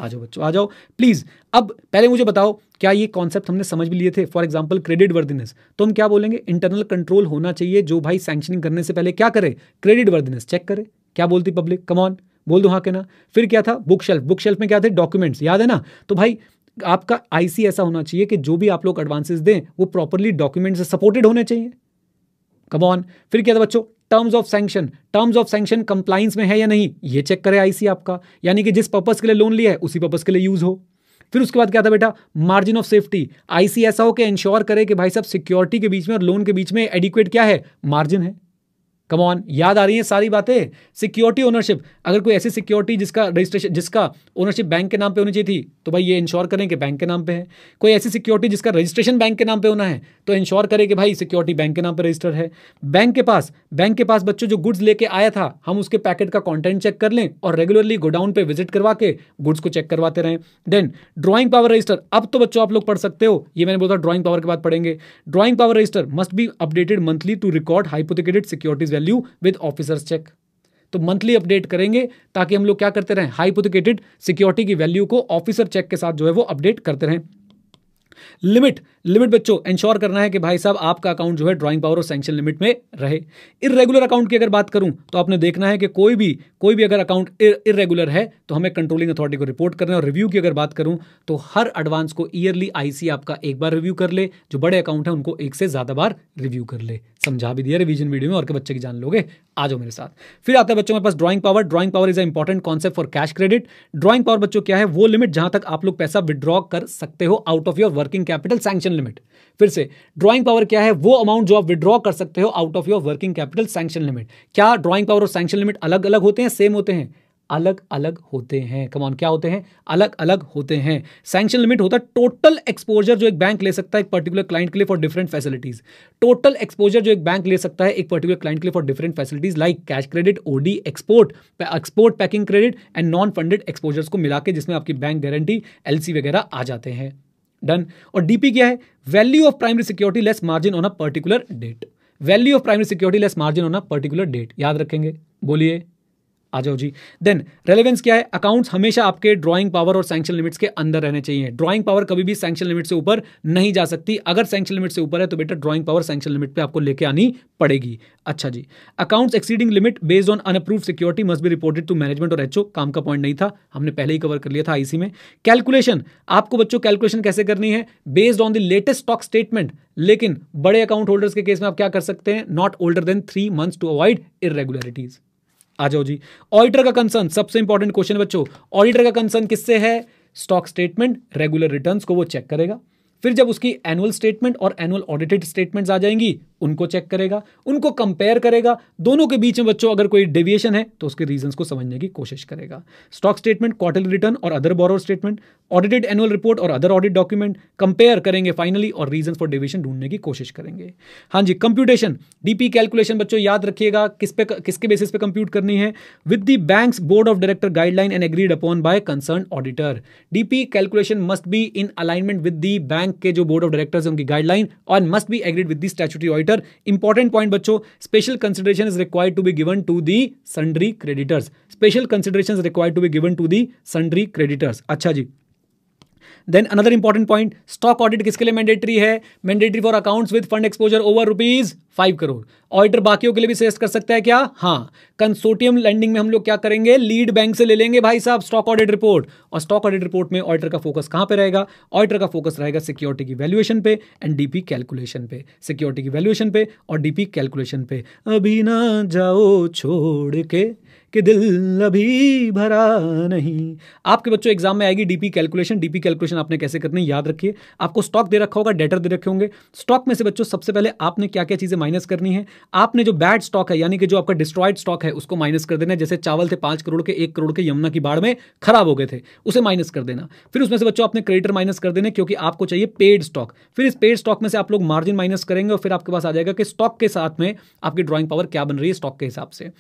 आ जाओ बच्चों आ जाओ प्लीज़ अब पहले मुझे बताओ क्या ये कॉन्सेप्ट हमने समझ भी लिए थे फॉर एग्जाम्पल क्रेडिट वर्दिनेस तो हम क्या बोलेंगे इंटरनल कंट्रोल होना चाहिए जो भाई सैंक्शनिंग करने से पहले क्या करे क्रेडिट वर्दिनेस चेक करे क्या बोलती पब्लिक ऑन बोल दो हाँ के ना फिर क्या था बुक शेल्फ बुक शेल्फ में क्या थे डॉक्यूमेंट्स याद है ना तो भाई आपका आईसी ऐसा होना चाहिए कि जो भी आप लोग एडवांसेस दें वो प्रॉपरली डॉक्यूमेंट्स से सपोर्टेड होने चाहिए कम फिर क्या था बच्चों terms of sanction terms of sanction compliance में है या नहीं ये चेक करे आईसी आपका यानी कि जिस पर्पज के लिए लोन लिया है उसी पर्पज के लिए यूज हो फिर उसके बाद क्या था बेटा मार्जिन ऑफ सेफ्टी आईसी ऐसा हो कि इंश्योर करे कि भाई साहब सिक्योरिटी के बीच में और लोन के बीच में एडिक्वेट क्या है मार्जिन है कमॉन याद आ रही है सारी बातें सिक्योरिटी ओनरशिप अगर कोई ऐसी सिक्योरिटी जिसका रजिस्ट्रेशन जिसका ओनरशिप बैंक के नाम पे होनी चाहिए थी तो भाई ये इंश्योर करें कि बैंक के नाम पे है कोई ऐसी सिक्योरिटी जिसका रजिस्ट्रेशन बैंक के नाम पे होना है तो इंश्योर करें कि भाई सिक्योरिटी बैंक के नाम पर रजिस्टर है बैंक के पास बैंक के पास बच्चों जो गुड्स लेके आया था हम उसके पैकेट का कॉन्टेंट चेक कर लें और रेगुलरली गोडाउन पर विजिट करवा के गुड्स को चेक करवाते रहें देन ड्रॉइंग पावर रजिस्टर अब तो बच्चों आप लोग पढ़ सकते हो ये मैंने बोला ड्रॉइंग पावर के बाद पढ़ेंगे drawing power register must be updated monthly to record hypothecated securities value with officers check तो मंथली अपडेट करेंगे ताकि हम लोग क्या करते रहें हाइपोथिकेटेड सिक्योरिटी की वैल्यू को ऑफिसर चेक के साथ जो है वो अपडेट करते रहें लिमिट लिमिट बच्चों इंश्योर करना है कि भाई साहब आपका अकाउंट जो है ड्राइंग पावर और सेंक्शन लिमिट में रहे इरेगुलर अकाउंट की अगर बात करूं तो आपने देखना है कि कोई भी कोई भी अगर अकाउंट इरेगुलर है तो हमें कंट्रोलिंग अथॉरिटी को रिपोर्ट करना है और रिव्यू की अगर बात करूं तो हर एडवांस को ईयरली आईसी आपका एक बार रिव्यू कर ले जो बड़े अकाउंट है उनको एक से ज़्यादा बार रिव्यू कर ले समझा भी दिया रिविजन वीडियो में और के बच्चे की जान लोगे आ जाओ मेरे साथ फिर आता है बच्चों के पास drawing power drawing power is a important concept for cash credit drawing power बच्चों क्या है वो लिमिट जहां तक आप लोग पैसा विद्रॉ कर सकते हो out of your working capital sanction limit फिर से ड्राइंग पावर क्या है वो अमाउंट जो आप विड्रॉ कर सकते हो out of your working capital sanction limit क्या ड्राइंग पावर और सैंक्शन लिमिट अलग अलग होते हैं सेम होते हैं अलग अलग होते हैं कम ऑन क्या होते हैं अलग अलग होते हैं सैंक्शन लिमिट होता है टोटल एक्सपोजर जो एक बैंक ले सकता है एक पर्टिकुलर क्लाइंट के लिए for different facilities total exposure जो एक बैंक ले सकता है एक पर्टिकुलर क्लाइंट के लिए for different facilities like cash credit OD export export packing credit and non funded exposures को मिला के जिसमें आपकी बैंक गारंटी एलसी वगैरह आ जाते हैं डन और डीपी क्या है value of primary security less margin on a particular date value of primary security less margin on a particular date याद रखेंगे बोलिए आ जाओ जी देन रेलेवेंस क्या है अकाउंट्स हमेशा आपके ड्राइंग पावर और सैक्शन लिमिट्स के अंदर रहने चाहिए ड्राइंग पावर कभी भी सैक्शन लिमिट से ऊपर नहीं जा सकती अगर सैक्शन लिमिट से ऊपर है तो बेटा ड्राइंग पावर सैंक्शन लिमिट पे आपको लेके आनी पड़ेगी अच्छा जी accounts exceeding limit based on unapprove security must be reported to management और एचओ काम का पॉइंट नहीं था हमने पहले ही कवर कर लिया था आईसी में कैलकुलेशन आपको बच्चों कैलकुलेशन कैसे करनी है based on the latest stock statement लेकिन बड़े अकाउंट होल्डर्स के केस में आप क्या कर सकते हैं not older than three months to avoid irregularities आ जाओ जी ऑडिटर का कंसर्न सबसे इंपॉर्टेंट क्वेश्चन बच्चों ऑडिटर का कंसर्न किससे है स्टॉक स्टेटमेंट रेगुलर रिटर्न्स को वो चेक करेगा फिर जब उसकी एनुअल स्टेटमेंट और एनुअल ऑडिटेड स्टेटमेंट्स आ जाएंगी उनको चेक करेगा उनको कंपेयर करेगा दोनों के बीच में बच्चों अगर कोई डेविएशन है तो उसके रीजंस को समझने की कोशिश करेगा स्टॉक स्टेटमेंट क्वार्टरली रिटर्न और other borrow statement audited annual report और अदर ऑडिट डॉक्यूमेंट कंपेयर करेंगे फाइनली और रीजन फॉर डिविशन ढूंढने की कोशिश करेंगे हाँ जी कंप्यूटेशन डीपी कैलकुलेशन बच्चों याद रखिएगा किस पे किसके बेसिस पे कंप्यूट करनी है with the bank board of director guideline and agreed upon by concern auditor DP calculation must be in alignment with the bank के जो बोर्ड ऑफ डायरेक्टर्स है उनकी गाइडलाइन और must be agreed with the statutory auditor important point बच्चों special consideration is required to be given to the sundry creditors special consideration is required to be given to the sundry creditors अच्छा जी then another important point stock audit किसके लिए mandatory है mandatory for accounts with fund exposure over rupees five crore auditor बाकियों के लिए भी suggest कर सकता है क्या हाँ कंसोटियम लैंडिंग में हम लोग क्या करेंगे लीड बैंक से ले लेंगे भाई साहब स्टॉक ऑडिट रिपोर्ट और स्टॉक ऑडिट रिपोर्ट में ऑडिटर का फोकस कहाँ पे रहेगा ऑडिटर का फोकस रहेगा सिक्योरिटी की वैल्यूएशन पे एंड डीपी कैलकुलेशन पे सिक्योरिटी की वैल्यूएशन पे और डीपी कैलकुलेशन पे अभी ना जाओ छोड़ के कि दिल अभी भरा नहीं आपके बच्चों एग्जाम में आएगी डीपी कैलकुलेशन डीपी कैलकुलेशन आपने कैसे करने याद रखिए आपको स्टॉक दे रखा होगा डेटर दे रखे होंगे स्टॉक में से बच्चों सबसे पहले आपने क्या क्या चीज़ें माइनस करनी है आपने जो बैड स्टॉक है यानी कि जो आपका डिस्ट्रॉयड स्टॉक है उसको माइनस कर देना जैसे चावल थे पांच करोड़ के एक करोड़ के यमुना की बाढ़ में खराब हो गए थे उसे माइनस कर देना फिर उसमें से बच्चों आपने क्रेडिटर माइनस कर देने क्योंकि आपको चाहिए पेड स्टॉक फिर इस पेड स्टॉक में से आप लोग मार्जिन माइनस करेंगे और फिर आपके पास आ जाएगा कि स्टॉक के साथ में आपकी ड्रॉइंग पावर क्या बन रही है स्टॉक के हिसाब से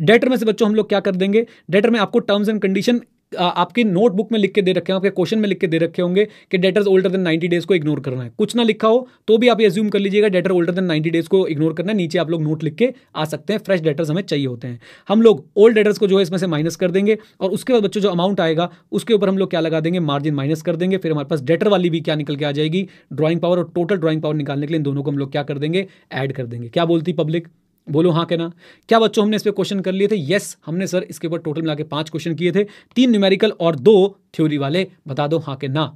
डेटर में से बच्चों हम लोग क्या कर देंगे डेटर में आपको टर्म्स एंड कंडीशन आपकी नोटबुक में लिख के दे रखे हैं आपके क्वेश्चन में लिख के दे रखे होंगे कि डेटर्स ओल्डर देन 90 डेज को इग्नोर करना है कुछ ना लिखा हो तो भी आप एज्यूम कर लीजिएगा डेटर ओल्डर देन 90 डेज को इग्नोर करना है नीचे आप लोग नोट लिख के आ सकते हैं फ्रेश डेटर्स हमें चाहिए होते हैं हम लोग ओल्ड डेटर्स को जो है इसमें से माइनस कर देंगे और उसके बाद बच्चों जो अमाउंट आएगा उसके ऊपर हम लोग क्या लगा देंगे मार्जिन माइनस कर देंगे फिर हमारे पास डेटर वाली भी क्या निकल के आ जाएगी ड्रॉइंग पावर और टोटल ड्रॉइंग पावर निकालने के लिए इन दोनों को हम लोग क्या कर देंगे ऐड कर देंगे क्या बोलती पब्लिक बोलो हाँ कहना क्या बच्चों हमने इस पर क्वेश्चन कर लिए थे यस हमने सर इसके ऊपर टोटल मिला के पांच क्वेश्चन किए थे तीन न्यूमेरिकल और दो थ्योरी वाले बता दो हाँ के ना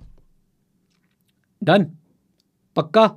डन पक्का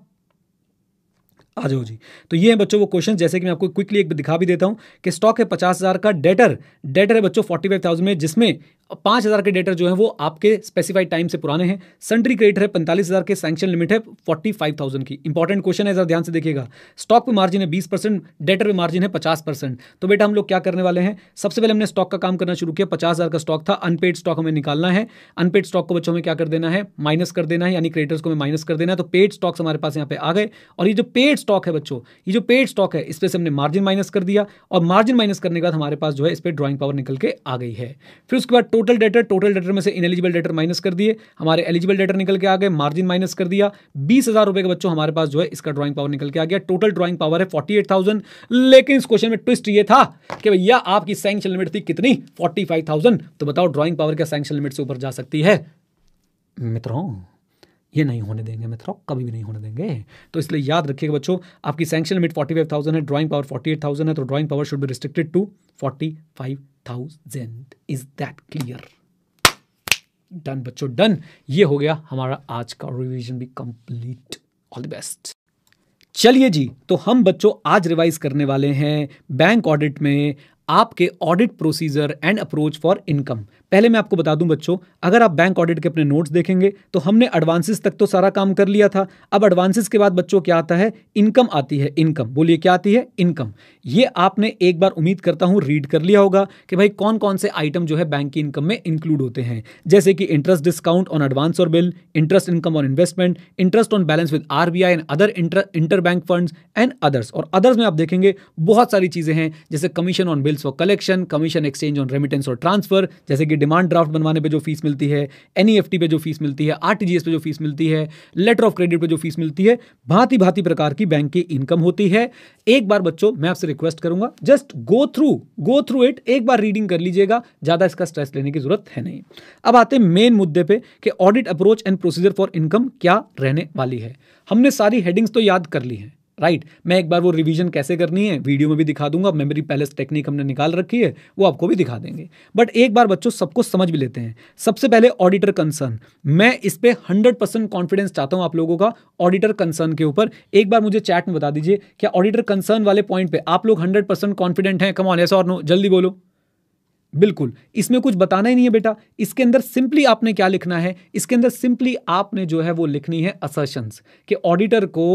आ जाओ जी तो ये है बच्चों वो क्वेश्चन जैसे कि मैं आपको क्विकली एक दिखा भी देता हूं कि स्टॉक है पचास हज़ार का डेटर डेटर है बच्चों फोर्टी फाइव थाउजेंड में जिसमें पाँच हज़ार के डेटर जो है वो आपके स्पेसिफाइड टाइम से पुराने हैं सन्ट्री क्रेडिट है पैंतालीस हज़ार के सैक्शन लिमिट है फोर्टी फाइव थाउजेंड की इंपॉर्टेंट क्वेश्चन है जरा ध्यान से देखिएगा स्टॉक पे मार्जिन है बीस परसेंट डेटर पे मार्जिन है पचास परसेंट तो बेटा हम लोग क्या करने वाले हैं सबसे पहले हमने स्टॉक का काम करना शुरू किया पचास हज़ार का स्टॉक था अनपेड स्टॉक हमें निकालना है अनपेड स्टॉक को बच्चों में क्या कर देना है माइनस कर देना है यानी क्रेडिटर्स को हमें माइनस कर देना है तो पेड स्टॉक्स हमारे पास यहाँ पे आ गए और ये जो पेड स्टॉक है बच्चों ये जो पेड स्टॉक है इस पर से हमने मार्जिन माइनस कर दिया और मार्जिन माइनस करने के बाद हमारे पास जो है इस पर ड्रॉइंग पावर निकल के आ गई है फिर उसके बाद टोटल डेटर टोटल डेटर में से इनएलिजिबल डेटर माइनस कर दिए हमारे एलिजिबल डेटर निकल के आ गए मार्जिन माइनस कर दिया बीस हज़ार रुपए के बच्चों हमारे पास जो है इसका ड्राइंग पावर निकल के आ गया टोटल ड्राइंग पावर है फोर्टी एट थाउजेंड लेकिन इस क्वेश्चन में ट्विस्ट ये था कि भैया आपकी सैंक्शन लिमिट थी कितनी फोर्टी फाइव थाउजेंड तो बताओ ड्रॉइंग पावर क्या सैंक्शन लिमिट से ऊपर जा सकती है मित्रों ये नहीं होने देंगे मित्रों कभी भी नहीं होने देंगे तो इसलिए याद रखिएगा बच्चों आपकी sanction limit forty five thousand है drawing power forty eight thousand है तो drawing power should be restricted to forty five thousand is that clear done बच्चों डन ये हो गया हमारा आज का रिवीजन भी कंप्लीट ऑल द बेस्ट चलिए जी तो हम बच्चों आज रिवाइज करने वाले हैं बैंक ऑडिट में आपके audit procedure and approach for income पहले मैं आपको बता दूं बच्चों अगर आप बैंक ऑडिट के अपने नोट्स देखेंगे तो हमने एडवांसेस तक तो सारा काम कर लिया था अब एडवांसेस के बाद बच्चों क्या आता है इनकम आती है इनकम बोलिए क्या आती है इनकम ये आपने एक बार उम्मीद करता हूं रीड कर लिया होगा कि भाई कौन कौन से आइटम जो है बैंक की इनकम में इंक्लूड होते हैं जैसे कि इंटरेस्ट डिस्काउंट ऑन एडवांस और bill interest income on investment interest on balance with RBI and other inter bank fund and others और अदर्स में आप देखेंगे बहुत सारी चीजें हैं जैसे commission on bills for collection commission exchange on remittance और ट्रांसफर जैसे कि डिमांड ड्राफ्ट बनवाने पे जो फीस मिलती है एन e पे जो फीस मिलती है आर पे जो फीस मिलती है लेटर ऑफ क्रेडिट पे जो फीस मिलती है भांति भांति प्रकार की बैंक की इनकम होती है एक बार बच्चों मैं आपसे रिक्वेस्ट करूंगा just go through go through it एक बार रीडिंग कर लीजिएगा ज़्यादा इसका स्ट्रेस लेने की जरूरत है नहीं अब आते मेन मुद्दे पे कि audit approach and procedure for income क्या रहने वाली है हमने सारी हेडिंग्स तो याद कर ली हैं राइट right. मैं एक बार वो रिवीजन कैसे करनी है वीडियो में भी दिखा दूंगा मेमोरी पैलेस टेक्निक हमने निकाल रखी है वो आपको भी दिखा देंगे बट एक बार बच्चों सबको समझ भी लेते हैं सबसे पहले ऑडिटर कंसर्न मैं इस पर हंड्रेड परसेंट कॉन्फिडेंस चाहता हूं आप लोगों का ऑडिटर कंसर्न के ऊपर एक बार मुझे चैट में बता दीजिए क्या ऑडिटर कंसर्न वाले पॉइंट पर आप लोग हंड्रेड परसेंट कॉन्फिडेंट हैं ऑन ऐसा और नो जल्दी बोलो बिल्कुल इसमें कुछ बताना ही नहीं है बेटा इसके अंदर सिंपली आपने क्या लिखना है इसके अंदर सिंपली आपने जो है वो लिखनी है असर्शंस कि ऑडिटर को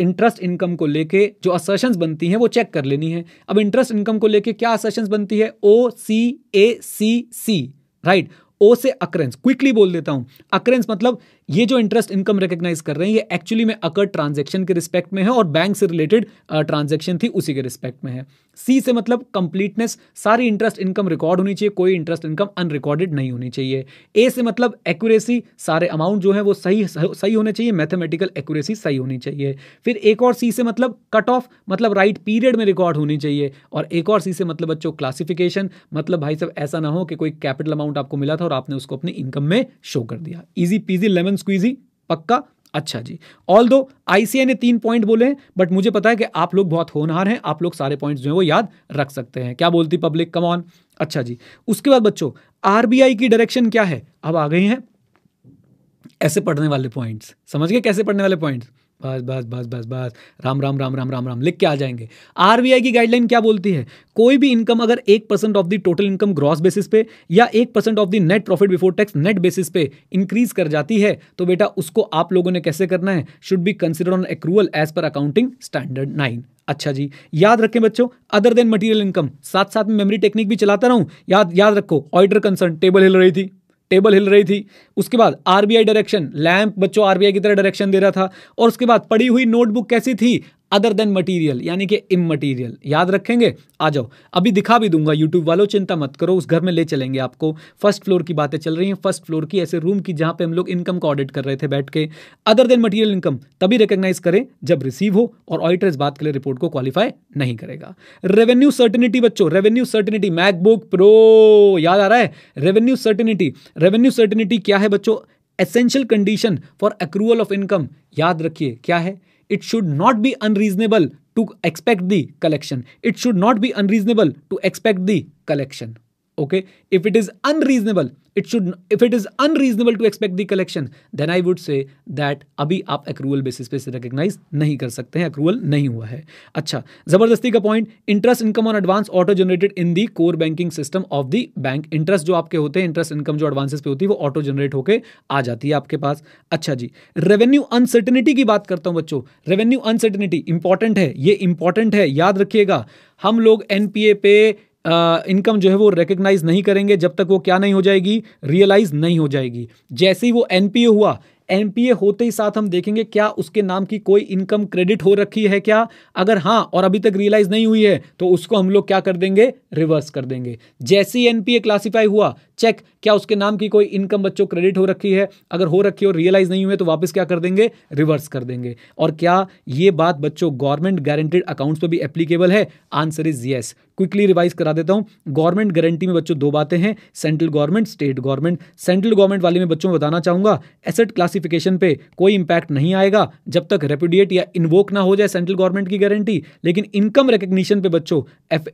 इंटरेस्ट इनकम को लेके जो असर्शंस बनती हैं वो चेक कर लेनी है अब इंटरेस्ट इनकम को लेके क्या असर्शंस बनती है ओ सी ए सी सी राइट ओ से अक्रेंस क्विकली बोल देता हूं अक्रेंस मतलब ये जो इंटरेस्ट इनकम रिकग्नाइज कर रहे हैं ये एक्चुअली में अकर ट्रांजेक्शन के रिस्पेक्ट में है और बैंक से रिलेटेड ट्रांजेक्शन थी उसी के रिस्पेक्ट में है सी से मतलब कंप्लीटनेस सारी इंटरेस्ट इनकम रिकॉर्ड होनी चाहिए कोई इंटरेस्ट इनकम अनरिकॉर्डेड नहीं होनी चाहिए ए से मतलब एक्यूरेसी सारे अमाउंट जो है वो सही सही होने चाहिए मैथमेटिकल एक्यूरेसी सही होनी चाहिए फिर एक और सी से मतलब कट ऑफ मतलब राइट पीरियड में रिकॉर्ड होनी चाहिए और एक और सी से मतलब बच्चों क्लासिफिकेशन मतलब भाई साहब ऐसा ना हो कि कोई कैपिटल अमाउंट आपको मिला था और आपने उसको अपनी इनकम में शो कर दिया इजी पीजी लेमन स्क्वीजी पक्का अच्छा जी ऑल दो आईसीए ने तीन पॉइंट बोले हैं बट मुझे पता है कि आप लोग बहुत होनहार हैं आप लोग सारे पॉइंट्स जो है वो याद रख सकते हैं क्या बोलती पब्लिक कम ऑन अच्छा जी उसके बाद बच्चों आरबीआई की डायरेक्शन क्या है अब आ गई हैं ऐसे पढ़ने वाले पॉइंट्स समझ गए कैसे पढ़ने वाले पॉइंट्स बस बस बस बस बस राम राम राम राम राम राम लिख के आ जाएंगे आरबीआई की गाइडलाइन क्या बोलती है कोई भी इनकम अगर एक percent of the total income gross basis पे या एक percent of the net profit before tax net basis पे इंक्रीज कर जाती है तो बेटा उसको आप लोगों ने कैसे करना है should be consider on accrual as per accounting standard nine अच्छा जी याद रखें बच्चों अदर देन मटेरियल इनकम साथ साथ में मेमोरी टेक्निक भी चलाता रहूं याद याद रखो ऑर्डर कंसर्न टेबल हिल रही थी टेबल हिल रही थी उसके बाद आरबीआई डायरेक्शन लैंप बच्चों आरबीआई की तरह डायरेक्शन दे रहा था और उसके बाद पड़ी हुई नोटबुक कैसी थी अदर देन मटीरियल यानी कि इम मटीरियल याद रखेंगे आ जाओ अभी दिखा भी दूंगा यूट्यूब वालों चिंता मत करो उस घर में ले चलेंगे आपको फर्स्ट फ्लोर की बातें चल रही हैं फर्स्ट फ्लोर की ऐसे रूम की जहाँ पे हम लोग इनकम का ऑडिट कर रहे थे बैठ के अदर देन मटीरियल इनकम तभी रिकग्नाइज करें जब रिसीव हो और ऑडिटर इस बात के लिए रिपोर्ट को क्वालिफाई नहीं करेगा रेवेन्यू सर्टिनिटी बच्चों रेवेन्यू सर्टिनिटी मैकबुक प्रो याद आ रहा है रेवेन्यू सर्टिनिटी रेवेन्यू सर्टिनिटी क्या है बच्चों essential condition for accrual of income याद रखिए क्या है it should not be unreasonable to expect the collection. It should not be unreasonable to expect the collection. Okay if it is unreasonable it should if it is unreasonable to expect the collection then I would say that अभी आप accrual basis पे recognise नहीं कर सकते हैं accrual नहीं हुआ है अच्छा जबरदस्ती का point interest income on advance auto generated in the core banking system of the bank interest जो आपके होते हैं इंटरेस्ट इनकम जो एडवांसेस पे होती है वो ऑटो जनरेट होकर आ जाती है आपके पास अच्छा जी रेवेन्यू अनसर्टिनिटी की बात करता हूं बच्चों रेवेन्यू अनसर्टिनिटी इंपॉर्टेंट है ये इंपॉर्टेंट है याद रखिएगा हम लोग एनपीए पे इनकम जो है वो रिकग्नाइज नहीं करेंगे जब तक वो क्या नहीं हो जाएगी रियलाइज नहीं हो जाएगी जैसे ही वो एन हुआ एन होते ही साथ हम देखेंगे क्या उसके नाम की कोई इनकम क्रेडिट हो रखी है क्या अगर हाँ और अभी तक रियलाइज नहीं हुई है तो उसको हम लोग क्या कर देंगे रिवर्स कर देंगे जैसे ही एन क्लासीफाई हुआ चेक क्या उसके नाम की कोई इनकम बच्चों क्रेडिट हो रखी है अगर हो रखी है और रियलाइज नहीं हुए तो वापस क्या कर देंगे रिवर्स कर देंगे और क्या ये बात बच्चों गवर्नमेंट गारंटेड अकाउंट्स पर भी एप्लीकेबल है answer is yes quickly revise करा देता हूँ गवर्नमेंट गारंटी में बच्चों दो बातें हैं central government state government central government वाले में बच्चों बताना चाहूँगा एसेट क्लासिफिकेशन पे कोई इंपैक्ट नहीं आएगा जब तक रेपुडिएट या इन्वोक ना हो जाए सेंट्रल गवर्नमेंट की गारंटी लेकिन इनकम रिकग्निशन पे बच्चों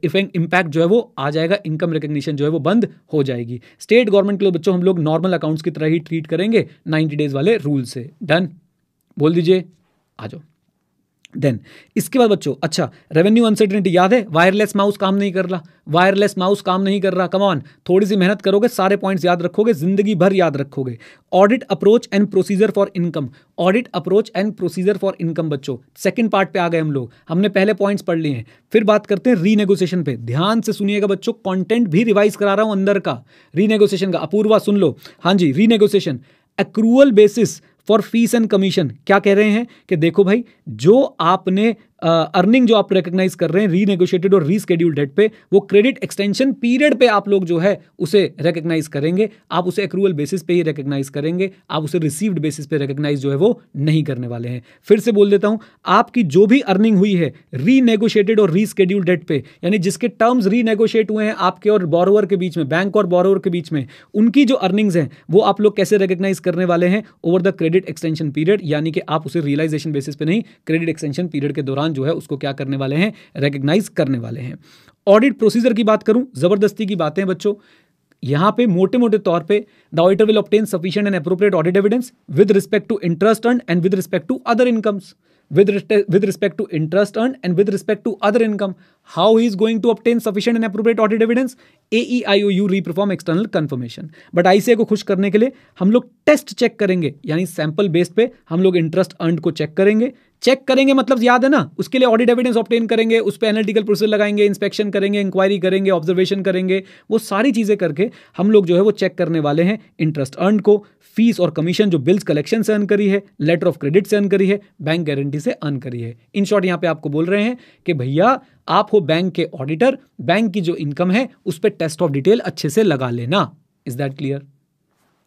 इफेक्ट इम्पैक्ट जो है वो आ जाएगा इनकम रिकग्निशन जो है वो बंद हो जाएगी स्टेट गवर्नमेंट के लिए बच्चों हम लोग नॉर्मल अकाउंट्स की तरह ही ट्रीट करेंगे नाइन्टी डेज वाले रूल से डन बोल दीजिए आ जाओ देन इसके बाद बच्चों अच्छा रेवेन्यू अनसर्टिनिटी याद है वायरलेस माउस काम नहीं कर रहा वायरलेस माउस काम नहीं कर रहा कमान थोड़ी सी मेहनत करोगे सारे पॉइंट्स याद रखोगे जिंदगी भर याद रखोगे audit approach and procedure for income audit approach and procedure for income बच्चों सेकंड पार्ट पे आ गए हम लोग हमने पहले पॉइंट्स पढ़ लिए हैं फिर बात करते हैं रीनेगोशिएशन पे ध्यान से सुनिएगा बच्चों कंटेंट भी रिवाइज करा रहा हूं अंदर का रीनेगोशिएशन का अपूर्वा सुन लो हाँ जी renegotiation accrual basis for fees and commission क्या कह रहे हैं कि देखो भाई जो आपने अर्निंग जो आप रिकोगनाइज कर रहे हैं रीनेगोशिएटेड और रीस्केड्यूल डेट पे वो क्रेडिट एक्सटेंशन पीरियड पे आप लोग जो है उसे रिकोगनाइज करेंगे आप उसे अक्रूवल बेसिस पे ही रिकग्नाइज करेंगे आप उसे रिसीव्ड बेसिस पे रिकोगनाइज जो है वो नहीं करने वाले हैं फिर से बोल देता हूं आपकी जो भी अर्निंग हुई है रीनेगोशिएटेड और रीस्केड्यूल डेट पे यानी जिसके टर्म्स रीनेगोशिएट हुए हैं आपके और बोरोवर के बीच में बैंक और बोरोवर के बीच में उनकी जो अर्निंग्स हैं वो आप लोग कैसे रिकग्नाइज करने वाले हैं over the credit extension period यानी कि आप उसे रियलाइजेशन बेसिस पे नहीं क्रेडिट एक्सटेंशन पीरियड के दौरान संस्थान जो है उसको क्या करने वाले हैं रिकग्नाइज करने वाले हैं ऑडिट प्रोसीजर की बात करूं ज़बरदस्ती की बातें बच्चों यहां पे मोटे मोटे तौर पे the auditor will obtain sufficient and appropriate audit evidence with respect to interest earn and with respect to other incomes to interest earn and with respect to other income how is going to he sufficient and appropriate audit evidence A E I O U reperform external confirmation but ICA को खुश करने के लिए हम लोग test check करेंगे यानी sample based पे हम लोग इंटरेस्ट अर्न को चेक करेंगे चेक करेंगे मतलब याद है ना उसके लिए ऑडिट एविडेंस ऑप्टेन करेंगे उस पर एनालिटिकल प्रोसेस लगाएंगे इंस्पेक्शन करेंगे इंक्वायरी करेंगे ऑब्जर्वेशन करेंगे वो सारी चीज़ें करके हम लोग जो है वो चेक करने वाले हैं इंटरेस्ट अर्न को फीस और कमीशन जो बिल्स कलेक्शन से अर्न करी है लेटर ऑफ क्रेडिट से अर्न करी है बैंक गारंटी से अर्न करी है इन शॉर्ट यहाँ पे आपको बोल रहे हैं कि भैया आप हो बैंक के ऑडिटर बैंक की जो इनकम है उस पर टेस्ट ऑफ डिटेल अच्छे से लगा लेना इज दैट क्लियर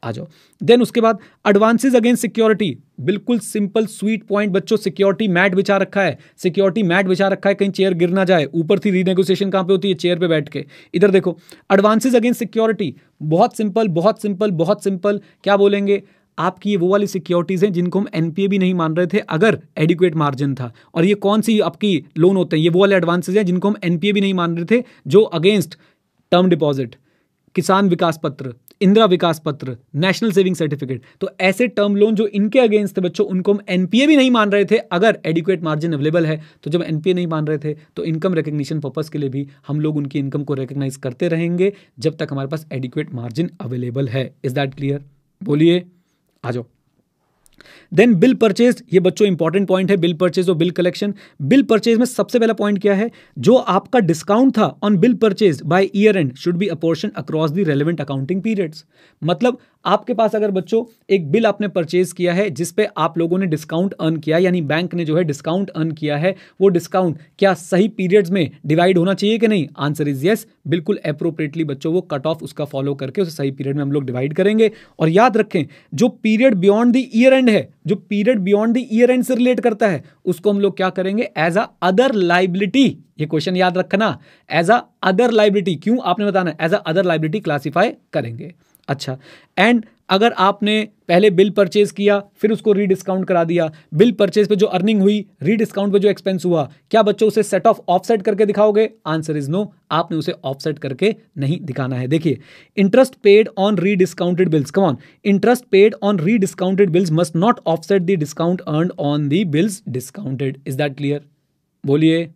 आ जाओ देन उसके बाद एडवांसेज अगेंस्ट सिक्योरिटी बिल्कुल सिंपल स्वीट पॉइंट बच्चों सिक्योरिटी मैट बिछा रखा है सिक्योरिटी मैट बिछा रखा है कहीं चेयर गिर ना जाए ऊपर थी रीनेगोशिएशन कहां पे होती है चेयर पे बैठ के इधर देखो एडवांसेज अगेंस्ट सिक्योरिटी बहुत सिंपल बहुत सिंपल बहुत सिंपल क्या बोलेंगे आपकी ये वो वाली सिक्योरिटीज़ हैं जिनको हम एनपीए भी नहीं मान रहे थे अगर एडिक्वेट मार्जिन था और ये कौन सी आपकी लोन होते हैं ये वो वाले एडवांसेज हैं जिनको हम एनपीए भी नहीं मान रहे थे जो अगेंस्ट टर्म डिपॉजिट किसान विकास पत्र इंदिरा विकास पत्र नेशनल सेविंग सर्टिफिकेट तो ऐसे टर्म लोन जो इनके अगेंस्ट थे बच्चों उनको हम एनपीए भी नहीं मान रहे थे अगर एडिक्वेट मार्जिन अवेलेबल है तो जब एनपीए नहीं मान रहे थे तो इनकम रिकग्निशन पर्पज के लिए भी हम लोग उनकी इनकम को रिकग्नाइज करते रहेंगे जब तक हमारे पास एडिक्वेट मार्जिन अवेलेबल है इज दैट क्लियर बोलिए आ जाओ देन बिल परचेज ये बच्चों इंपॉर्टेंट पॉइंट है बिल परचेज और बिल कलेक्शन बिल परचेज में सबसे पहला पॉइंट क्या है जो आपका डिस्काउंट था on bill purchase by year end should be apportion across the relevant accounting periods मतलब आपके पास अगर बच्चों एक बिल आपने परचेज किया है जिस पे आप लोगों ने डिस्काउंट अर्न किया यानी बैंक ने जो है डिस्काउंट अर्न किया है वो डिस्काउंट क्या सही पीरियड्स में डिवाइड होना चाहिए कि नहीं आंसर इज यस बिल्कुल अप्रोप्रिएटली बच्चों वो कट ऑफ उसका फॉलो करके उसे सही पीरियड में हम लोग डिवाइड करेंगे और याद रखें जो period beyond the year end है जो period beyond the year end से रिलेट करता है उसको हम लोग क्या करेंगे एज अ अदर लाइबिलिटी ये क्वेश्चन याद रखना एज अ अदर लाइबिलिटी क्यों आपने बताना as a other liability classify करेंगे अच्छा एंड अगर आपने पहले बिल परचेज किया फिर उसको रीडिस्काउंट करा दिया बिल परचेज पे जो अर्निंग हुई रीडिस्काउंट पे जो एक्सपेंस हुआ क्या बच्चों उसे सेट ऑफ ऑफसेट करके दिखाओगे आंसर इज नो आपने उसे ऑफसेट करके नहीं दिखाना है देखिए interest paid on rediscounted bills come on interest paid on rediscounted bills must not offset the discount earn on the bills discounted is that clear बोलिए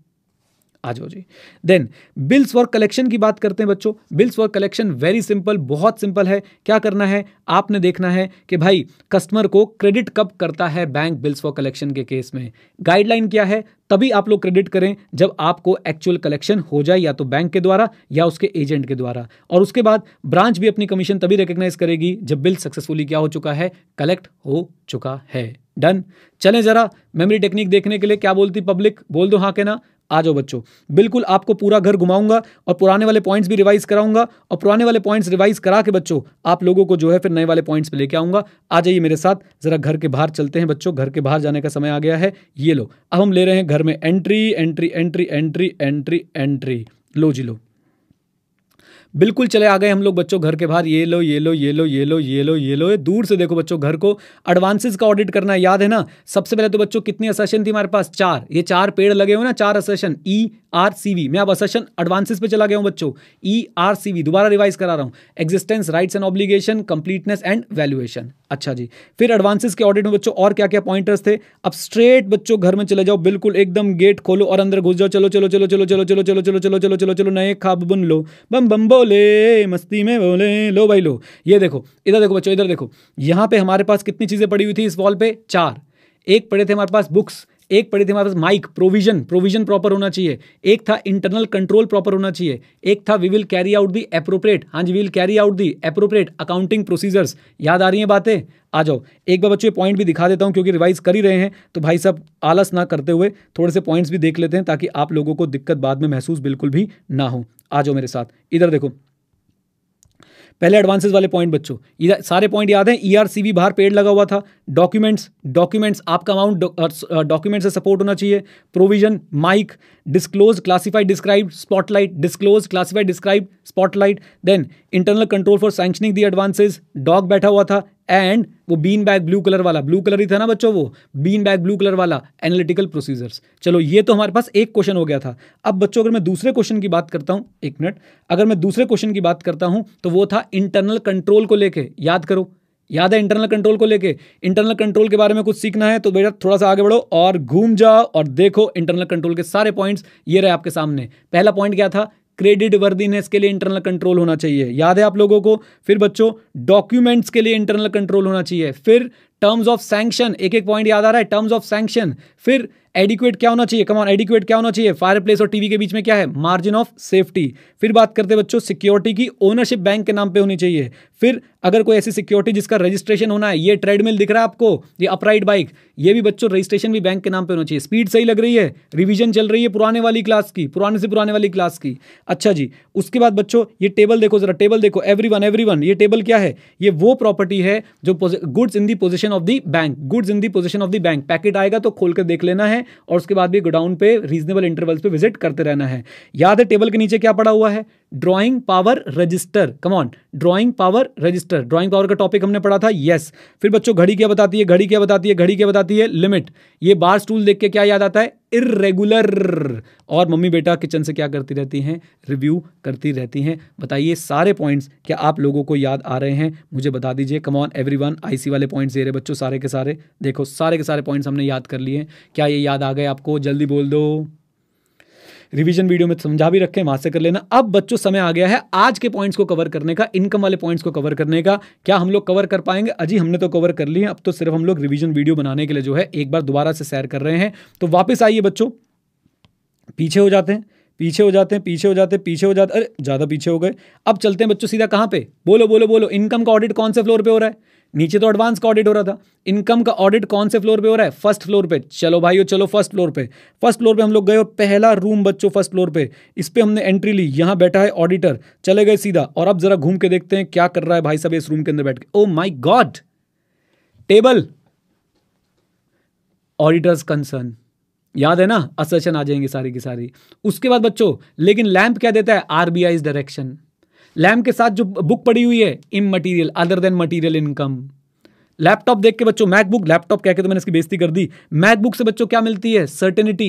आ जाओ जी देन बिल्स फॉर कलेक्शन की बात करते हैं बच्चों bills for collection very simple बहुत सिंपल है क्या करना है आपने देखना है कि भाई कस्टमर को क्रेडिट कब करता है बैंक बिल्स फॉर कलेक्शन के केस में गाइडलाइन क्या है तभी आप लोग क्रेडिट करें जब आपको एक्चुअल कलेक्शन हो जाए या तो बैंक के द्वारा या उसके एजेंट के द्वारा और उसके बाद ब्रांच भी अपनी कमीशन तभी रिकग्नाइज करेगी जब बिल सक्सेसफुली क्या हो चुका है कलेक्ट हो चुका है डन चलें जरा मेमोरी टेक्निक देखने के लिए क्या बोलती पब्लिक बोल दो हाँ के ना आ जाओ बच्चों बिल्कुल आपको पूरा घर घुमाऊंगा और पुराने वाले पॉइंट्स भी रिवाइज कराऊंगा और पुराने वाले पॉइंट्स रिवाइज करा के बच्चों आप लोगों को जो है फिर नए वाले पॉइंट्स पे लेके आऊंगा आ जाइए मेरे साथ ज़रा घर के बाहर चलते हैं बच्चों घर के बाहर जाने का समय आ गया है ये लो अब हम ले रहे हैं घर में entry entry entry entry entry entry लो जी लो बिल्कुल चले आ गए हम लोग बच्चों घर के बाहर ये लो ये लो ये लो ये लो ये लो ये लो ये दूर से देखो बच्चों घर को एडवांसेस का ऑडिट करना याद है ना सबसे पहले तो बच्चों कितनी असेशन थी हमारे पास चार ये चार पेड़ लगे हुए ना चार assertion E e, R C V मैं अब असेशन एडवांसेस पे चला गया हूँ बच्चों ई आर सी वी दोबारा रिवाइज करा रहा हूँ existence rights and obligation completeness and valuation अच्छा जी फिर एडवांसेस के ऑडिट में बच्चों और क्या क्या पॉइंटर्स थे अब स्ट्रेट बच्चों घर में चले जाओ बिल्कुल एकदम गेट खोलो और अंदर घुस जाओ चलो चलो चलो चलो चलो चलो चलो चलो चलो चलो चलो चलो नए खाब बुन लो बम बम बोले मस्ती में बोले लो भाई लो ये देखो इधर देखो बच्चों इधर देखो यहाँ पे हमारे पास कितनी चीज़ें पड़ी हुई थी इस वॉल पे चार एक पड़े थे हमारे पास बुक्स एक पड़ी थी हमारे पास माइक प्रोविजन प्रोविजन प्रॉपर होना चाहिए एक था इंटरनल कंट्रोल प्रॉपर होना चाहिए एक था we will carry out the appropriate हाँ जी we will carry out the appropriate accounting procedures याद आ रही हैं बातें आ जाओ एक बार बच्चों पॉइंट भी दिखा देता हूँ क्योंकि रिवाइज कर ही रहे हैं तो भाई साहब आलस ना करते हुए थोड़े से पॉइंट्स भी देख लेते हैं ताकि आप लोगों को दिक्कत बाद में महसूस बिल्कुल भी ना हो आ जाओ मेरे साथ इधर देखो पहले एडवांसेस वाले पॉइंट बच्चों सारे पॉइंट याद हैं ईआरसीबी e बाहर पेड़ लगा हुआ था डॉक्यूमेंट्स डॉक्यूमेंट्स आपका अमाउंट डॉक्यूमेंट uh, uh, से सपोर्ट होना चाहिए provision mic disclose classified describe spotlight disclose classified describe spotlight then internal control for sanctioning the advances dog बैठा हुआ था एंड वो बीन बैग ब्लू कलर वाला ब्लू कलर ही था ना बच्चों वो बीन बैग ब्लू कलर वाला एनालिटिकल प्रोसीजर्स चलो ये तो हमारे पास एक क्वेश्चन हो गया था अब बच्चों अगर मैं दूसरे क्वेश्चन की बात करता हूँ एक मिनट अगर मैं दूसरे क्वेश्चन की बात करता हूँ तो वो था इंटरनल कंट्रोल को लेके याद करो याद है इंटरनल कंट्रोल को लेके इंटरनल कंट्रोल के बारे में कुछ सीखना है तो बेटा थोड़ा सा आगे बढ़ो और घूम जाओ और देखो इंटरनल कंट्रोल के सारे पॉइंट्स ये रहे आपके सामने पहला पॉइंट क्या था क्रेडिट वर्दीनेस के लिए इंटरनल कंट्रोल होना चाहिए याद है आप लोगों को फिर बच्चों डॉक्यूमेंट्स के लिए इंटरनल कंट्रोल होना चाहिए फिर टर्म्स ऑफ सैंक्शन एक एक पॉइंट याद आ रहा है टर्म्स ऑफ सैंक्शन फिर एडिक्वेट क्या होना चाहिए कमॉन एडिक्वेट क्या होना चाहिए फायर प्लेस और टीवी के बीच में क्या है मार्जिन ऑफ सेफ्टी फिर बात करते हैं बच्चों सिक्योरिटी की ओनरशिप बैंक के नाम पे होनी चाहिए फिर अगर कोई ऐसी सिक्योरिटी जिसका रजिस्ट्रेशन होना है ये ट्रेडमिल दिख रहा है आपको ये अपराइड बाइक ये भी बच्चों रजिस्ट्रेशन भी बैंक के नाम पर होना चाहिए स्पीड सही लग रही है रिविजन चल रही है पुराने वाली क्लास की पुराने से पुराने वाली क्लास की अच्छा जी उसके बाद बच्चों ये टेबल देखो जरा टेबल देखो एवरी वन एवरी वन ये टेबल क्या है ये वो प्रॉपर्टी है जो goods in the position of the bank goods in the position of the bank packet आएगा तो खोल कर देख लेना है है और उसके बाद भी गोडाउन पे रीजनेबल इंटरवल्स पे विजिट करते रहना है याद है टेबल के नीचे क्या पड़ा हुआ है drawing power register come on drawing power register drawing power का टॉपिक हमने पढ़ा था यस फिर बच्चों घड़ी क्या बताती है घड़ी क्या बताती है घड़ी क्या बताती है लिमिट ये बार स्टूल देख के क्या याद आता है इरेगुलर और मम्मी बेटा किचन से क्या करती रहती हैं रिव्यू करती रहती हैं बताइए सारे पॉइंट्स क्या आप लोगों को याद आ रहे हैं मुझे बता दीजिए come on every one C वाले पॉइंट्स दे रहे बच्चों सारे के सारे देखो सारे के सारे पॉइंट्स हमने याद कर लिए क्या ये याद आ गए आपको जल्दी बोल दो रिवीजन वीडियो में समझा भी रखें वहां से कर लेना अब बच्चों समय आ गया है आज के पॉइंट्स को कवर करने का इनकम वाले पॉइंट्स को कवर करने का क्या हम लोग कवर कर पाएंगे अजी हमने तो कवर कर लिया अब तो सिर्फ हम लोग रिविजन वीडियो बनाने के लिए जो है एक बार दोबारा से सैर कर रहे हैं तो वापस आइए बच्चों पीछे हो जाते हैं पीछे हो जाते हैं पीछे हो जाते हैं पीछे हो जाते अरे ज़्यादा पीछे हो गए अब चलते हैं बच्चों सीधा कहाँ पे बोलो बोलो बोलो इनकम का ऑडिट कौन से फ्लोर पे हो रहा है नीचे तो एडवांस का ऑडिट हो रहा था इनकम का ऑडिट कौन से फ्लोर पे हो रहा है फर्स्ट फ्लोर पे चलो भाइयों चलो फर्स्ट फ्लोर पे फर्स्ट फ्लोर पे हम लोग गए और पहला रूम बच्चों फर्स्ट फ्लोर पे इस पर हमने एंट्री ली यहाँ बैठा है ऑडिटर चले गए सीधा और अब जरा घूम के देखते हैं क्या कर रहा है भाई साहब इस रूम के अंदर बैठ के oh my God table auditors concern याद है ना असेशन आ जाएंगे सारी की सारी उसके बाद बच्चों लेकिन लैंप क्या देता है आरबीआई डायरेक्शन लैम के साथ जो बुक पड़ी हुई है immaterial other than material income laptop देख के बच्चों मैकबुक लैपटॉप कह के तो मैंने इसकी बेइज्जती कर दी मैकबुक से बच्चों क्या मिलती है सर्टेनिटी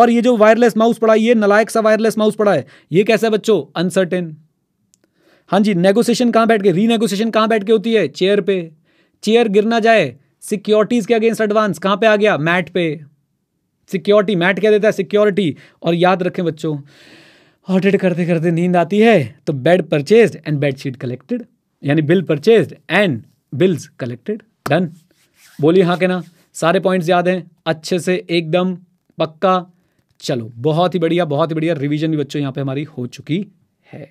और ये जो वायरलेस माउस पड़ा है ये नलायक सा वायरलेस माउस पड़ा है ये कैसा है बच्चों अनसर्टेन हाँ जी नेगोशिएशन कहाँ बैठ के रीनेगोशिएशन कहाँ बैठ के होती है चेयर पे चेयर गिरना जाए सिक्योरिटीज के अगेंस्ट एडवांस कहाँ पे आ गया मैट पे सिक्योरिटी मैट कह देता है सिक्योरिटी और याद रखें बच्चों हॉटेड करते करते नींद आती है तो bed purchase and bedsheet collected यानी bill purchase and bills collected done बोली हाँ के ना सारे पॉइंट्स याद हैं अच्छे से एकदम पक्का चलो बहुत ही बढ़िया बहुत ही बढ़िया रिवीजन भी बच्चों यहाँ पे हमारी हो चुकी है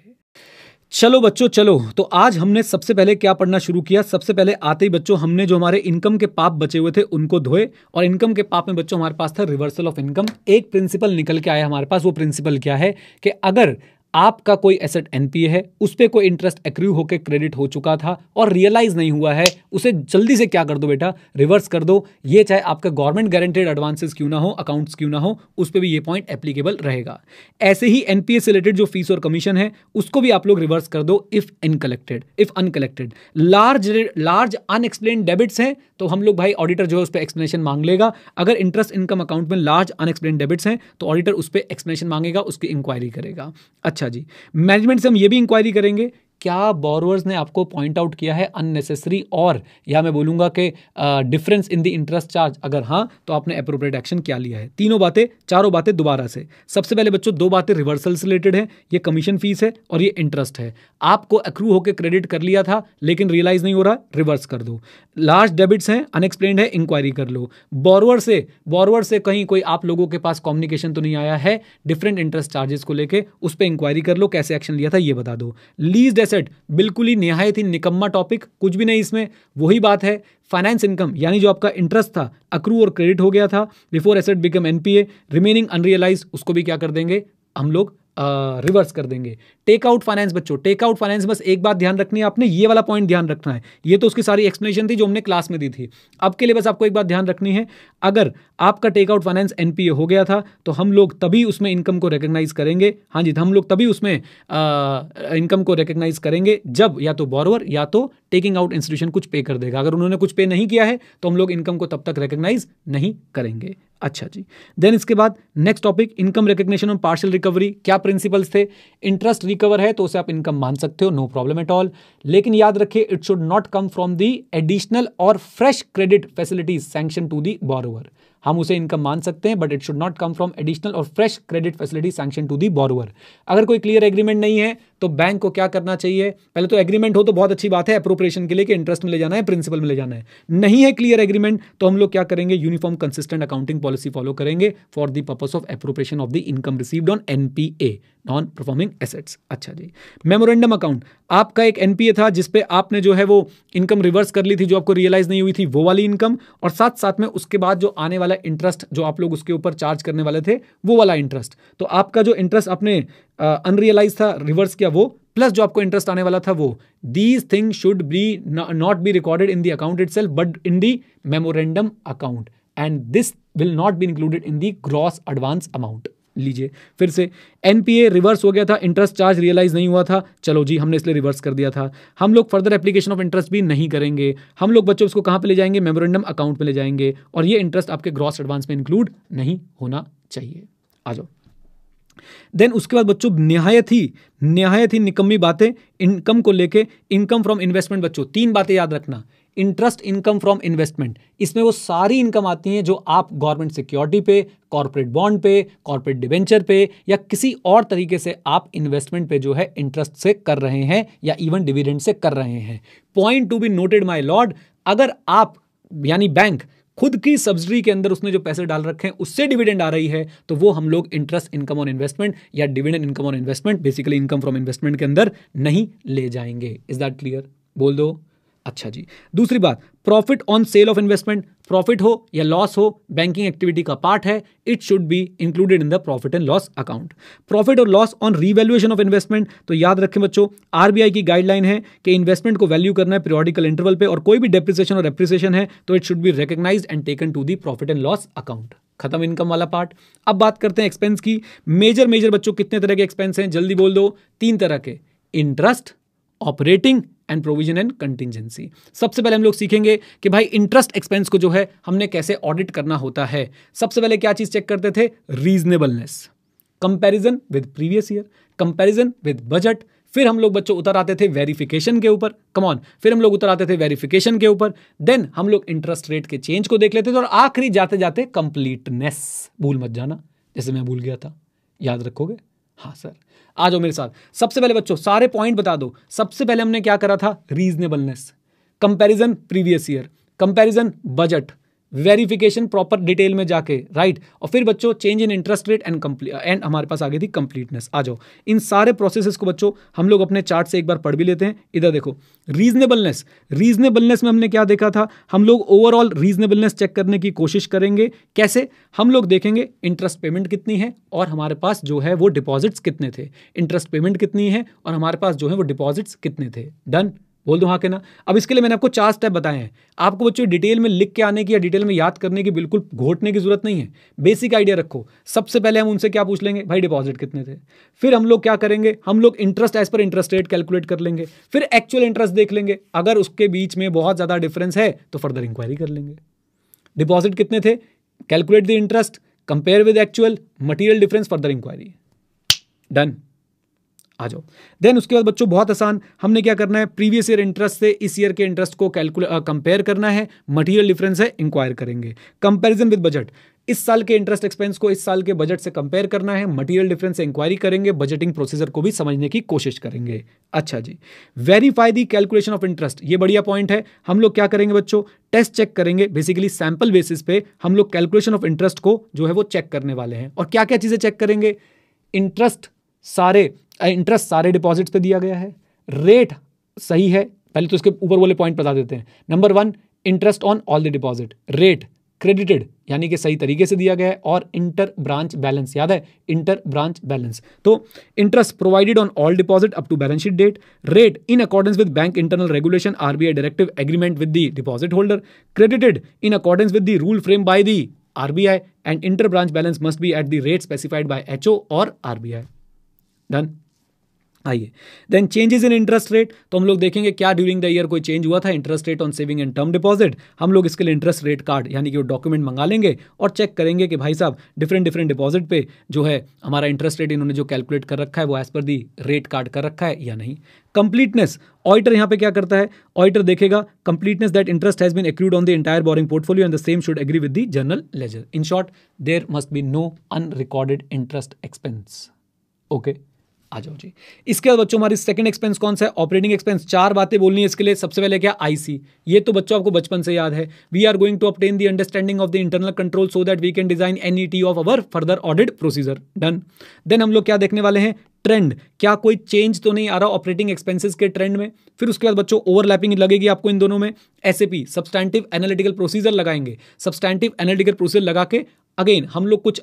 चलो बच्चों चलो तो आज हमने सबसे पहले क्या पढ़ना शुरू किया सबसे पहले आते ही बच्चों हमने जो हमारे इनकम के पाप बचे हुए थे उनको धोए और इनकम के पाप में बच्चों हमारे पास था रिवर्सल ऑफ इनकम एक प्रिंसिपल निकल के आया हमारे पास वो प्रिंसिपल क्या है कि अगर आपका कोई एसेट एनपीए है उस पर कोई इंटरेस्ट एक्रू होकर क्रेडिट हो चुका था और रियलाइज नहीं हुआ है उसे जल्दी से क्या कर दो बेटा रिवर्स कर दो ये चाहे आपका गवर्नमेंट गारंटेड एडवांसेस क्यों ना हो अकाउंट्स क्यों ना हो उस पर भी ये पॉइंट एप्लीकेबल रहेगा ऐसे ही एनपीए से रिलेटेड जो फीस और कमीशन है उसको भी आप लोग रिवर्स कर दो if uncollected if uncollected large large unexplained debits हैं तो हम लोग भाई ऑडिटर जो है उस पर एक्सप्लेनेशन मांग लेगा अगर इंटरेस्ट इनकम अकाउंट में लार्ज अनएक्सप्लेन डेबिट्स हैं तो ऑडिटर उस पर एक्सप्लेनेशन मांगेगा उसकी इंक्वायरी करेगा अच्छा, अच्छा जी मैनेजमेंट से हम ये भी इंक्वायरी करेंगे क्या बोरवर्स ने आपको पॉइंट आउट किया है अननेसेसरी और या मैं बोलूंगा कि difference in the interest charge अगर हाँ तो आपने अप्रोप्रिएट एक्शन क्या लिया है तीनों बातें चारों बातें दोबारा से सबसे पहले बच्चों दो बातें रिवर्सल से रिलेटेड है ये कमीशन फीस है और ये इंटरेस्ट है आपको अक्रू होकर क्रेडिट कर लिया था लेकिन रियलाइज नहीं हो रहा रिवर्स कर दो लास्ट डेबिट्स हैं अनएक्सप्लेन है इंक्वायरी कर लो बोरवर से बोरवर से कहीं कोई आप लोगों के पास कम्युनिकेशन तो नहीं आया है डिफरेंट इंटरेस्ट चार्जेस को लेकर उस पर इंक्वायरी कर लो कैसे एक्शन लिया था ये बता दो लीज सेट बिल्कुल ही निहायत ही निकम्मा टॉपिक कुछ भी नहीं इसमें वही बात है फाइनेंस इनकम यानी जो आपका इंटरेस्ट था अक्रू और क्रेडिट हो गया था before asset become NPA remaining unrealised उसको भी क्या कर देंगे हम लोग रिवर्स कर देंगे टेकआउट फाइनेंस बच्चों टेकआउट फाइनेंस बस एक बात ध्यान रखनी है आपने ये वाला पॉइंट ध्यान रखना है ये तो उसकी सारी एक्सप्लेनेशन थी जो हमने क्लास में दी थी अब के लिए बस आपको एक बात ध्यान रखनी है अगर आपका टेकआउट फाइनेंस एनपीए हो गया था तो हम लोग तभी उसमें इनकम को रिकग्नाइज करेंगे हाँ जी तो हम लोग तभी उसमें इनकम को रिकग्नाइज करेंगे जब या तो बॉरवर या तो टेकिंग आउट इंस्टीट्यूशन कुछ पे कर देगा अगर उन्होंने कुछ पे नहीं किया है तो हम लोग इनकम को तब तक रिकग्नाइज नहीं करेंगे अच्छा जी देन इसके बाद नेक्स्ट टॉपिक इनकम रिकग्निशन और पार्शियल रिकवरी क्या प्रिंसिपल्स थे इंटरेस्ट रिकवर है तो उसे आप इनकम मान सकते हो नो प्रॉब्लम एट ऑल लेकिन याद रखिए it should not come from the additional और fresh credit facilities sanction to the borrower हम उसे इनकम मान सकते हैं but it should not come from additional और fresh credit facility sanction to the borrower अगर कोई क्लियर एग्रीमेंट नहीं है तो बैंक को क्या करना चाहिए पहले तो एग्रीमेंट हो तो बहुत अच्छी बात है अप्रोप्रिएशन के लिए कि इंटरेस्ट में ले जाना है प्रिंसिपल में ले जाना है नहीं है क्लियर एग्रीमेंट तो हम लोग क्या करेंगे uniform consistent accounting policy follow करेंगे for the purpose of appropriation of the income received on NPA non performing assets अच्छा जी मेमोरेंडम अकाउंट आपका एक एनपीए था जिसपे आपने जो है वो इनकम रिवर्स कर ली थी जो आपको रियलाइज नहीं हुई थी वो वाली इनकम और साथ साथ में उसके बाद जो आने वाले वाला इंटरेस्ट जो आप लोग उसके ऊपर चार्ज करने वाले थे वो वाला इंटरेस्ट तो आपका जो इंटरेस्ट आपने अनरियलाइज था रिवर्स किया वो प्लस जो आपको इंटरेस्ट आने वाला था वो these thing should be not be recorded in the account itself but in the memorandum account and this will not be included in the gross advance amount लीजिए फिर से एन रिवर्स हो गया था इंटरेस्ट चार्ज रियलाइज नहीं हुआ था चलो जी हमने इसलिए रिवर्स कर दिया था हम लोग फर्दर एप्लीकेशन ऑफ इंटरेस्ट भी नहीं करेंगे हम लोग बच्चों उसको कहाँ पर ले जाएंगे मेमोरेंडम अकाउंट में ले जाएंगे और ये इंटरेस्ट आपके ग्रॉस एडवांस में इंक्लूड नहीं होना चाहिए आ जाओ देन उसके बाद बच्चों निहायत ही निहायत ही निकम्मी बातें इनकम को लेके इनकम फ्रॉम इन्वेस्टमेंट बच्चों तीन बातें याद रखना इंटरेस्ट इनकम फ्रॉम इन्वेस्टमेंट इसमें वो सारी इनकम आती हैं जो आप गवर्नमेंट सिक्योरिटी पे कॉरपोरेट बॉन्ड पे कॉरपोरेट डिवेंचर पे या किसी और तरीके से आप इन्वेस्टमेंट पे जो है इंटरेस्ट से कर रहे हैं या इवन डिविडेंड से कर रहे हैं point to be noted my lord अगर आप यानी बैंक खुद की सब्सिडी के अंदर उसने जो पैसे डाल रखे हैं उससे डिविडेंड आ रही है तो वो हम लोग इंटरेस्ट इनकम ऑन इन्वेस्टमेंट या dividend income on investment basically income from investment के अंदर नहीं ले जाएंगे इज दैट क्लियर बोल दो अच्छा जी दूसरी बात profit on sale of investment profit हो या लॉस हो बैंकिंग एक्टिविटी का पार्ट है it should be included in the profit and loss account profit और loss on revaluation of investment तो याद रखें बच्चों आरबीआई की गाइडलाइन है कि इन्वेस्टमेंट को वैल्यू करना है पीरियोडिकल इंटरवल पे और कोई भी डेप्रिसिएशन और एप्रिसिएशन है तो it should be recognise and taken to the profit and loss account खत्म इनकम वाला पार्ट अब बात करते हैं एक्सपेंस की मेजर मेजर बच्चों कितने तरह के एक्सपेंस हैं जल्दी बोल दो तीन तरह के interest operating and provision and contingency सबसे पहले हम लोग सीखेंगे कि भाई इंटरेस्ट एक्सपेंस को जो है हमने कैसे ऑडिट करना होता है सबसे पहले क्या चीज़ चेक करते थे reasonableness comparison with previous year comparison with budget फिर हम लोग बच्चों उतर आते थे वेरिफिकेशन के ऊपर कमॉन फिर हम लोग उतर आते थे वेरिफिकेशन के ऊपर देन हम लोग इंटरेस्ट रेट के चेंज को देख लेते थे और आखिरी जाते जाते कंप्लीटनेस भूल मत जाना जैसे मैं भूल गया था याद रखोगे हाँ सर आ जाओ मेरे साथ सबसे पहले बच्चों सारे पॉइंट बता दो सबसे पहले हमने क्या करा था reasonableness comparison previous year comparison budget verification proper detail में जाके राइट और फिर बच्चों change in interest rate and and हमारे पास आगे थी कंप्लीटनेस आ जाओ इन सारे प्रोसेसेस को बच्चों हम लोग अपने चार्ट से एक बार पढ़ भी लेते हैं इधर देखो रीजनेबलनेस रीजनेबलनेस में हमने क्या देखा था हम लोग ओवरऑल रीजनेबलनेस चेक करने की कोशिश करेंगे कैसे हम लोग देखेंगे इंटरेस्ट पेमेंट कितनी है और हमारे पास जो है वो डिपॉजिट्स कितने थे इंटरेस्ट पेमेंट कितनी है और हमारे पास जो है वो डिपॉजिट्स कितने थे डन बोल दो हाँ के ना अब इसके लिए मैंने आपको चार स्टेप बताए हैं आपको बच्चों डिटेल में लिख के आने की या डिटेल में याद करने की बिल्कुल घोटने की जरूरत नहीं है बेसिक आइडिया रखो सबसे पहले हम उनसे क्या पूछ लेंगे भाई डिपॉजिट कितने थे फिर हम लोग क्या करेंगे हम लोग interest as per interest rate calculate कर लेंगे फिर एक्चुअल इंटरेस्ट देख लेंगे अगर उसके बीच में बहुत ज़्यादा डिफरेंस है तो फर्दर इंक्वायरी कर लेंगे डिपॉजिट कितने थे calculate the interest compare with actual material difference further inquiry done आ जाओ देन उसके बाद बच्चों बहुत आसान हमने क्या करना है प्रीवियस ईयर इंटरेस्ट से इस ईयर के इंटरेस्ट को कैलकुलेट कंपेयर करना है मटेरियल डिफरेंस है इंक्वायर करेंगे कंपैरिजन विद बजट इस साल के इंटरेस्ट एक्सपेंस को इस साल के बजट से कंपेयर करना है मटेरियल डिफरेंस इंक्वायरी करेंगे बजटिंग प्रोसीजर को भी समझने की कोशिश करेंगे अच्छा जी verify the calculation of interest ये बढ़िया पॉइंट है हम लोग क्या करेंगे बच्चों टेस्ट चेक करेंगे बेसिकली सैंपल बेसिस पे हम लोग कैलकुलेशन ऑफ इंटरेस्ट को जो है वो चेक करने वाले हैं और क्या क्या चीज़ें चेक करेंगे इंटरेस्ट सारे इंटरेस्ट सारे डिपॉजिट्स पे दिया गया है रेट सही है पहले तो इसके ऊपर वाले पॉइंट बता देते हैं number one interest on all the deposit rate credited यानी कि सही तरीके से दिया गया है और इंटर ब्रांच बैलेंस याद है इंटर ब्रांच बैलेंस तो interest provided on all deposit up to balance sheet date rate in accordance with bank internal regulation RBI directive agreement with the deposit holder credited in accordance with the rule frame by the RBI and inter branch balance must be at the rate specified by HO और RBI done आइए then changes in interest rate तो हम लोग देखेंगे क्या during the year कोई change हुआ था interest rate on saving and term deposit हम लोग इसके लिए इंटरेस्ट रेट कार्ड यानी कि वो डॉक्यूमेंट मंगा लेंगे और चेक करेंगे कि भाई साहब डिफरेंट डिफरेंट डिपॉजिट पे जो है हमारा इंटरेस्ट रेट इन्होंने जो कैलकुलेट कर रखा है वो as per the rate card कर रखा है या नहीं कंप्लीटनेस ऑइटर यहाँ पे क्या करता है ऑइटर देखेगा completeness that interest has been accrued on the entire borrowing portfolio and the same should agree with the general ledger in short there must be no unrecorded interest expense okay आ जाओ जी इसके बाद बच्चों हमारी second expense कौन सा है ऑपरेटिंग एक्सपेंस चार बातें बोलनी है इसके लिए सबसे पहले क्या आईसी ये तो बच्चों आपको बचपन से याद है we are going to obtain the understanding of the internal control so that we can design NET of our further audit procedure done then हम लोग क्या देखने वाले हैं ट्रेंड क्या कोई चेंज तो नहीं आ रहा ऑपरेटिंग एक्सपेंसेस के ट्रेंड में फिर उसके बाद बच्चों ओवरलैपिंग लगेगी आपको इन दोनों में एसएपी सब्सटैंटिव एनालिटिकल प्रोसीजर लगाएंगे सब्सटैंटिव एनालिटिकल प्रोसीजर लगा के अगेन हम लोग कुछ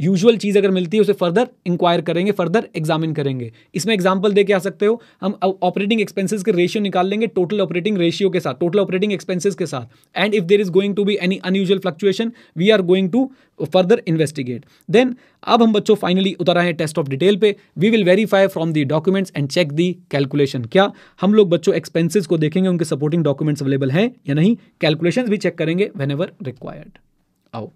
यूजल चीज़ अगर मिलती है उसे फर्दर इंक्वायर करेंगे फर्दर एग्जामिन करेंगे इसमें एग्जाम्पल दे के आ सकते हो हम ऑपरेटिंग एक्सपेंसिस के रेशियो निकाल लेंगे टोटल ऑपरेटिंग रेशियो के साथ टोटल ऑपरेटिंग एक्सपेंसिस के साथ and if there is going to be any unusual fluctuation we are going to further investigate then अब हम बच्चों फाइनली उतरा है टेस्ट ऑफ डिटेल पे we will verify from the documents and check the calculation क्या हम लोग बच्चों एक्सपेंसिस को देखेंगे उनके सपोर्टिंग डॉक्यूमेंट्स अवेलेबल हैं या नहीं कैलकुलेशन भी चेक करेंगे वेन एवर रिक्वायर्ड आओ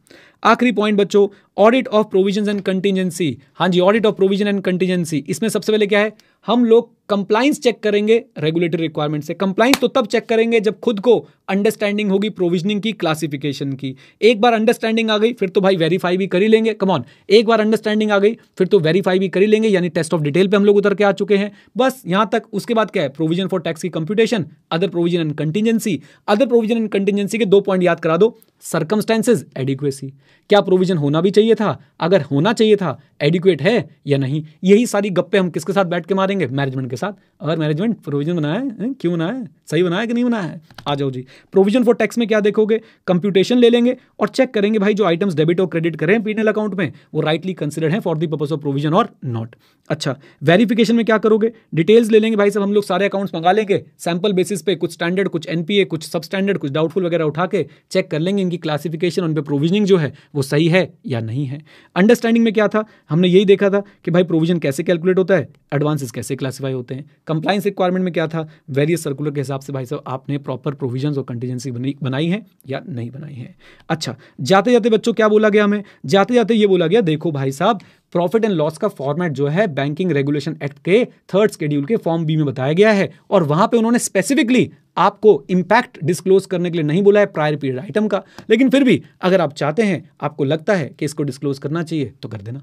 आखिरी पॉइंट बच्चों audit of provision and contingency हाँ जी audit of provision and contingency इसमें सबसे पहले क्या है हम लोग कंप्लाइंस चेक करेंगे रेगुलेटरी रिक्वायरमेंट से कंप्लाइंस तो तब चेक करेंगे जब खुद को अंडरस्टैंडिंग होगी प्रोविजनिंग की क्लासिफिकेशन की एक बार अंडरस्टैंडिंग आ गई फिर तो भाई वेरीफाई भी कर ही लेंगे कमॉन एक बार अंडरस्टैंडिंग आ गई फिर तो वेरीफाई भी कर ही लेंगे यानी टेस्ट ऑफ डिटेल पे हम लोग उतर के आ चुके हैं बस यहाँ तक उसके बाद क्या है प्रोविजन फॉर टैक्स की computation other provision and contingency other provision and contingency के दो पॉइंट याद करा दो सर्कमस्टेंसेज एडिक्वेसी क्या प्रोविजन होना भी चाहिए था अगर होना चाहिए था एडिक्वेट है या नहीं यही सारी गप्पे हम किसके साथ बैठ के मारेंगे करेंगे मैनेजमेंट के साथ अगर मैनेजमेंट प्रोविजन बनाए क्यों बनाए सही बनाया कि नहीं बनाया है आ जाओ जी प्रोविजन फॉर टैक्स में क्या देखोगे कंप्यूटेशन ले लेंगे और चेक करेंगे भाई जो आइटम्स डेबिट और क्रेडिट करें पी अकाउंट में वो राइटली कंसिडर है for the purpose of provision और नॉट अच्छा वेरीफिकेशन में क्या करोगे डिटेल्स ले लेंगे भाई सब हम लोग सारे अकाउंट्स मंगा लेंगे सैम्पल बेसिस पे कुछ स्टैंडर्ड कुछ एनपीए कुछ सब स्टैंडर्ड कुछ डाउटफुल वगैरह उठा के चेक कर लेंगे इनकी क्लासिफिकेशन उन पर प्रोविजनिंग जो है वो सही है या नहीं है अंडरस्टैंडिंग में क्या था हमने यही देखा था कि भाई प्रोविजन कैसे कैलकुलेट होता है एडवांसेस कैसे कैसे क्लासीफाई होते हैं कंप्लाइंस रिक्वायरमेंट में क्या था वेरियस सर्कुलर के हिसाब से भाई साहब आपने प्रॉपर प्रोविजन और कंटीजेंसी बनाई है या नहीं बनाई है अच्छा जाते जाते बच्चों क्या बोला गया हमें जाते जाते ये बोला गया देखो भाई साहब प्रॉफिट एंड लॉस का फॉर्मेट जो है बैंकिंग रेगुलेशन एक्ट के थर्ड स्केड्यूल के फॉर्म बी में बताया गया है और वहां पे उन्होंने स्पेसिफिकली आपको इंपैक्ट डिस्क्लोज करने के लिए नहीं बोला है प्रायर पीरियड आइटम का लेकिन फिर भी अगर आप चाहते हैं आपको लगता है कि इसको डिस्क्लोज करना चाहिए तो कर देना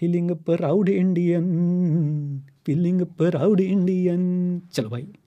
feeling a proud Indian, feeling a proud Indian. चलो भाई